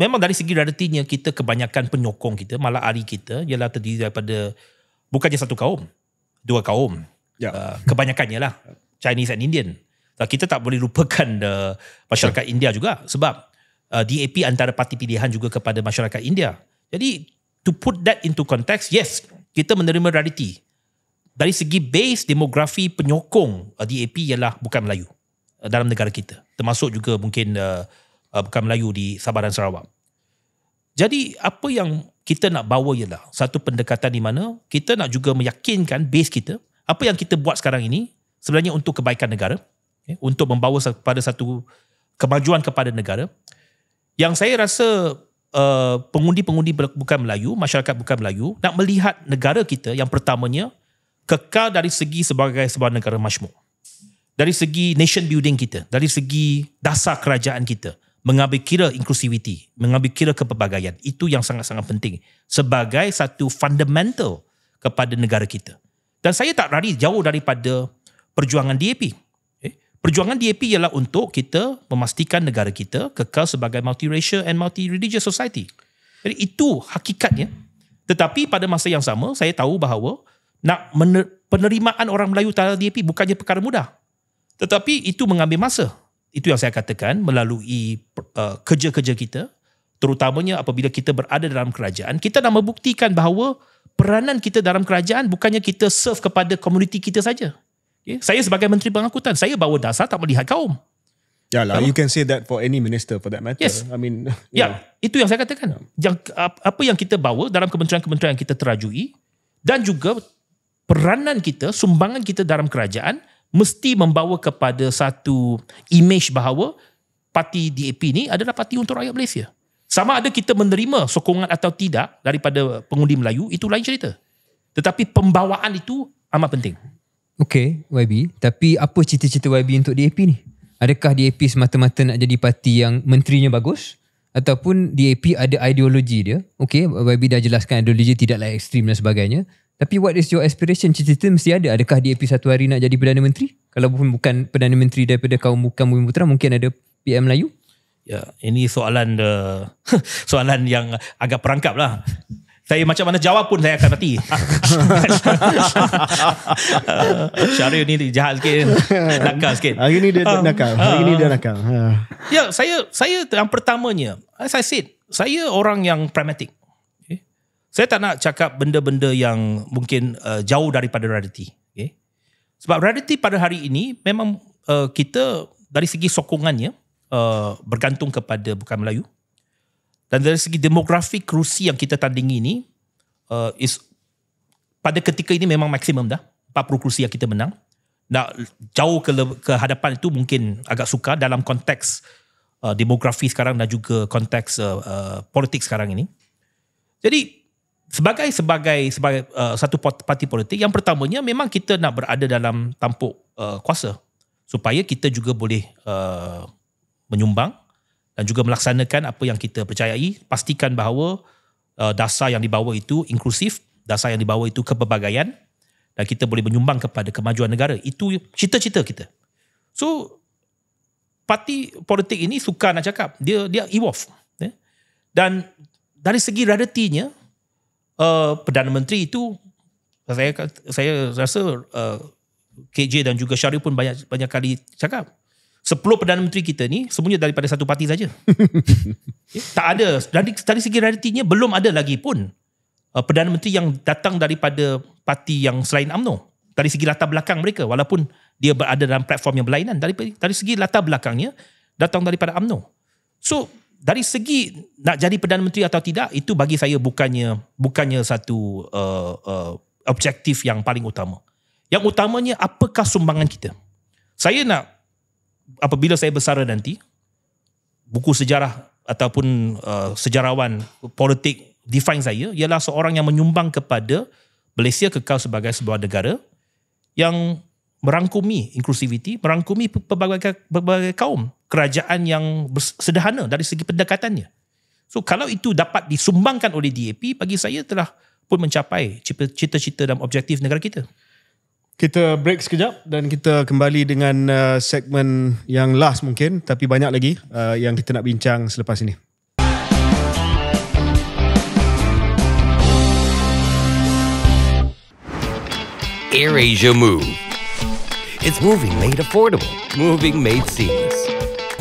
memang dari segi realitinya kita kebanyakan penyokong kita malah ahli kita ialah terdiri daripada bukan je satu kaum dua kaum yeah. Ya. uh, kebanyakannya lah Chinese and Indian so, ah, kita tak boleh lupakan uh, masyarakat sure. India juga sebab uh, ah, DAP antara parti pilihan juga kepada masyarakat India jadi to put that into context yes kita menerima realiti dari segi base demografi penyokong uh, DAP ialah bukan Melayu uh, dalam negara kita termasuk juga mungkin uh, uh, bukan Melayu di Sabah dan Sarawak. Jadi apa yang kita nak bawa ialah satu pendekatan di mana kita nak juga meyakinkan base kita apa yang kita buat sekarang ini sebenarnya untuk kebaikan negara okay, ya, untuk membawa kepada satu kemajuan kepada negara yang saya rasa uh, pengundi-pengundi bukan Melayu masyarakat bukan Melayu nak melihat negara kita yang pertamanya kekal dari segi sebagai sebuah negara masyhur dari segi nation building kita dari segi dasar kerajaan kita mengambil kira inklusiviti, mengambil kira kepelbagaian. Itu yang sangat-sangat penting sebagai satu fundamental kepada negara kita. Dan saya tak lari jauh daripada perjuangan DAP. Eh, perjuangan DAP ialah untuk kita memastikan negara kita kekal sebagai multiracial and multireligious society. Jadi itu hakikatnya. Tetapi pada masa yang sama, saya tahu bahawa nak penerimaan orang Melayu terhadap DAP bukannya perkara mudah. Tetapi itu mengambil masa itu yang saya katakan melalui uh, kerja-kerja kita terutamanya apabila kita berada dalam kerajaan kita dah membuktikan bahawa peranan kita dalam kerajaan bukannya kita serve kepada komuniti kita saja okay? saya sebagai menteri pengangkutan saya bawa dasar tak melihat kaum ya lah you can say that for any minister for that matter yes. i mean ya yeah, itu yang saya katakan yang, apa yang kita bawa dalam kementerian-kementerian kita terajui dan juga peranan kita sumbangan kita dalam kerajaan mesti membawa kepada satu image bahawa parti DAP ini adalah parti untuk rakyat Malaysia. Sama ada kita menerima sokongan atau tidak daripada pengundi Melayu, itu lain cerita. Tetapi pembawaan itu amat penting. Okey, YB. Tapi apa cita-cita YB untuk DAP ni? Adakah DAP semata-mata nak jadi parti yang menterinya bagus? Ataupun DAP ada ideologi dia? Okey, YB dah jelaskan ideologi tidaklah ekstrim dan sebagainya. Tapi what is your aspiration? Cita-cita mesti ada. Adakah DAP satu hari nak jadi Perdana Menteri? Kalau pun bukan Perdana Menteri daripada kaum bukan Bumi Putera, mungkin ada PM Melayu? Ya, ini soalan the, uh, soalan yang agak perangkap lah. Saya macam mana jawab pun saya akan mati. Syarif ni jahat sikit. Nakal sikit. Hari ni dia uh, nakal. Hari uh, ni dia ah. nakal. Uh. Ya, saya saya yang pertamanya, as I said, saya orang yang pragmatic. Saya tak nak cakap benda-benda yang mungkin uh, jauh daripada reality. Okay? Sebab reality pada hari ini memang uh, kita dari segi sokongannya uh, bergantung kepada bukan Melayu. Dan dari segi demografi kerusi yang kita tandingi ini uh, is pada ketika ini memang maksimum dah. 40 kerusi yang kita menang. Nak jauh ke, ke hadapan itu mungkin agak sukar dalam konteks uh, demografi sekarang dan juga konteks uh, uh, politik sekarang ini. Jadi sebagai sebagai sebagai uh, satu parti politik yang pertamanya memang kita nak berada dalam tampuk uh, kuasa supaya kita juga boleh uh, menyumbang dan juga melaksanakan apa yang kita percayai pastikan bahawa uh, dasar yang dibawa itu inklusif dasar yang dibawa itu kepelbagaian dan kita boleh menyumbang kepada kemajuan negara itu cita-cita kita so parti politik ini suka nak cakap dia dia evolve ya. dan dari segi raritinya uh, Perdana Menteri itu saya saya rasa uh, KJ dan juga Syarif pun banyak banyak kali cakap sepuluh Perdana Menteri kita ni semuanya daripada satu parti saja. Ya, tak ada. Dari, dari segi realitinya belum ada lagi pun uh, Perdana Menteri yang datang daripada parti yang selain UMNO. Dari segi latar belakang mereka walaupun dia berada dalam platform yang berlainan. Dari, dari segi latar belakangnya datang daripada UMNO. So dari segi nak jadi perdana menteri atau tidak itu bagi saya bukannya bukannya satu uh, uh, objektif yang paling utama. Yang utamanya apakah sumbangan kita? Saya nak apabila saya bersara nanti buku sejarah ataupun uh, sejarawan politik define saya ialah seorang yang menyumbang kepada Malaysia kekal sebagai sebuah negara yang merangkumi inklusiviti, merangkumi pelbagai, pelbagai kaum, kerajaan yang sederhana dari segi pendekatannya. So kalau itu dapat disumbangkan oleh DAP, bagi saya telah pun mencapai cita-cita dan objektif negara kita. Kita break sekejap dan kita kembali dengan uh, segmen yang last mungkin tapi banyak lagi uh, yang kita nak bincang selepas ini. AirAsia Move It's moving made affordable, moving made seamless,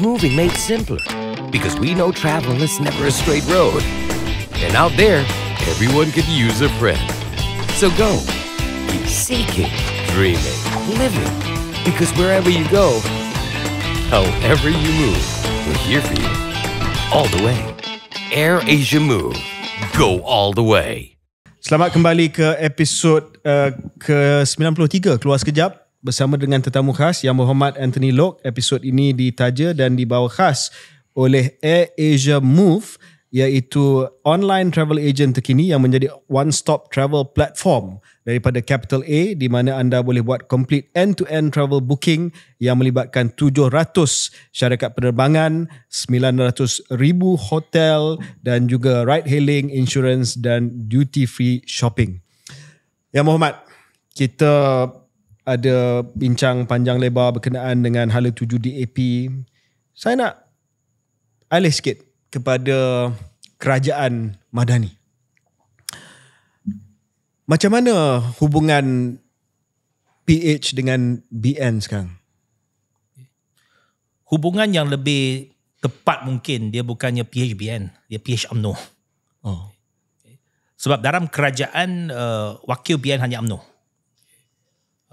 moving made simpler. Because we know travel is never a straight road. And out there, everyone could use a friend. So go, keep seeking, dreaming, living. Because wherever you go, however you move, we're here for you. All the way. Air Asia Move. Go all the way. Selamat kembali ke episod uh, eh, ke-93 Keluar Sekejap bersama dengan tetamu khas yang berhormat Anthony Lok. Episod ini ditaja dan dibawa khas oleh Air Asia Move iaitu online travel agent terkini yang menjadi one stop travel platform daripada Capital A di mana anda boleh buat complete end to end travel booking yang melibatkan 700 syarikat penerbangan, 900 ribu hotel dan juga ride hailing, insurance dan duty free shopping. Ya Muhammad, kita ada bincang panjang lebar berkenaan dengan hala tuju DAP. Saya nak alih sikit kepada kerajaan Madani. Macam mana hubungan PH dengan BN sekarang? Hubungan yang lebih tepat mungkin dia bukannya PHBN, dia PH amno. Oh. Sebab dalam kerajaan uh, wakil BN hanya amno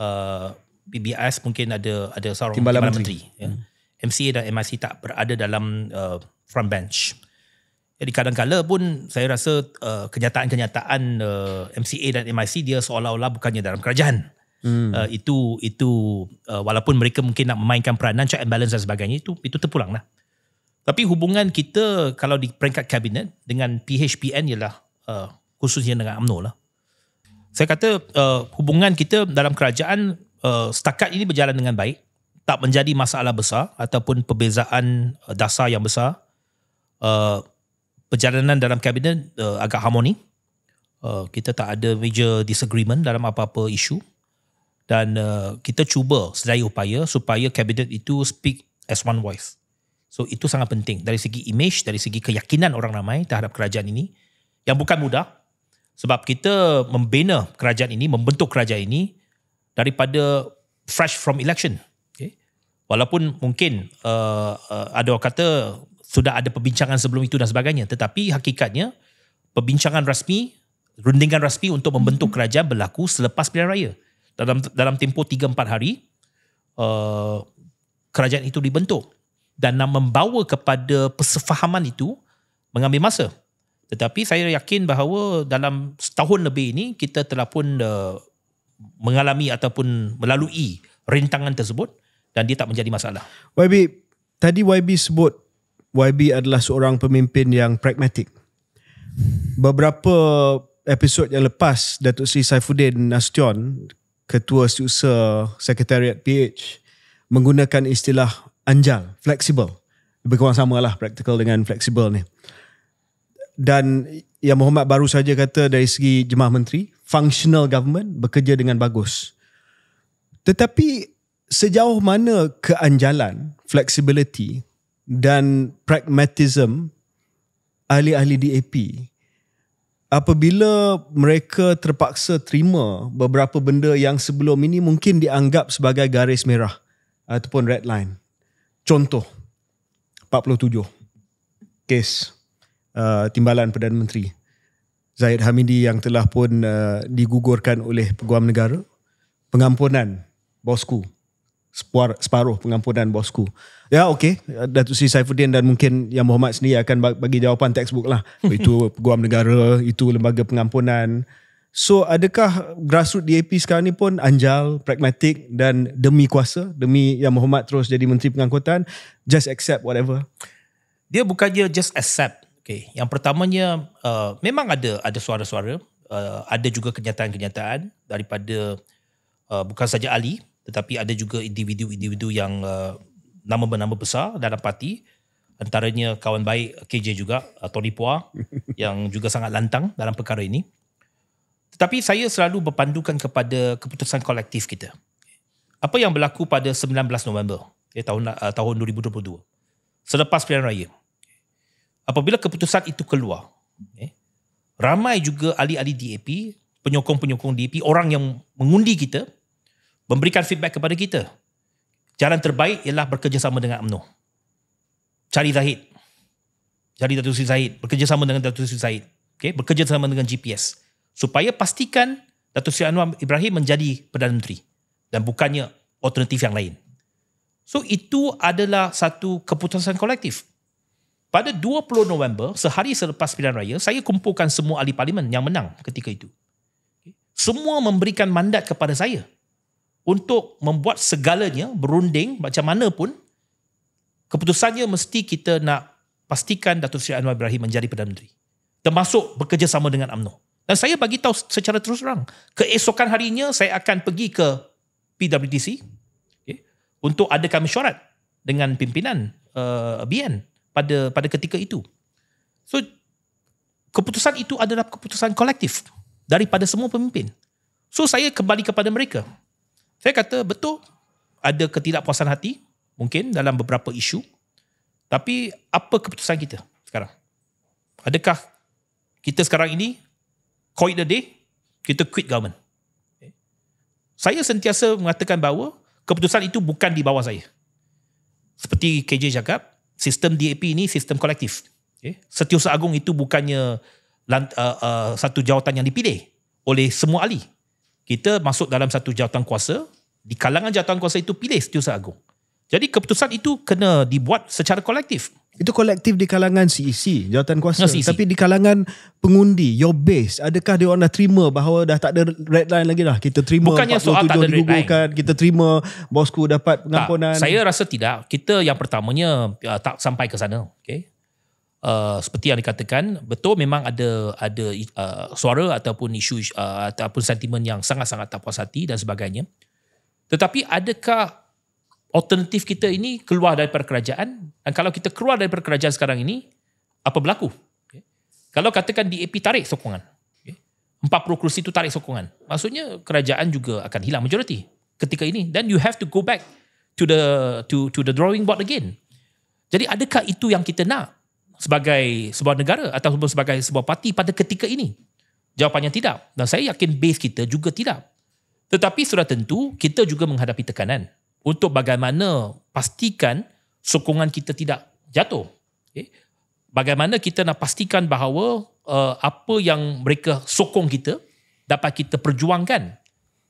uh, PBS mungkin ada ada seorang timbalan, timbalan menteri, menteri ya. hmm. MCA dan MIC tak berada dalam uh, front bench jadi kadang kadang pun saya rasa uh, kenyataan-kenyataan uh, MCA dan MIC dia seolah-olah bukannya dalam kerajaan Hmm. Uh, itu itu uh, walaupun mereka mungkin nak memainkan peranan check and balance dan sebagainya itu itu terpulang lah. Tapi hubungan kita kalau di peringkat kabinet dengan PHPN ialah uh, khususnya dengan AMNO lah saya kata uh, hubungan kita dalam kerajaan uh, setakat ini berjalan dengan baik tak menjadi masalah besar ataupun perbezaan uh, dasar yang besar uh, perjalanan dalam kabinet uh, agak harmoni uh, kita tak ada major disagreement dalam apa-apa isu dan uh, kita cuba sedaya upaya supaya kabinet itu speak as one voice so itu sangat penting dari segi image dari segi keyakinan orang ramai terhadap kerajaan ini yang bukan mudah sebab kita membina kerajaan ini, membentuk kerajaan ini daripada fresh from election. Okay. Walaupun mungkin uh, uh, ada orang kata sudah ada perbincangan sebelum itu dan sebagainya. Tetapi hakikatnya perbincangan rasmi, rundingan rasmi untuk membentuk mhm. kerajaan berlaku selepas pilihan raya. Dalam, dalam tempoh 3-4 hari, uh, kerajaan itu dibentuk. Dan nak membawa kepada persefahaman itu mengambil masa. Tetapi saya yakin bahawa dalam setahun lebih ini kita telah pun uh, mengalami ataupun melalui rintangan tersebut dan dia tak menjadi masalah. YB, tadi YB sebut YB adalah seorang pemimpin yang pragmatik. Beberapa episod yang lepas, Datuk Seri Saifuddin Nasution, Ketua Setiausaha Sekretariat PH, menggunakan istilah anjal, flexible. Lebih kurang sama lah, practical dengan flexible ni dan yang Muhammad baru saja kata dari segi jemaah menteri functional government bekerja dengan bagus tetapi sejauh mana keanjalan flexibility dan pragmatism ahli-ahli DAP apabila mereka terpaksa terima beberapa benda yang sebelum ini mungkin dianggap sebagai garis merah ataupun red line contoh 47 case Uh, timbalan Perdana Menteri Zahid Hamidi yang telah pun uh, digugurkan oleh Peguam Negara pengampunan bosku separuh pengampunan bosku ya yeah, Datuk Seri Saifuddin dan mungkin Yang Muhammad sendiri akan bagi jawapan textbook lah itu Peguam Negara itu lembaga pengampunan So adakah grassroots DAP sekarang ni pun anjal, pragmatik dan demi kuasa, demi yang Muhammad terus jadi Menteri Pengangkutan, just accept whatever? Dia bukan dia just accept. Okay. Yang pertamanya uh, memang ada ada suara-suara, uh, ada juga kenyataan-kenyataan daripada uh, bukan saja Ali, tetapi ada juga individu-individu yang uh, nama bernama besar dalam parti antaranya kawan baik KJ juga uh, Tony Pua yang juga sangat lantang dalam perkara ini. Tetapi saya selalu berpandukan kepada keputusan kolektif kita. Apa yang berlaku pada 19 November, okay, eh, tahun uh, tahun 2022. Selepas pilihan raya apabila keputusan itu keluar, eh, ramai juga ahli-ahli DAP, penyokong-penyokong DAP, orang yang mengundi kita, memberikan feedback kepada kita. Jalan terbaik ialah bekerjasama dengan UMNO. Cari Zahid. Cari Datuk Sri Zahid. Bekerjasama dengan Datuk Sri Zahid. Okay? Bekerjasama dengan GPS. Supaya pastikan Datuk Sri Anwar Ibrahim menjadi Perdana Menteri. Dan bukannya alternatif yang lain. So itu adalah satu keputusan kolektif pada 20 November, sehari selepas pilihan raya, saya kumpulkan semua ahli parlimen yang menang ketika itu. Semua memberikan mandat kepada saya untuk membuat segalanya berunding macam mana pun keputusannya mesti kita nak pastikan Datuk Seri Anwar Ibrahim menjadi Perdana Menteri. Termasuk bekerjasama dengan AMNO. Dan saya bagi tahu secara terus terang, keesokan harinya saya akan pergi ke PWDC okay, untuk adakan mesyuarat dengan pimpinan uh, eh, BN pada pada ketika itu. So keputusan itu adalah keputusan kolektif daripada semua pemimpin. So saya kembali kepada mereka. Saya kata betul ada ketidakpuasan hati mungkin dalam beberapa isu. Tapi apa keputusan kita sekarang? Adakah kita sekarang ini call it a day, kita quit government? Saya sentiasa mengatakan bahawa keputusan itu bukan di bawah saya. Seperti KJ cakap, sistem DAP ini sistem kolektif. Okay. Setiausaha agung itu bukannya uh, uh, satu jawatan yang dipilih oleh semua ahli. Kita masuk dalam satu jawatan kuasa, di kalangan jawatan kuasa itu pilih setiausaha agung. Jadi keputusan itu kena dibuat secara kolektif. Itu kolektif di kalangan CEC, e jawatan kuasa. No, CEC. Tapi di kalangan pengundi, your base, adakah dia orang dah terima bahawa dah tak ada red line lagi lah Kita terima Bukannya 47 soal tak kita terima bosku dapat pengampunan. saya rasa tidak. Kita yang pertamanya uh, tak sampai ke sana. Okay? Uh, seperti yang dikatakan, betul memang ada ada uh, suara ataupun isu uh, ataupun sentimen yang sangat-sangat tak puas hati dan sebagainya. Tetapi adakah alternatif kita ini keluar dari perkerajaan, dan kalau kita keluar dari perkerajaan sekarang ini apa berlaku okay. kalau katakan DAP tarik sokongan okay. 40 kerusi itu tarik sokongan maksudnya kerajaan juga akan hilang majoriti ketika ini then you have to go back to the to to the drawing board again jadi adakah itu yang kita nak sebagai sebuah negara atau sebagai sebuah parti pada ketika ini jawapannya tidak dan saya yakin base kita juga tidak tetapi sudah tentu kita juga menghadapi tekanan untuk bagaimana pastikan sokongan kita tidak jatuh. Okay. Bagaimana kita nak pastikan bahawa uh, apa yang mereka sokong kita dapat kita perjuangkan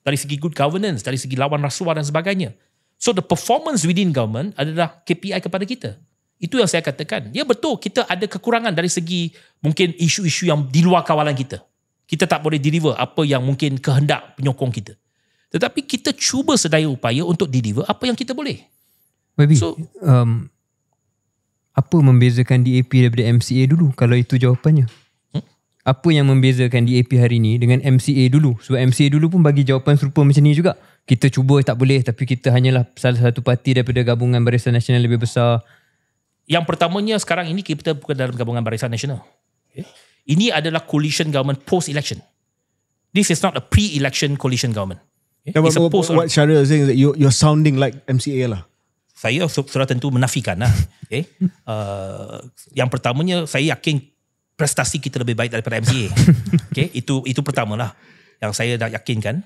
dari segi good governance, dari segi lawan rasuah dan sebagainya. So the performance within government adalah KPI kepada kita. Itu yang saya katakan. Ya betul kita ada kekurangan dari segi mungkin isu-isu yang di luar kawalan kita. Kita tak boleh deliver apa yang mungkin kehendak penyokong kita. Tetapi kita cuba sedaya upaya untuk deliver apa yang kita boleh. Baby, So, um, apa membezakan DAP daripada MCA dulu kalau itu jawapannya? Hmm? Apa yang membezakan DAP hari ini dengan MCA dulu? Sebab MCA dulu pun bagi jawapan serupa macam ni juga. Kita cuba tak boleh tapi kita hanyalah salah satu parti daripada gabungan barisan nasional lebih besar. Yang pertamanya sekarang ini kita bukan dalam gabungan barisan nasional. Okay. Ini adalah coalition government post-election. This is not a pre-election coalition government. Yeah, it's but, a post. What Sharia is saying is that you, you're sounding like MCA lah. Saya surat tentu menafikan lah. Okay. Eh, uh, yang pertamanya, saya yakin prestasi kita lebih baik daripada MCA. okay. Itu itu pertama lah yang saya dah yakinkan.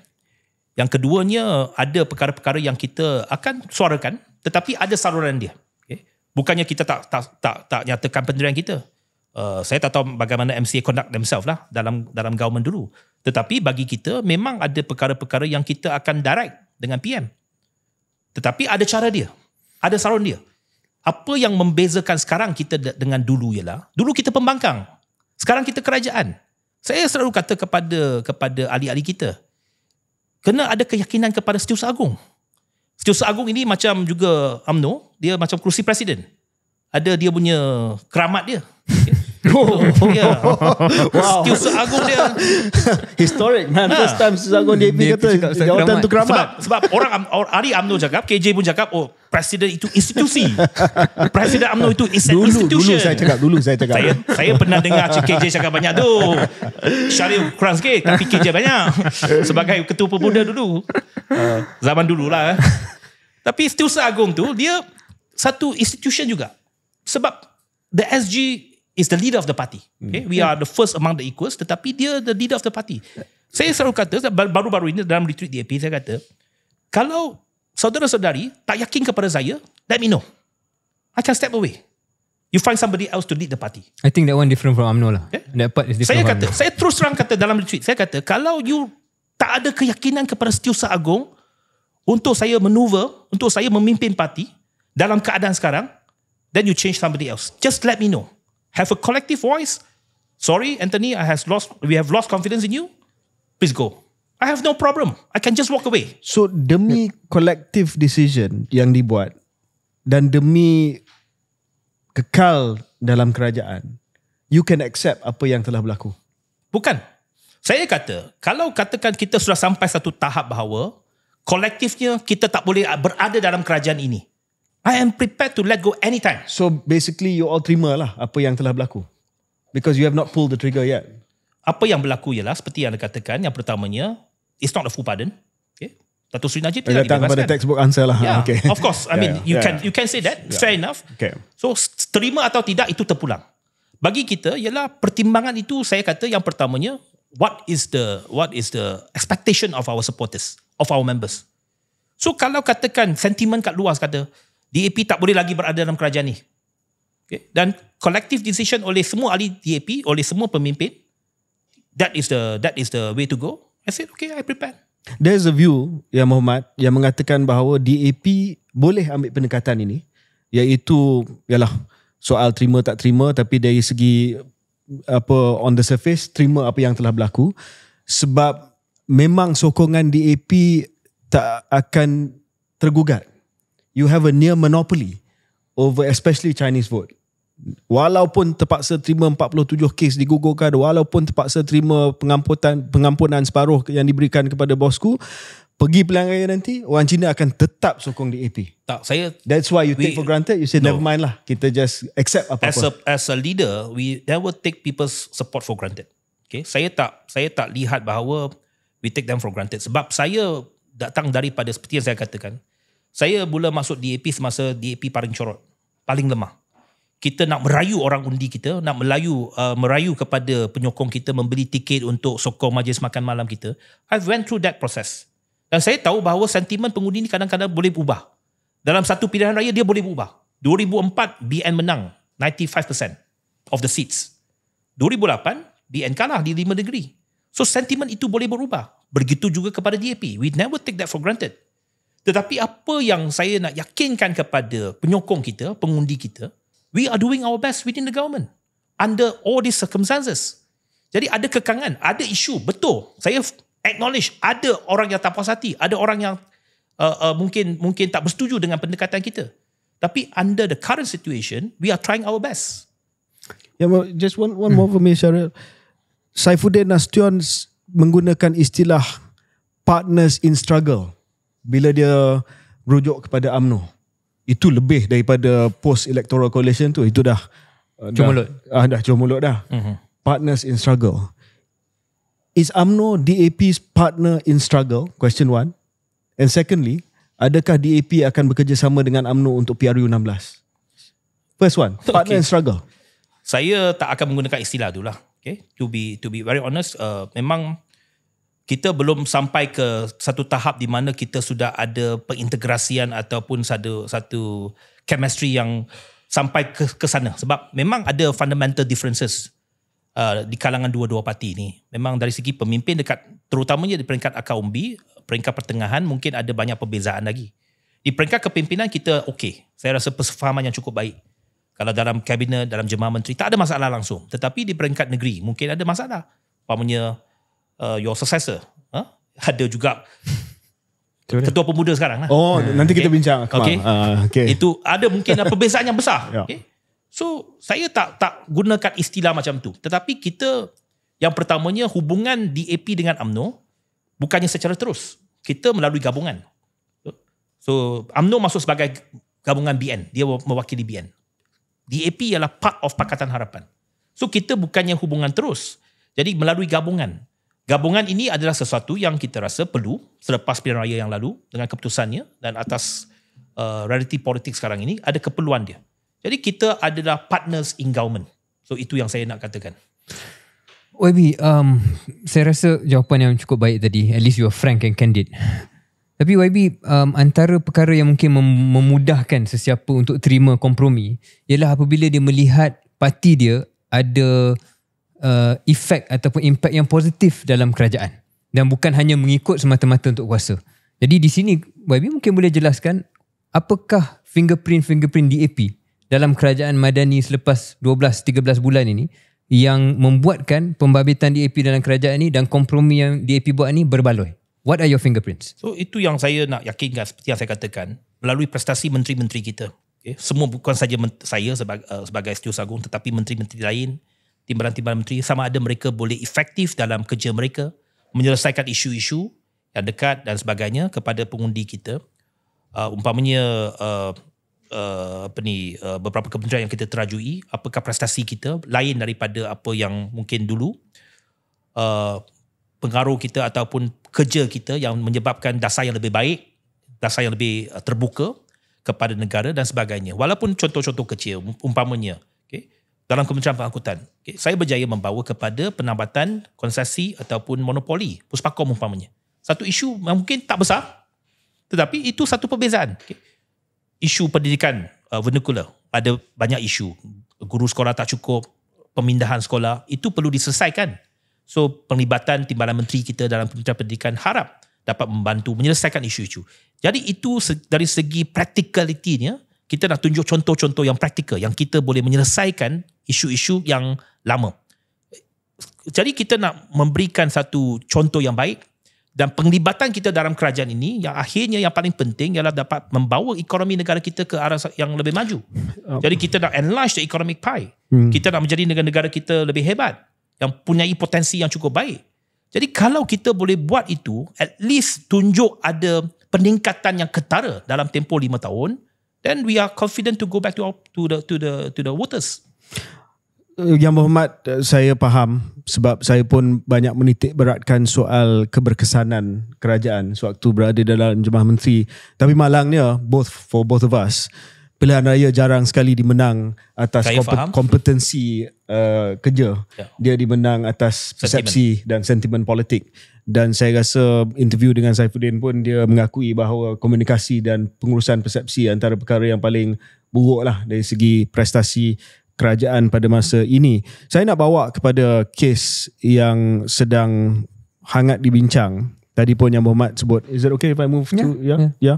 Yang keduanya, ada perkara-perkara yang kita akan suarakan tetapi ada saluran dia. Okay. Bukannya kita tak, tak, tak, tak nyatakan pendirian kita. Uh, saya tak tahu bagaimana MCA conduct themselves lah dalam dalam government dulu. Tetapi bagi kita memang ada perkara-perkara yang kita akan direct dengan PM. Tetapi ada cara dia. Ada saran dia. Apa yang membezakan sekarang kita dengan dulu ialah, dulu kita pembangkang. Sekarang kita kerajaan. Saya selalu kata kepada kepada ahli-ahli kita, kena ada keyakinan kepada Setiausaha Agung. Setiausaha Agung ini macam juga amno, dia macam kerusi presiden. Ada dia punya keramat dia. Okay. Oh, yeah. wow. Skill seagung dia. Historic man. Ha. First time seagung dia kata jawatan tu keramat. Sebab, sebab orang Ari UMNO cakap, KJ pun cakap, oh Presiden itu institusi. Presiden UMNO itu institution. Dulu, dulu saya cakap. Dulu saya cakap. Saya, saya pernah dengar Cik KJ cakap banyak tu. Syarif kurang sikit tapi KJ banyak. Sebagai ketua pemuda dulu. Ha, zaman dululah. Eh. Tapi still seagung tu, dia satu institution juga. Sebab the SG is the leader of the party. Hmm. Okay? We are the first among the equals, tetapi dia the leader of the party. Saya selalu kata, baru-baru ini dalam retreat DAP, saya kata, kalau saudara-saudari tak yakin kepada saya, let me know. I can step away. You find somebody else to lead the party. I think that one different from Amno lah. Yeah? That part is different Saya kata, from saya terus terang kata dalam retreat, saya kata, kalau you tak ada keyakinan kepada setiausaha agung, untuk saya maneuver, untuk saya memimpin parti, dalam keadaan sekarang, then you change somebody else. Just let me know have a collective voice. Sorry, Anthony, I has lost. We have lost confidence in you. Please go. I have no problem. I can just walk away. So demi collective decision yang dibuat dan demi kekal dalam kerajaan, you can accept apa yang telah berlaku. Bukan. Saya kata, kalau katakan kita sudah sampai satu tahap bahawa kolektifnya kita tak boleh berada dalam kerajaan ini. I am prepared to let go anytime. So basically you all terima lah apa yang telah berlaku. Because you have not pulled the trigger yet. Apa yang berlaku ialah seperti yang anda katakan. yang pertamanya it's not a full pardon. Okay. Datuk Sri Najib tidak datang pada textbook answer lah. Yeah, okay. Of course. I mean yeah, you yeah, can you can say that. Yeah. Fair enough. Okay. So terima atau tidak itu terpulang. Bagi kita ialah pertimbangan itu saya kata yang pertamanya what is the what is the expectation of our supporters of our members. So kalau katakan sentimen kat luar kata DAP tak boleh lagi berada dalam kerajaan ni. Okay. Dan collective decision oleh semua ahli DAP, oleh semua pemimpin, that is the that is the way to go. I said, okay, I prepare. There's a view, Ya Muhammad, yang mengatakan bahawa DAP boleh ambil pendekatan ini, iaitu, ialah soal terima tak terima, tapi dari segi apa on the surface, terima apa yang telah berlaku. Sebab memang sokongan DAP tak akan tergugat you have a near monopoly over especially Chinese vote. Walaupun terpaksa terima 47 kes digugurkan, walaupun terpaksa terima pengampunan, pengampunan separuh yang diberikan kepada bosku, pergi pilihan raya nanti, orang Cina akan tetap sokong DAP. Tak, saya... That's why you we, take for granted, you say no. never mind lah, kita just accept apa-apa. As as a leader, we never take people's support for granted. Okay? Saya tak saya tak lihat bahawa we take them for granted. Sebab saya datang daripada seperti yang saya katakan, saya mula masuk DAP semasa DAP paling corot, paling lemah. Kita nak merayu orang undi kita, nak melayu uh, merayu kepada penyokong kita membeli tiket untuk sokong majlis makan malam kita. I've went through that process. Dan saya tahu bahawa sentimen pengundi ini kadang-kadang boleh berubah. Dalam satu pilihan raya dia boleh berubah. 2004 BN menang 95% of the seats. 2008 BN kalah di lima negeri. So sentimen itu boleh berubah. Begitu juga kepada DAP. We never take that for granted. Tetapi apa yang saya nak yakinkan kepada penyokong kita, pengundi kita, we are doing our best within the government under all these circumstances. Jadi ada kekangan, ada isu, betul. Saya acknowledge ada orang yang tak puas hati, ada orang yang uh, uh, mungkin mungkin tak bersetuju dengan pendekatan kita. Tapi under the current situation, we are trying our best. Yeah, well, just one one hmm. more for me, Syaril. Saifuddin Nasution menggunakan istilah partners in struggle bila dia rujuk kepada AMNO itu lebih daripada post electoral coalition tu itu dah uh, cumulut dah, ah, dah cumulut dah mm-hmm. partners in struggle is AMNO DAP's partner in struggle question one and secondly adakah DAP akan bekerjasama dengan AMNO untuk PRU16 first one partner in struggle saya tak akan menggunakan istilah tu lah. okay to be to be very honest uh, memang kita belum sampai ke satu tahap di mana kita sudah ada pengintegrasian ataupun satu satu chemistry yang sampai ke ke sana sebab memang ada fundamental differences uh, di kalangan dua-dua parti ini memang dari segi pemimpin dekat terutamanya di peringkat akar umbi peringkat pertengahan mungkin ada banyak perbezaan lagi di peringkat kepimpinan kita okey saya rasa persefahaman yang cukup baik kalau dalam kabinet dalam jemaah menteri tak ada masalah langsung tetapi di peringkat negeri mungkin ada masalah umpamanya uh, your successor huh? ada juga ketua pemuda sekarang lah. oh hmm. nanti okay. kita bincang okay. Uh, okay. itu ada mungkin perbezaan yang besar yeah. okay. so saya tak tak gunakan istilah macam tu tetapi kita yang pertamanya hubungan DAP dengan AMNO bukannya secara terus kita melalui gabungan so AMNO masuk sebagai gabungan BN dia mewakili BN DAP ialah part of Pakatan Harapan so kita bukannya hubungan terus jadi melalui gabungan Gabungan ini adalah sesuatu yang kita rasa perlu selepas pilihan raya yang lalu dengan keputusannya dan atas uh, reality politik sekarang ini ada keperluan dia. Jadi kita adalah partners in government. So itu yang saya nak katakan. YB, um, saya rasa jawapan yang cukup baik tadi. At least you are frank and candid. Tapi YB, um, antara perkara yang mungkin mem- memudahkan sesiapa untuk terima kompromi ialah apabila dia melihat parti dia ada uh, efek ataupun impact yang positif dalam kerajaan dan bukan hanya mengikut semata-mata untuk kuasa. Jadi di sini YB mungkin boleh jelaskan apakah fingerprint-fingerprint DAP dalam kerajaan Madani selepas 12-13 bulan ini yang membuatkan pembabitan DAP dalam kerajaan ini dan kompromi yang DAP buat ini berbaloi. What are your fingerprints? So itu yang saya nak yakinkan seperti yang saya katakan melalui prestasi menteri-menteri kita. Okay. Semua bukan saja saya sebagai, uh, sebagai setiausaha agung tetapi menteri-menteri lain timbalan-timbalan menteri sama ada mereka boleh efektif dalam kerja mereka menyelesaikan isu-isu yang dekat dan sebagainya kepada pengundi kita uh, umpamanya uh, uh, apa ni uh, beberapa kementerian yang kita terajui apakah prestasi kita lain daripada apa yang mungkin dulu uh, pengaruh kita ataupun kerja kita yang menyebabkan dasar yang lebih baik dasar yang lebih uh, terbuka kepada negara dan sebagainya walaupun contoh-contoh kecil umpamanya dalam Kementerian Pengangkutan. Okay. Saya berjaya membawa kepada penambatan konsesi ataupun monopoli, puspakom umpamanya. Satu isu mungkin tak besar, tetapi itu satu perbezaan. Okay. Isu pendidikan uh, vernacular, ada banyak isu. Guru sekolah tak cukup, pemindahan sekolah, itu perlu diselesaikan. So, penglibatan timbalan menteri kita dalam Kementerian Pendidikan harap dapat membantu menyelesaikan isu-isu. Jadi itu dari segi practicality-nya, kita nak tunjuk contoh-contoh yang praktikal yang kita boleh menyelesaikan isu-isu yang lama. Jadi kita nak memberikan satu contoh yang baik dan penglibatan kita dalam kerajaan ini yang akhirnya yang paling penting ialah dapat membawa ekonomi negara kita ke arah yang lebih maju. Jadi kita nak enlarge the economic pie. Hmm. Kita nak menjadi negara-negara kita lebih hebat yang punya potensi yang cukup baik. Jadi kalau kita boleh buat itu, at least tunjuk ada peningkatan yang ketara dalam tempoh lima tahun, then we are confident to go back to our, to the to the to the waters. Eh, yang Muhammad eh, saya faham sebab saya pun banyak menitik beratkan soal keberkesanan kerajaan sewaktu berada dalam jemaah menteri. Tapi malangnya both for both of us pilihan raya jarang sekali dimenang atas kompet- kompetensi uh, kerja. Yeah. Dia dimenang atas persepsi dan sentimen politik dan saya rasa interview dengan Saifuddin pun dia mengakui bahawa komunikasi dan pengurusan persepsi antara perkara yang paling buruk lah dari segi prestasi kerajaan pada masa ini. Saya nak bawa kepada kes yang sedang hangat dibincang. Tadi pun yang Muhammad sebut, is it okay if I move yeah. to? Yeah. yeah. yeah.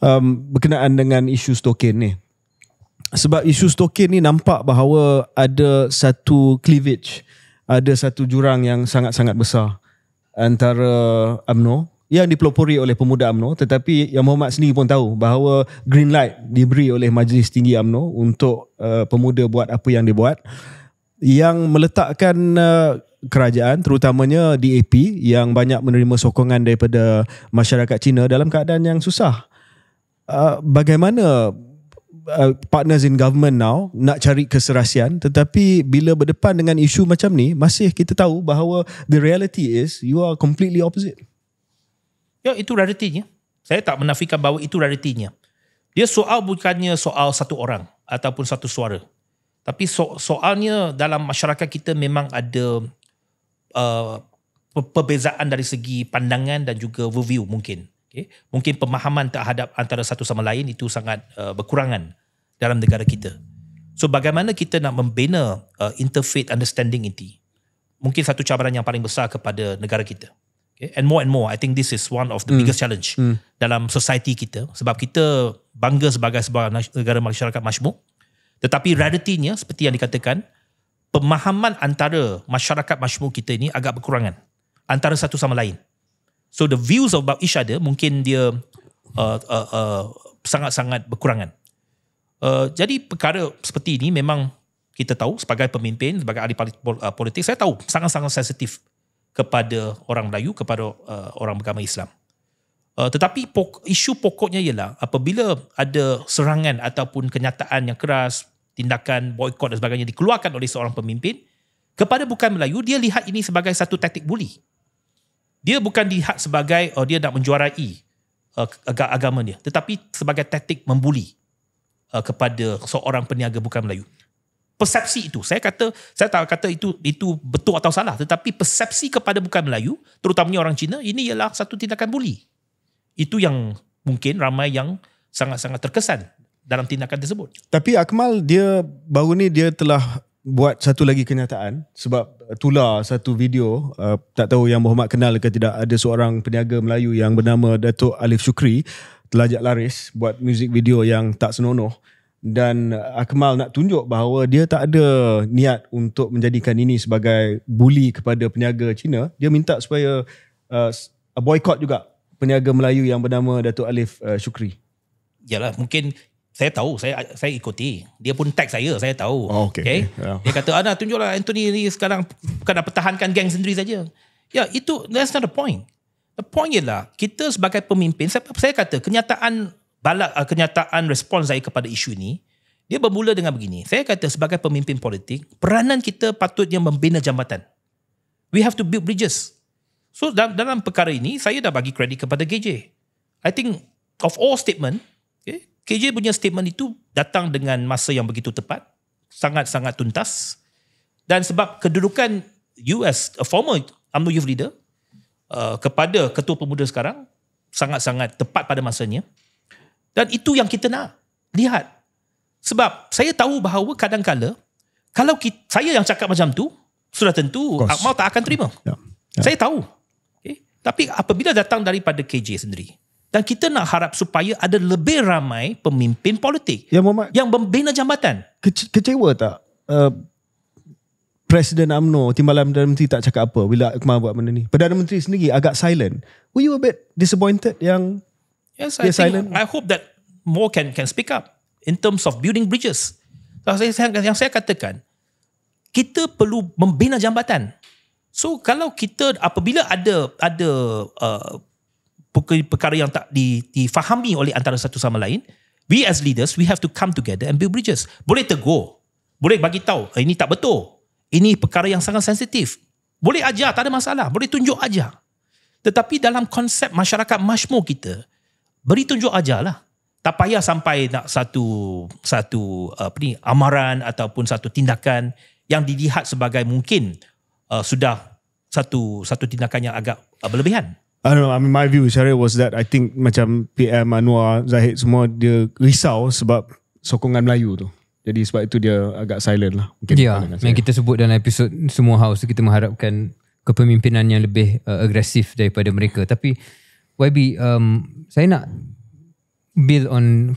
Um, berkenaan dengan isu stokin ni. Sebab isu stokin ni nampak bahawa ada satu cleavage, ada satu jurang yang sangat-sangat besar antara AMNO yang dipelopori oleh pemuda AMNO, tetapi yang Muhammad sendiri pun tahu bahawa green light diberi oleh Majlis Tinggi AMNO untuk uh, pemuda buat apa yang dia buat yang meletakkan uh, kerajaan terutamanya DAP yang banyak menerima sokongan daripada masyarakat Cina dalam keadaan yang susah. Uh, bagaimana Uh, partners in government now nak cari keserasian tetapi bila berdepan dengan isu macam ni masih kita tahu bahawa the reality is you are completely opposite. Ya itu realitinya. Saya tak menafikan bahawa itu realitinya. Dia soal bukannya soal satu orang ataupun satu suara. Tapi so, soalnya dalam masyarakat kita memang ada uh, perbezaan dari segi pandangan dan juga view mungkin okay. mungkin pemahaman terhadap antara satu sama lain itu sangat uh, berkurangan dalam negara kita. So bagaimana kita nak membina uh, interfaith understanding ini? Mungkin satu cabaran yang paling besar kepada negara kita. Okay. And more and more, I think this is one of the mm. biggest challenge mm. dalam society kita sebab kita bangga sebagai sebuah negara masyarakat masyarakat tetapi realitinya seperti yang dikatakan pemahaman antara masyarakat masyarakat kita ini agak berkurangan antara satu sama lain. So the views about each other mungkin dia sangat-sangat uh, uh, uh, berkurangan. Uh, jadi perkara seperti ini memang kita tahu sebagai pemimpin, sebagai ahli uh, politik, saya tahu sangat-sangat sensitif kepada orang Melayu, kepada uh, orang beragama Islam. Uh, tetapi pok- isu pokoknya ialah apabila ada serangan ataupun kenyataan yang keras, tindakan boykot dan sebagainya dikeluarkan oleh seorang pemimpin, kepada bukan Melayu, dia lihat ini sebagai satu taktik bully dia bukan dilihat sebagai oh, dia nak menjuarai uh, agama dia tetapi sebagai taktik membuli uh, kepada seorang peniaga bukan Melayu persepsi itu saya kata saya tak kata itu itu betul atau salah tetapi persepsi kepada bukan Melayu terutamanya orang Cina ini ialah satu tindakan buli itu yang mungkin ramai yang sangat-sangat terkesan dalam tindakan tersebut. Tapi Akmal dia baru ni dia telah buat satu lagi kenyataan sebab uh, tular satu video uh, tak tahu yang Muhammad kenal ke tidak ada seorang peniaga Melayu yang bernama Datuk Alif Syukri telajak laris buat music video yang tak senonoh dan Akmal nak tunjuk bahawa dia tak ada niat untuk menjadikan ini sebagai bully kepada peniaga Cina dia minta supaya uh, uh boycott juga peniaga Melayu yang bernama Datuk Alif uh, Syukri Yalah, mungkin saya tahu saya saya ikuti dia pun teks saya saya tahu oh, okay, okay? okay. Yeah. dia kata ana tunjuklah Anthony ni sekarang bukan nak pertahankan geng sendiri saja ya itu that's not the point the point ialah kita sebagai pemimpin saya, saya kata kenyataan balak ah, kenyataan respon saya kepada isu ini dia bermula dengan begini saya kata sebagai pemimpin politik peranan kita patutnya membina jambatan we have to build bridges so dalam, dalam perkara ini saya dah bagi kredit kepada GJ I think of all statement KJ punya statement itu datang dengan masa yang begitu tepat, sangat-sangat tuntas. Dan sebab kedudukan US, a uh, former UMNO Youth Leader, uh, kepada Ketua Pemuda sekarang, sangat-sangat tepat pada masanya. Dan itu yang kita nak lihat. Sebab saya tahu bahawa kadang kadangkala, kalau kita, saya yang cakap macam tu, sudah tentu Akmal tak akan terima. Yeah. Yeah. Saya tahu. Okay. Tapi apabila datang daripada KJ sendiri, dan kita nak harap supaya ada lebih ramai pemimpin politik ya, Muhammad, yang membina jambatan. Ke- kecewa tak uh, Presiden UMNO, Timbalan Perdana Menteri tak cakap apa bila Akmal buat benda ni? Perdana Menteri sendiri agak silent. Were you a bit disappointed yang yes, dia I silent? Think, I hope that more can can speak up in terms of building bridges. Yang saya katakan, kita perlu membina jambatan. So kalau kita apabila ada ada uh, perkara yang tak di, difahami oleh antara satu sama lain, we as leaders, we have to come together and build bridges. Boleh tegur. Boleh bagi tahu, eh, ini tak betul. Ini perkara yang sangat sensitif. Boleh ajar, tak ada masalah. Boleh tunjuk ajar. Tetapi dalam konsep masyarakat masyumur kita, beri tunjuk ajarlah. Tak payah sampai nak satu satu apa ni, amaran ataupun satu tindakan yang dilihat sebagai mungkin uh, sudah satu satu tindakan yang agak uh, berlebihan. I don't know. I mean, my view, Syariah, was that I think macam PM, Anwar, Zahid semua, dia risau sebab sokongan Melayu tu. Jadi sebab itu dia agak silent lah. Ya, yeah, yang kita sebut dalam episod Semua House tu, kita mengharapkan kepemimpinan yang lebih uh, agresif daripada mereka. Tapi YB, um, saya nak build on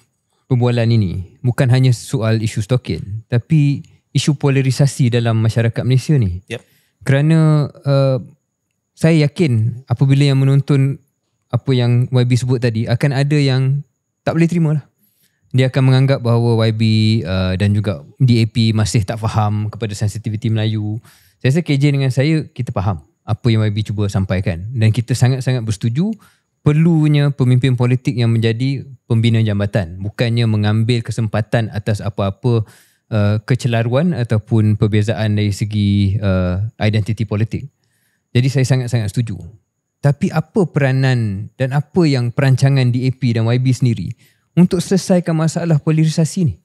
perbualan ini. Bukan hanya soal isu stokin, tapi isu polarisasi dalam masyarakat Malaysia ni. Yep. Kerana... Uh, saya yakin apabila yang menonton apa yang YB sebut tadi akan ada yang tak boleh terima lah. Dia akan menganggap bahawa YB uh, dan juga DAP masih tak faham kepada sensitiviti Melayu. Saya rasa KJ dengan saya, kita faham apa yang YB cuba sampaikan. Dan kita sangat-sangat bersetuju perlunya pemimpin politik yang menjadi pembina jambatan. Bukannya mengambil kesempatan atas apa-apa uh, kecelaruan ataupun perbezaan dari segi uh, identiti politik. Jadi saya sangat-sangat setuju. Tapi apa peranan dan apa yang perancangan DAP dan YB sendiri untuk selesaikan masalah polarisasi ni?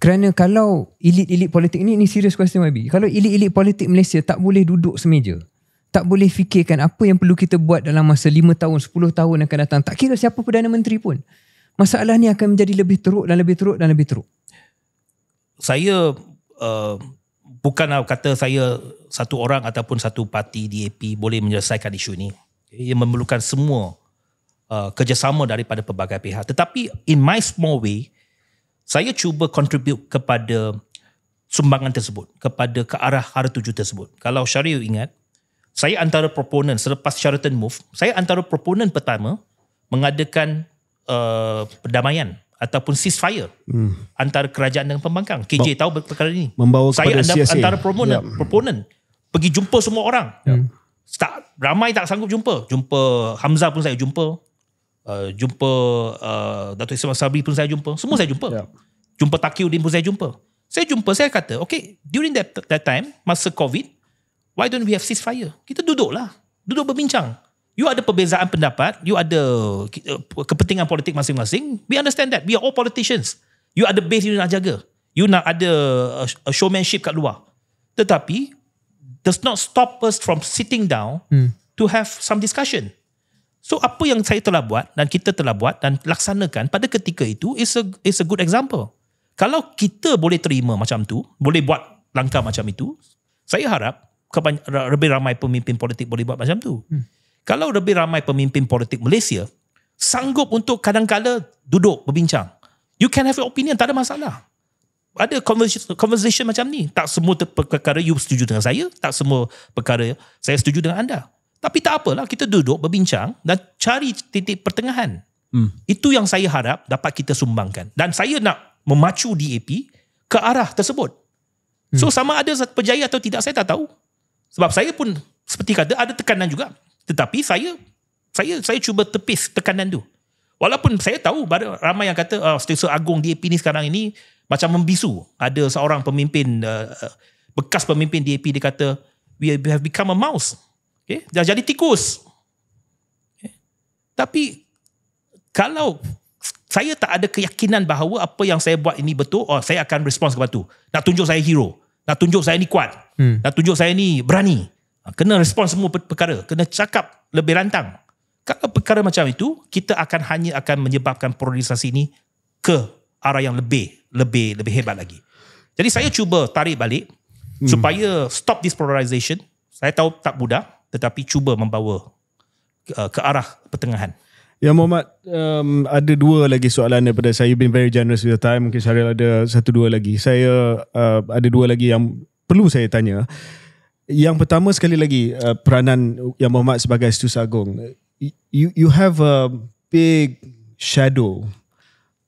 Kerana kalau elit-elit politik ni, ni serious question YB. Kalau elit-elit politik Malaysia tak boleh duduk semeja. Tak boleh fikirkan apa yang perlu kita buat dalam masa 5 tahun, 10 tahun akan datang. Tak kira siapa Perdana Menteri pun. Masalah ni akan menjadi lebih teruk dan lebih teruk dan lebih teruk. Saya uh, bukanlah kata saya satu orang ataupun satu parti DAP boleh menyelesaikan isu ini. Ia memerlukan semua uh, kerjasama daripada pelbagai pihak. Tetapi in my small way, saya cuba contribute kepada sumbangan tersebut, kepada ke arah hara tuju tersebut. Kalau Syariu ingat, saya antara proponen selepas Sheraton Move, saya antara proponen pertama mengadakan uh, perdamaian ataupun ceasefire hmm. antara kerajaan dengan pembangkang. KJ Mem- tahu perkara ini. saya ada CSA. antara proponen, yep. proponen pergi jumpa semua orang. Yep. Hmm. Tak ramai tak sanggup jumpa. Jumpa Hamzah pun saya jumpa. Uh, jumpa uh, Dato' Ismail Sabri pun saya jumpa. Semua saya jumpa. Yep. Jumpa Takiuddin pun saya jumpa. Saya jumpa, saya kata, okay, during that, that time, masa COVID, why don't we have ceasefire? Kita duduklah. Duduk berbincang. You ada perbezaan pendapat, you ada eh, kepentingan politik masing-masing. We understand that. We are all politicians. You ada base you nak jaga. You nak ada eh, a showmanship kat luar. Tetapi, does not stop us from sitting down hmm. to have some discussion. So, apa yang saya telah buat dan kita telah buat dan laksanakan pada ketika itu is a, is a good example. Kalau kita boleh terima macam tu, boleh buat langkah macam itu, saya harap lebih ramai pemimpin politik boleh buat macam tu. Hmm kalau lebih ramai pemimpin politik Malaysia sanggup untuk kadang kadang duduk berbincang. You can have your opinion, tak ada masalah. Ada conversation, conversation macam ni. Tak semua perkara you setuju dengan saya, tak semua perkara saya setuju dengan anda. Tapi tak apalah, kita duduk berbincang dan cari titik pertengahan. Hmm. Itu yang saya harap dapat kita sumbangkan. Dan saya nak memacu DAP ke arah tersebut. Hmm. So sama ada berjaya atau tidak, saya tak tahu. Sebab saya pun seperti kata ada tekanan juga. Tetapi saya saya saya cuba tepis tekanan tu. Walaupun saya tahu ramai yang kata uh, ah, Stesa Agung DAP ni sekarang ini macam membisu. Ada seorang pemimpin eh, eh, bekas pemimpin DAP dia kata we have become a mouse. Okay? Dah jadi tikus. Okay? Tapi kalau saya tak ada keyakinan bahawa apa yang saya buat ini betul, oh, saya akan respons kepada tu. Nak tunjuk saya hero. Nak tunjuk saya ni kuat. Hmm. Nak tunjuk saya ni berani. Ha, kena respon semua perkara. Kena cakap lebih rantang. Kalau perkara macam itu, kita akan hanya akan menyebabkan polarisasi ini ke arah yang lebih, lebih, lebih hebat lagi. Jadi saya cuba tarik balik hmm. supaya stop this polarisation. Saya tahu tak mudah, tetapi cuba membawa ke, uh, ke arah pertengahan. Ya Muhammad, um, ada dua lagi soalan daripada saya. You've been very generous with your time. Mungkin Syaril ada satu dua lagi. Saya uh, ada dua lagi yang perlu saya tanya. Uh, yang pertama sekali lagi uh, peranan Yang Muhammad sebagai Setus sagong, You you have a big shadow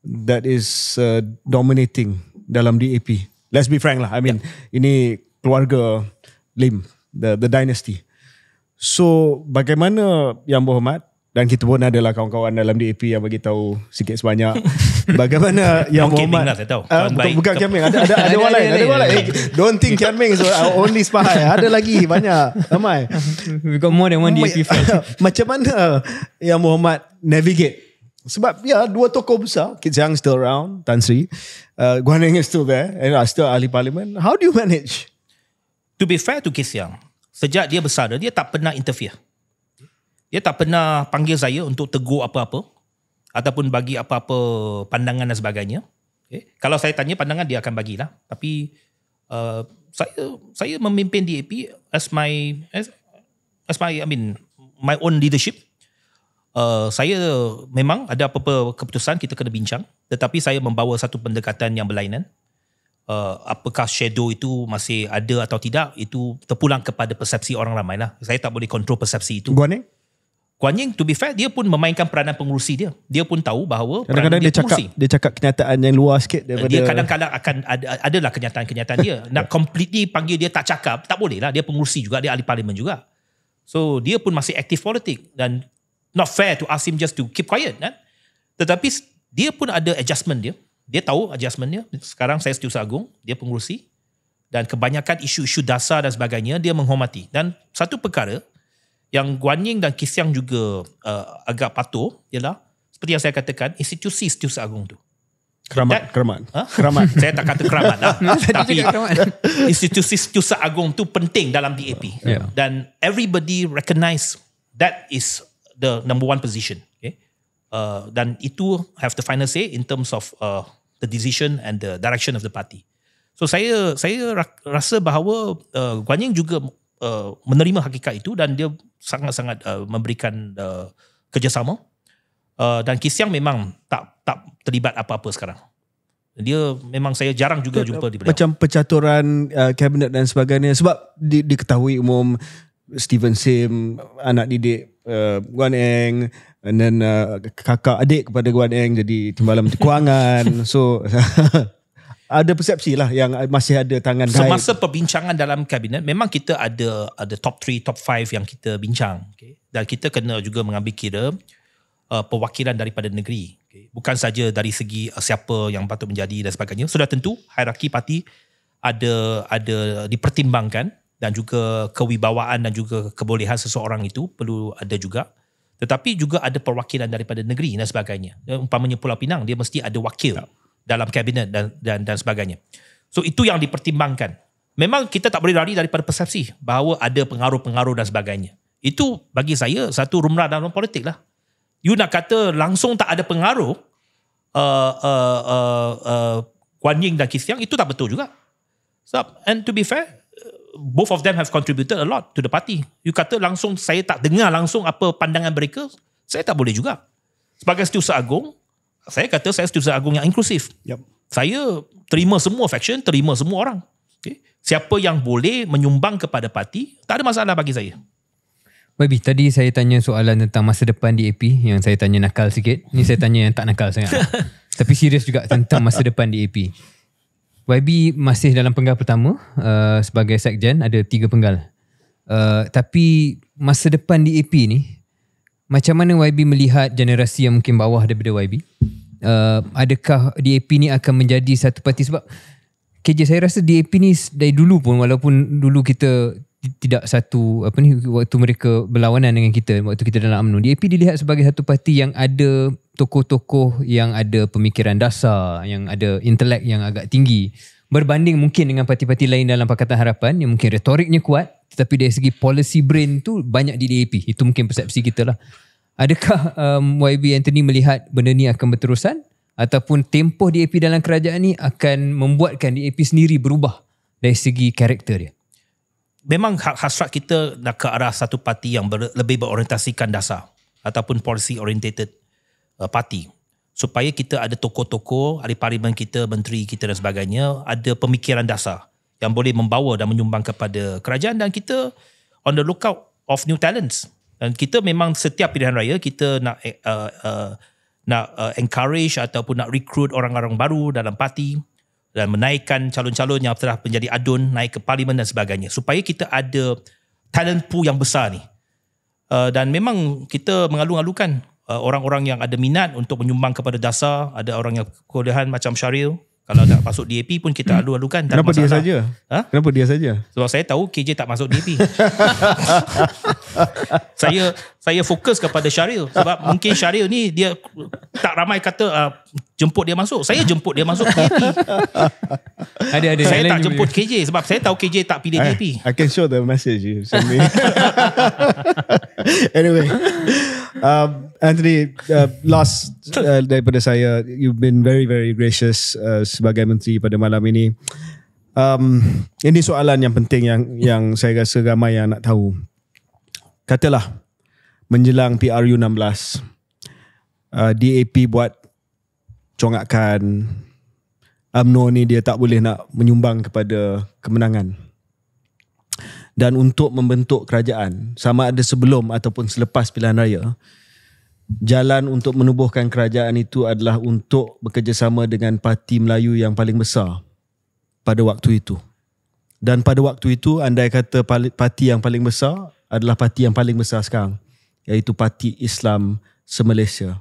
that is uh, dominating dalam DAP. Let's be frank lah. I mean yeah. ini keluarga Lim the the dynasty. So bagaimana Yang Muhammad dan kita pun adalah kawan-kawan dalam DAP yang bagi tahu sikit sebanyak bagaimana yang Kian Muhammad lah, saya tahu. Uh, bukan, bukan ada ada, ada orang lain ada, ada orang lain don't think Kian Ming so only spy ada lagi banyak ramai we got more than one DAP fan macam mana yang Muhammad navigate sebab ya dua tokoh besar Kit Siang still around Tan Sri uh, Guan Eng is still there and still ahli parlimen how do you manage to be fair to Kit Siang sejak dia besar dia tak pernah interfere dia tak pernah panggil saya untuk tegur apa-apa ataupun bagi apa-apa pandangan dan sebagainya. Okay. Eh, kalau saya tanya pandangan dia akan bagilah. Tapi uh, saya saya memimpin DAP as my as, as my I mean my own leadership. Uh, saya memang ada apa-apa keputusan kita kena bincang tetapi saya membawa satu pendekatan yang berlainan. Uh, apakah shadow itu masih ada atau tidak itu terpulang kepada persepsi orang ramai lah. Saya tak boleh kontrol persepsi itu. Gua Kuan Yin to be fair dia pun memainkan peranan pengurusi dia. Dia pun tahu bahawa kadang-kadang peranan dia, dia cakap pengurusi. dia cakap kenyataan yang luar sikit eh, daripada dia kadang-kadang akan ada adalah kenyataan-kenyataan dia. Nak completely panggil dia tak cakap, tak boleh lah. Dia pengurusi juga, dia ahli parlimen juga. So dia pun masih aktif politik dan not fair to ask him just to keep quiet kan. Tetapi dia pun ada adjustment dia. Dia tahu adjustment dia. Sekarang saya setiausaha agung, dia pengurusi dan kebanyakan isu-isu dasar dan sebagainya dia menghormati. Dan satu perkara yang Guan Ying dan Kisiang juga uh, agak patuh ialah seperti yang saya katakan institusi institusi agung tu keramat keramat huh? keramat saya tak kata keramat lah tapi institusi institusi agung tu penting dalam DAP yeah. dan everybody recognise That is the number one position, okay? Uh, dan itu have the final say in terms of uh, the decision and the direction of the party. So saya saya rasa bahawa uh, Guanyin juga Uh, menerima hakikat itu dan dia sangat-sangat uh, memberikan uh, kerjasama. Uh, dan yang memang tak tak terlibat apa-apa sekarang. Dia memang saya jarang juga jumpa di beliau. Macam pencaturan uh, kabinet dan sebagainya sebab di, diketahui umum Stephen Sim anak didik uh, Guan Eng dan uh, kakak adik kepada Guan Eng jadi timbalan menteri kewangan. So ada persepsi lah yang masih ada tangan gaib. Semasa perbincangan dalam kabinet, memang kita ada ada top 3, top 5 yang kita bincang. Okay. Dan kita kena juga mengambil kira uh, perwakilan daripada negeri. Okay. Bukan saja dari segi uh, siapa yang patut menjadi dan sebagainya. Sudah tentu hierarki parti ada ada dipertimbangkan dan juga kewibawaan dan juga kebolehan seseorang itu perlu ada juga. Tetapi juga ada perwakilan daripada negeri dan sebagainya. Umpamanya Pulau Pinang, dia mesti ada wakil. Tak dalam kabinet dan dan dan sebagainya. So itu yang dipertimbangkan. Memang kita tak boleh lari daripada persepsi bahawa ada pengaruh-pengaruh dan sebagainya. Itu bagi saya satu rumrah dalam politik lah. You nak kata langsung tak ada pengaruh uh, uh, uh, uh, Kuan Ying dan Kisiang itu tak betul juga. So, and to be fair, both of them have contributed a lot to the party. You kata langsung saya tak dengar langsung apa pandangan mereka, saya tak boleh juga. Sebagai setiausaha agung, saya kata saya setuju agung yang inklusif. Yep. Saya terima semua faction, terima semua orang. Okay. Siapa yang boleh menyumbang kepada parti, tak ada masalah bagi saya. Baby, tadi saya tanya soalan tentang masa depan DAP yang saya tanya nakal sikit. Ini saya tanya yang tak nakal sangat. Tapi serius juga tentang masa depan DAP. YB masih dalam penggal pertama uh, sebagai sekjen ada tiga penggal. Uh, tapi masa depan DAP ni macam mana YB melihat generasi yang mungkin bawah daripada YB? Uh, adakah DAP ni akan menjadi satu parti sebab KJ saya rasa DAP ni dari dulu pun walaupun dulu kita tidak satu apa ni waktu mereka berlawanan dengan kita waktu kita dalam UMNO DAP dilihat sebagai satu parti yang ada tokoh-tokoh yang ada pemikiran dasar yang ada intelek yang agak tinggi berbanding mungkin dengan parti-parti lain dalam Pakatan Harapan yang mungkin retoriknya kuat tetapi dari segi policy brain tu banyak di DAP itu mungkin persepsi kita lah adakah um, YB Anthony melihat benda ni akan berterusan ataupun tempoh DAP dalam kerajaan ni akan membuatkan DAP sendiri berubah dari segi karakter dia memang hak hasrat kita nak ke arah satu parti yang ber, lebih berorientasikan dasar ataupun policy orientated uh, parti supaya kita ada tokoh-tokoh ahli parlimen kita menteri kita dan sebagainya ada pemikiran dasar yang boleh membawa dan menyumbang kepada kerajaan dan kita on the lookout of new talents dan kita memang setiap pilihan raya kita nak eh, uh, uh, nak uh, encourage ataupun nak recruit orang-orang baru dalam parti dan menaikkan calon-calon yang telah menjadi adun naik ke parlimen dan sebagainya supaya kita ada talent pool yang besar ni uh, dan memang kita mengalu-alukan uh, orang-orang yang ada minat untuk menyumbang kepada dasar ada orang yang kuliahan macam Syaril kalau tak masuk DAP pun kita hmm. alu-alukan tak kenapa dia saja ha? kenapa dia saja sebab saya tahu KJ tak masuk DAP saya saya fokus kepada Syaril sebab mungkin Syaril ni dia tak ramai kata uh, jemput dia masuk saya jemput dia masuk KJ ada ada saya tak jemput KJ sebab saya tahu KJ tak pilih DP eh, I, I can show the message you send me anyway um, Anthony uh, last uh, daripada saya you've been very very gracious uh, sebagai menteri pada malam ini um, ini soalan yang penting yang yang saya rasa ramai yang nak tahu katalah menjelang PRU 16 uh, DAP buat congakkan UMNO ni dia tak boleh nak menyumbang kepada kemenangan dan untuk membentuk kerajaan sama ada sebelum ataupun selepas pilihan raya jalan untuk menubuhkan kerajaan itu adalah untuk bekerjasama dengan parti Melayu yang paling besar pada waktu itu dan pada waktu itu andai kata parti yang paling besar adalah parti yang paling besar sekarang iaitu Parti Islam Semalaysia.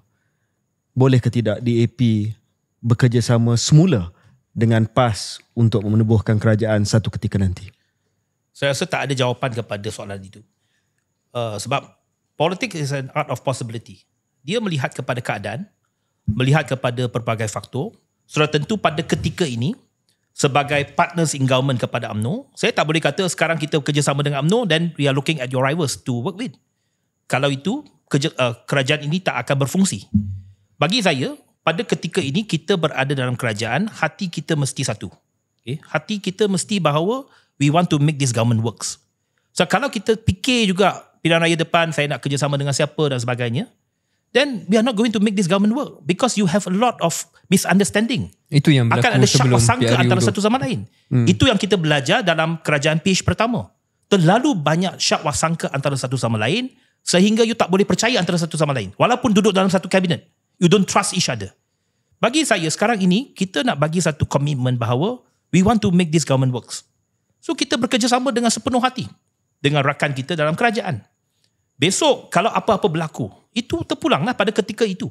Boleh ke tidak DAP bekerjasama semula dengan PAS untuk menubuhkan kerajaan satu ketika nanti? Saya rasa tak ada jawapan kepada soalan itu. Uh, sebab politik is an art of possibility. Dia melihat kepada keadaan, melihat kepada pelbagai faktor. Sudah tentu pada ketika ini, sebagai partners in government kepada UMNO, saya tak boleh kata sekarang kita bekerjasama dengan UMNO dan we are looking at your rivals to work with kalau itu kerja, uh, kerajaan ini tak akan berfungsi. Bagi saya, pada ketika ini kita berada dalam kerajaan, hati kita mesti satu. Okay? Hati kita mesti bahawa we want to make this government works. So kalau kita fikir juga pilihan raya depan saya nak kerjasama dengan siapa dan sebagainya, then we are not going to make this government work because you have a lot of misunderstanding. Itu yang berlaku Akan ada syak sebelum sangka PRU antara itu. satu sama lain. Hmm. Itu yang kita belajar dalam kerajaan PH pertama. Terlalu banyak syak wasangka antara satu sama lain sehingga you tak boleh percaya antara satu sama lain walaupun duduk dalam satu kabinet you don't trust each other bagi saya sekarang ini kita nak bagi satu komitmen bahawa we want to make this government works so kita bekerjasama dengan sepenuh hati dengan rakan kita dalam kerajaan besok kalau apa-apa berlaku itu terpulanglah pada ketika itu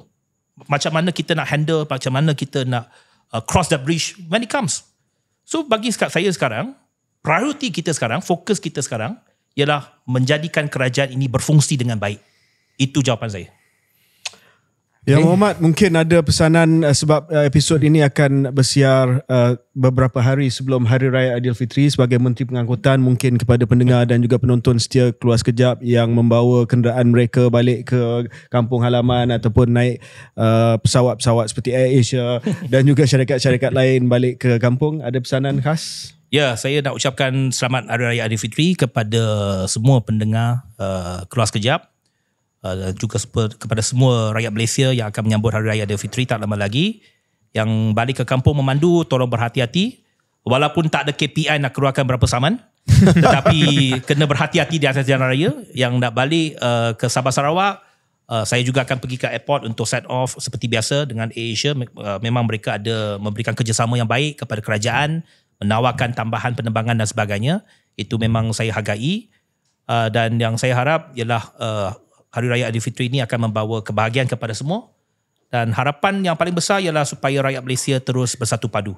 macam mana kita nak handle macam mana kita nak uh, cross the bridge when it comes so bagi saya sekarang priority kita sekarang fokus kita sekarang ialah menjadikan kerajaan ini berfungsi dengan baik. Itu jawapan saya. Ya Muhammad, mungkin ada pesanan uh, sebab uh, episod ini akan bersiar uh, beberapa hari sebelum Hari Raya Aidilfitri sebagai Menteri Pengangkutan mungkin kepada pendengar dan juga penonton setia keluar sekejap yang membawa kenderaan mereka balik ke kampung halaman ataupun naik pesawat-pesawat uh, seperti Air Asia dan juga syarikat-syarikat lain balik ke kampung. Ada pesanan khas? Ya, saya nak ucapkan selamat Hari Raya Fitri kepada semua pendengar uh, kelas kejap uh, dan juga kepada semua rakyat Malaysia yang akan menyambut Hari Raya Fitri tak lama lagi. Yang balik ke kampung memandu, tolong berhati-hati. Walaupun tak ada KPI nak keluarkan berapa saman, tetapi kena berhati-hati di atas jalan raya. Yang nak balik uh, ke Sabah Sarawak, uh, saya juga akan pergi ke airport untuk set off seperti biasa dengan AirAsia. Uh, memang mereka ada memberikan kerjasama yang baik kepada kerajaan. Hmm menawarkan tambahan penerbangan dan sebagainya itu memang saya hargai uh, dan yang saya harap ialah uh, hari raya Aidilfitri ini akan membawa kebahagiaan kepada semua dan harapan yang paling besar ialah supaya rakyat Malaysia terus bersatu padu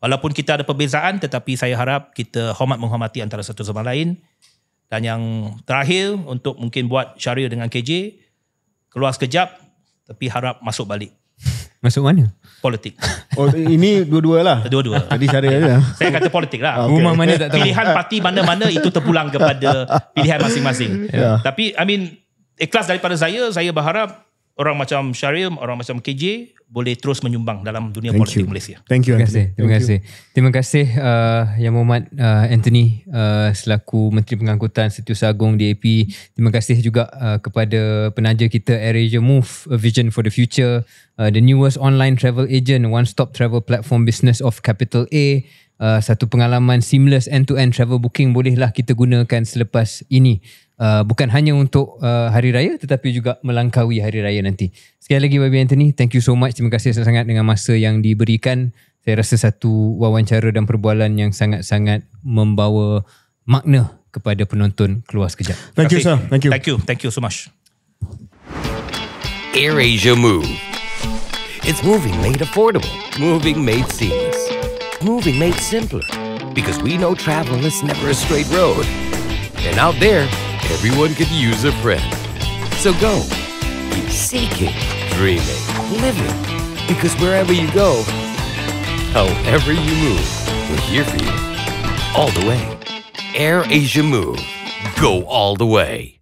walaupun kita ada perbezaan tetapi saya harap kita hormat menghormati antara satu sama lain dan yang terakhir untuk mungkin buat syariah dengan KJ keluar sekejap tapi harap masuk balik masuk mana politik. Oh, ini dua dua lah. Dua-dua. Tadi cara aja. Saya kata politik lah. Okay. Rumah mana tak tahu. Pilihan parti mana-mana itu terpulang kepada pilihan masing-masing. Yeah. Tapi I mean ikhlas daripada saya, saya berharap orang macam Syaril, orang macam KJ boleh terus menyumbang dalam dunia Thank politik you. Malaysia. Thank you. Terima kasih. Terima kasih. Terima kasih uh, Yang Muhammad uh, Anthony uh, selaku Menteri Pengangkutan Setiausaha Agong DAP. Terima kasih juga uh, kepada penaja kita AirAsia Move, A Vision for the Future, uh, the newest online travel agent, one-stop travel platform business of Capital A. Uh, satu pengalaman seamless end-to-end travel booking bolehlah kita gunakan selepas ini. Uh, bukan hanya untuk uh, hari raya tetapi juga melangkaui hari raya nanti. Sekali lagi Baby Anthony, thank you so much. Terima kasih sangat-sangat dengan masa yang diberikan. Saya rasa satu wawancara dan perbualan yang sangat-sangat membawa makna kepada penonton keluar sekejap. Thank you sir. Thank you. Thank you. Thank you so much. Air Asia Move. It's moving made affordable. Moving made seamless. Moving made simpler. Because we know travel is never a straight road. And out there, Everyone could use a friend. So go, keep seeking, dreaming, living, because wherever you go, however you move, we're here for you. All the way. Air Asia Move. Go all the way.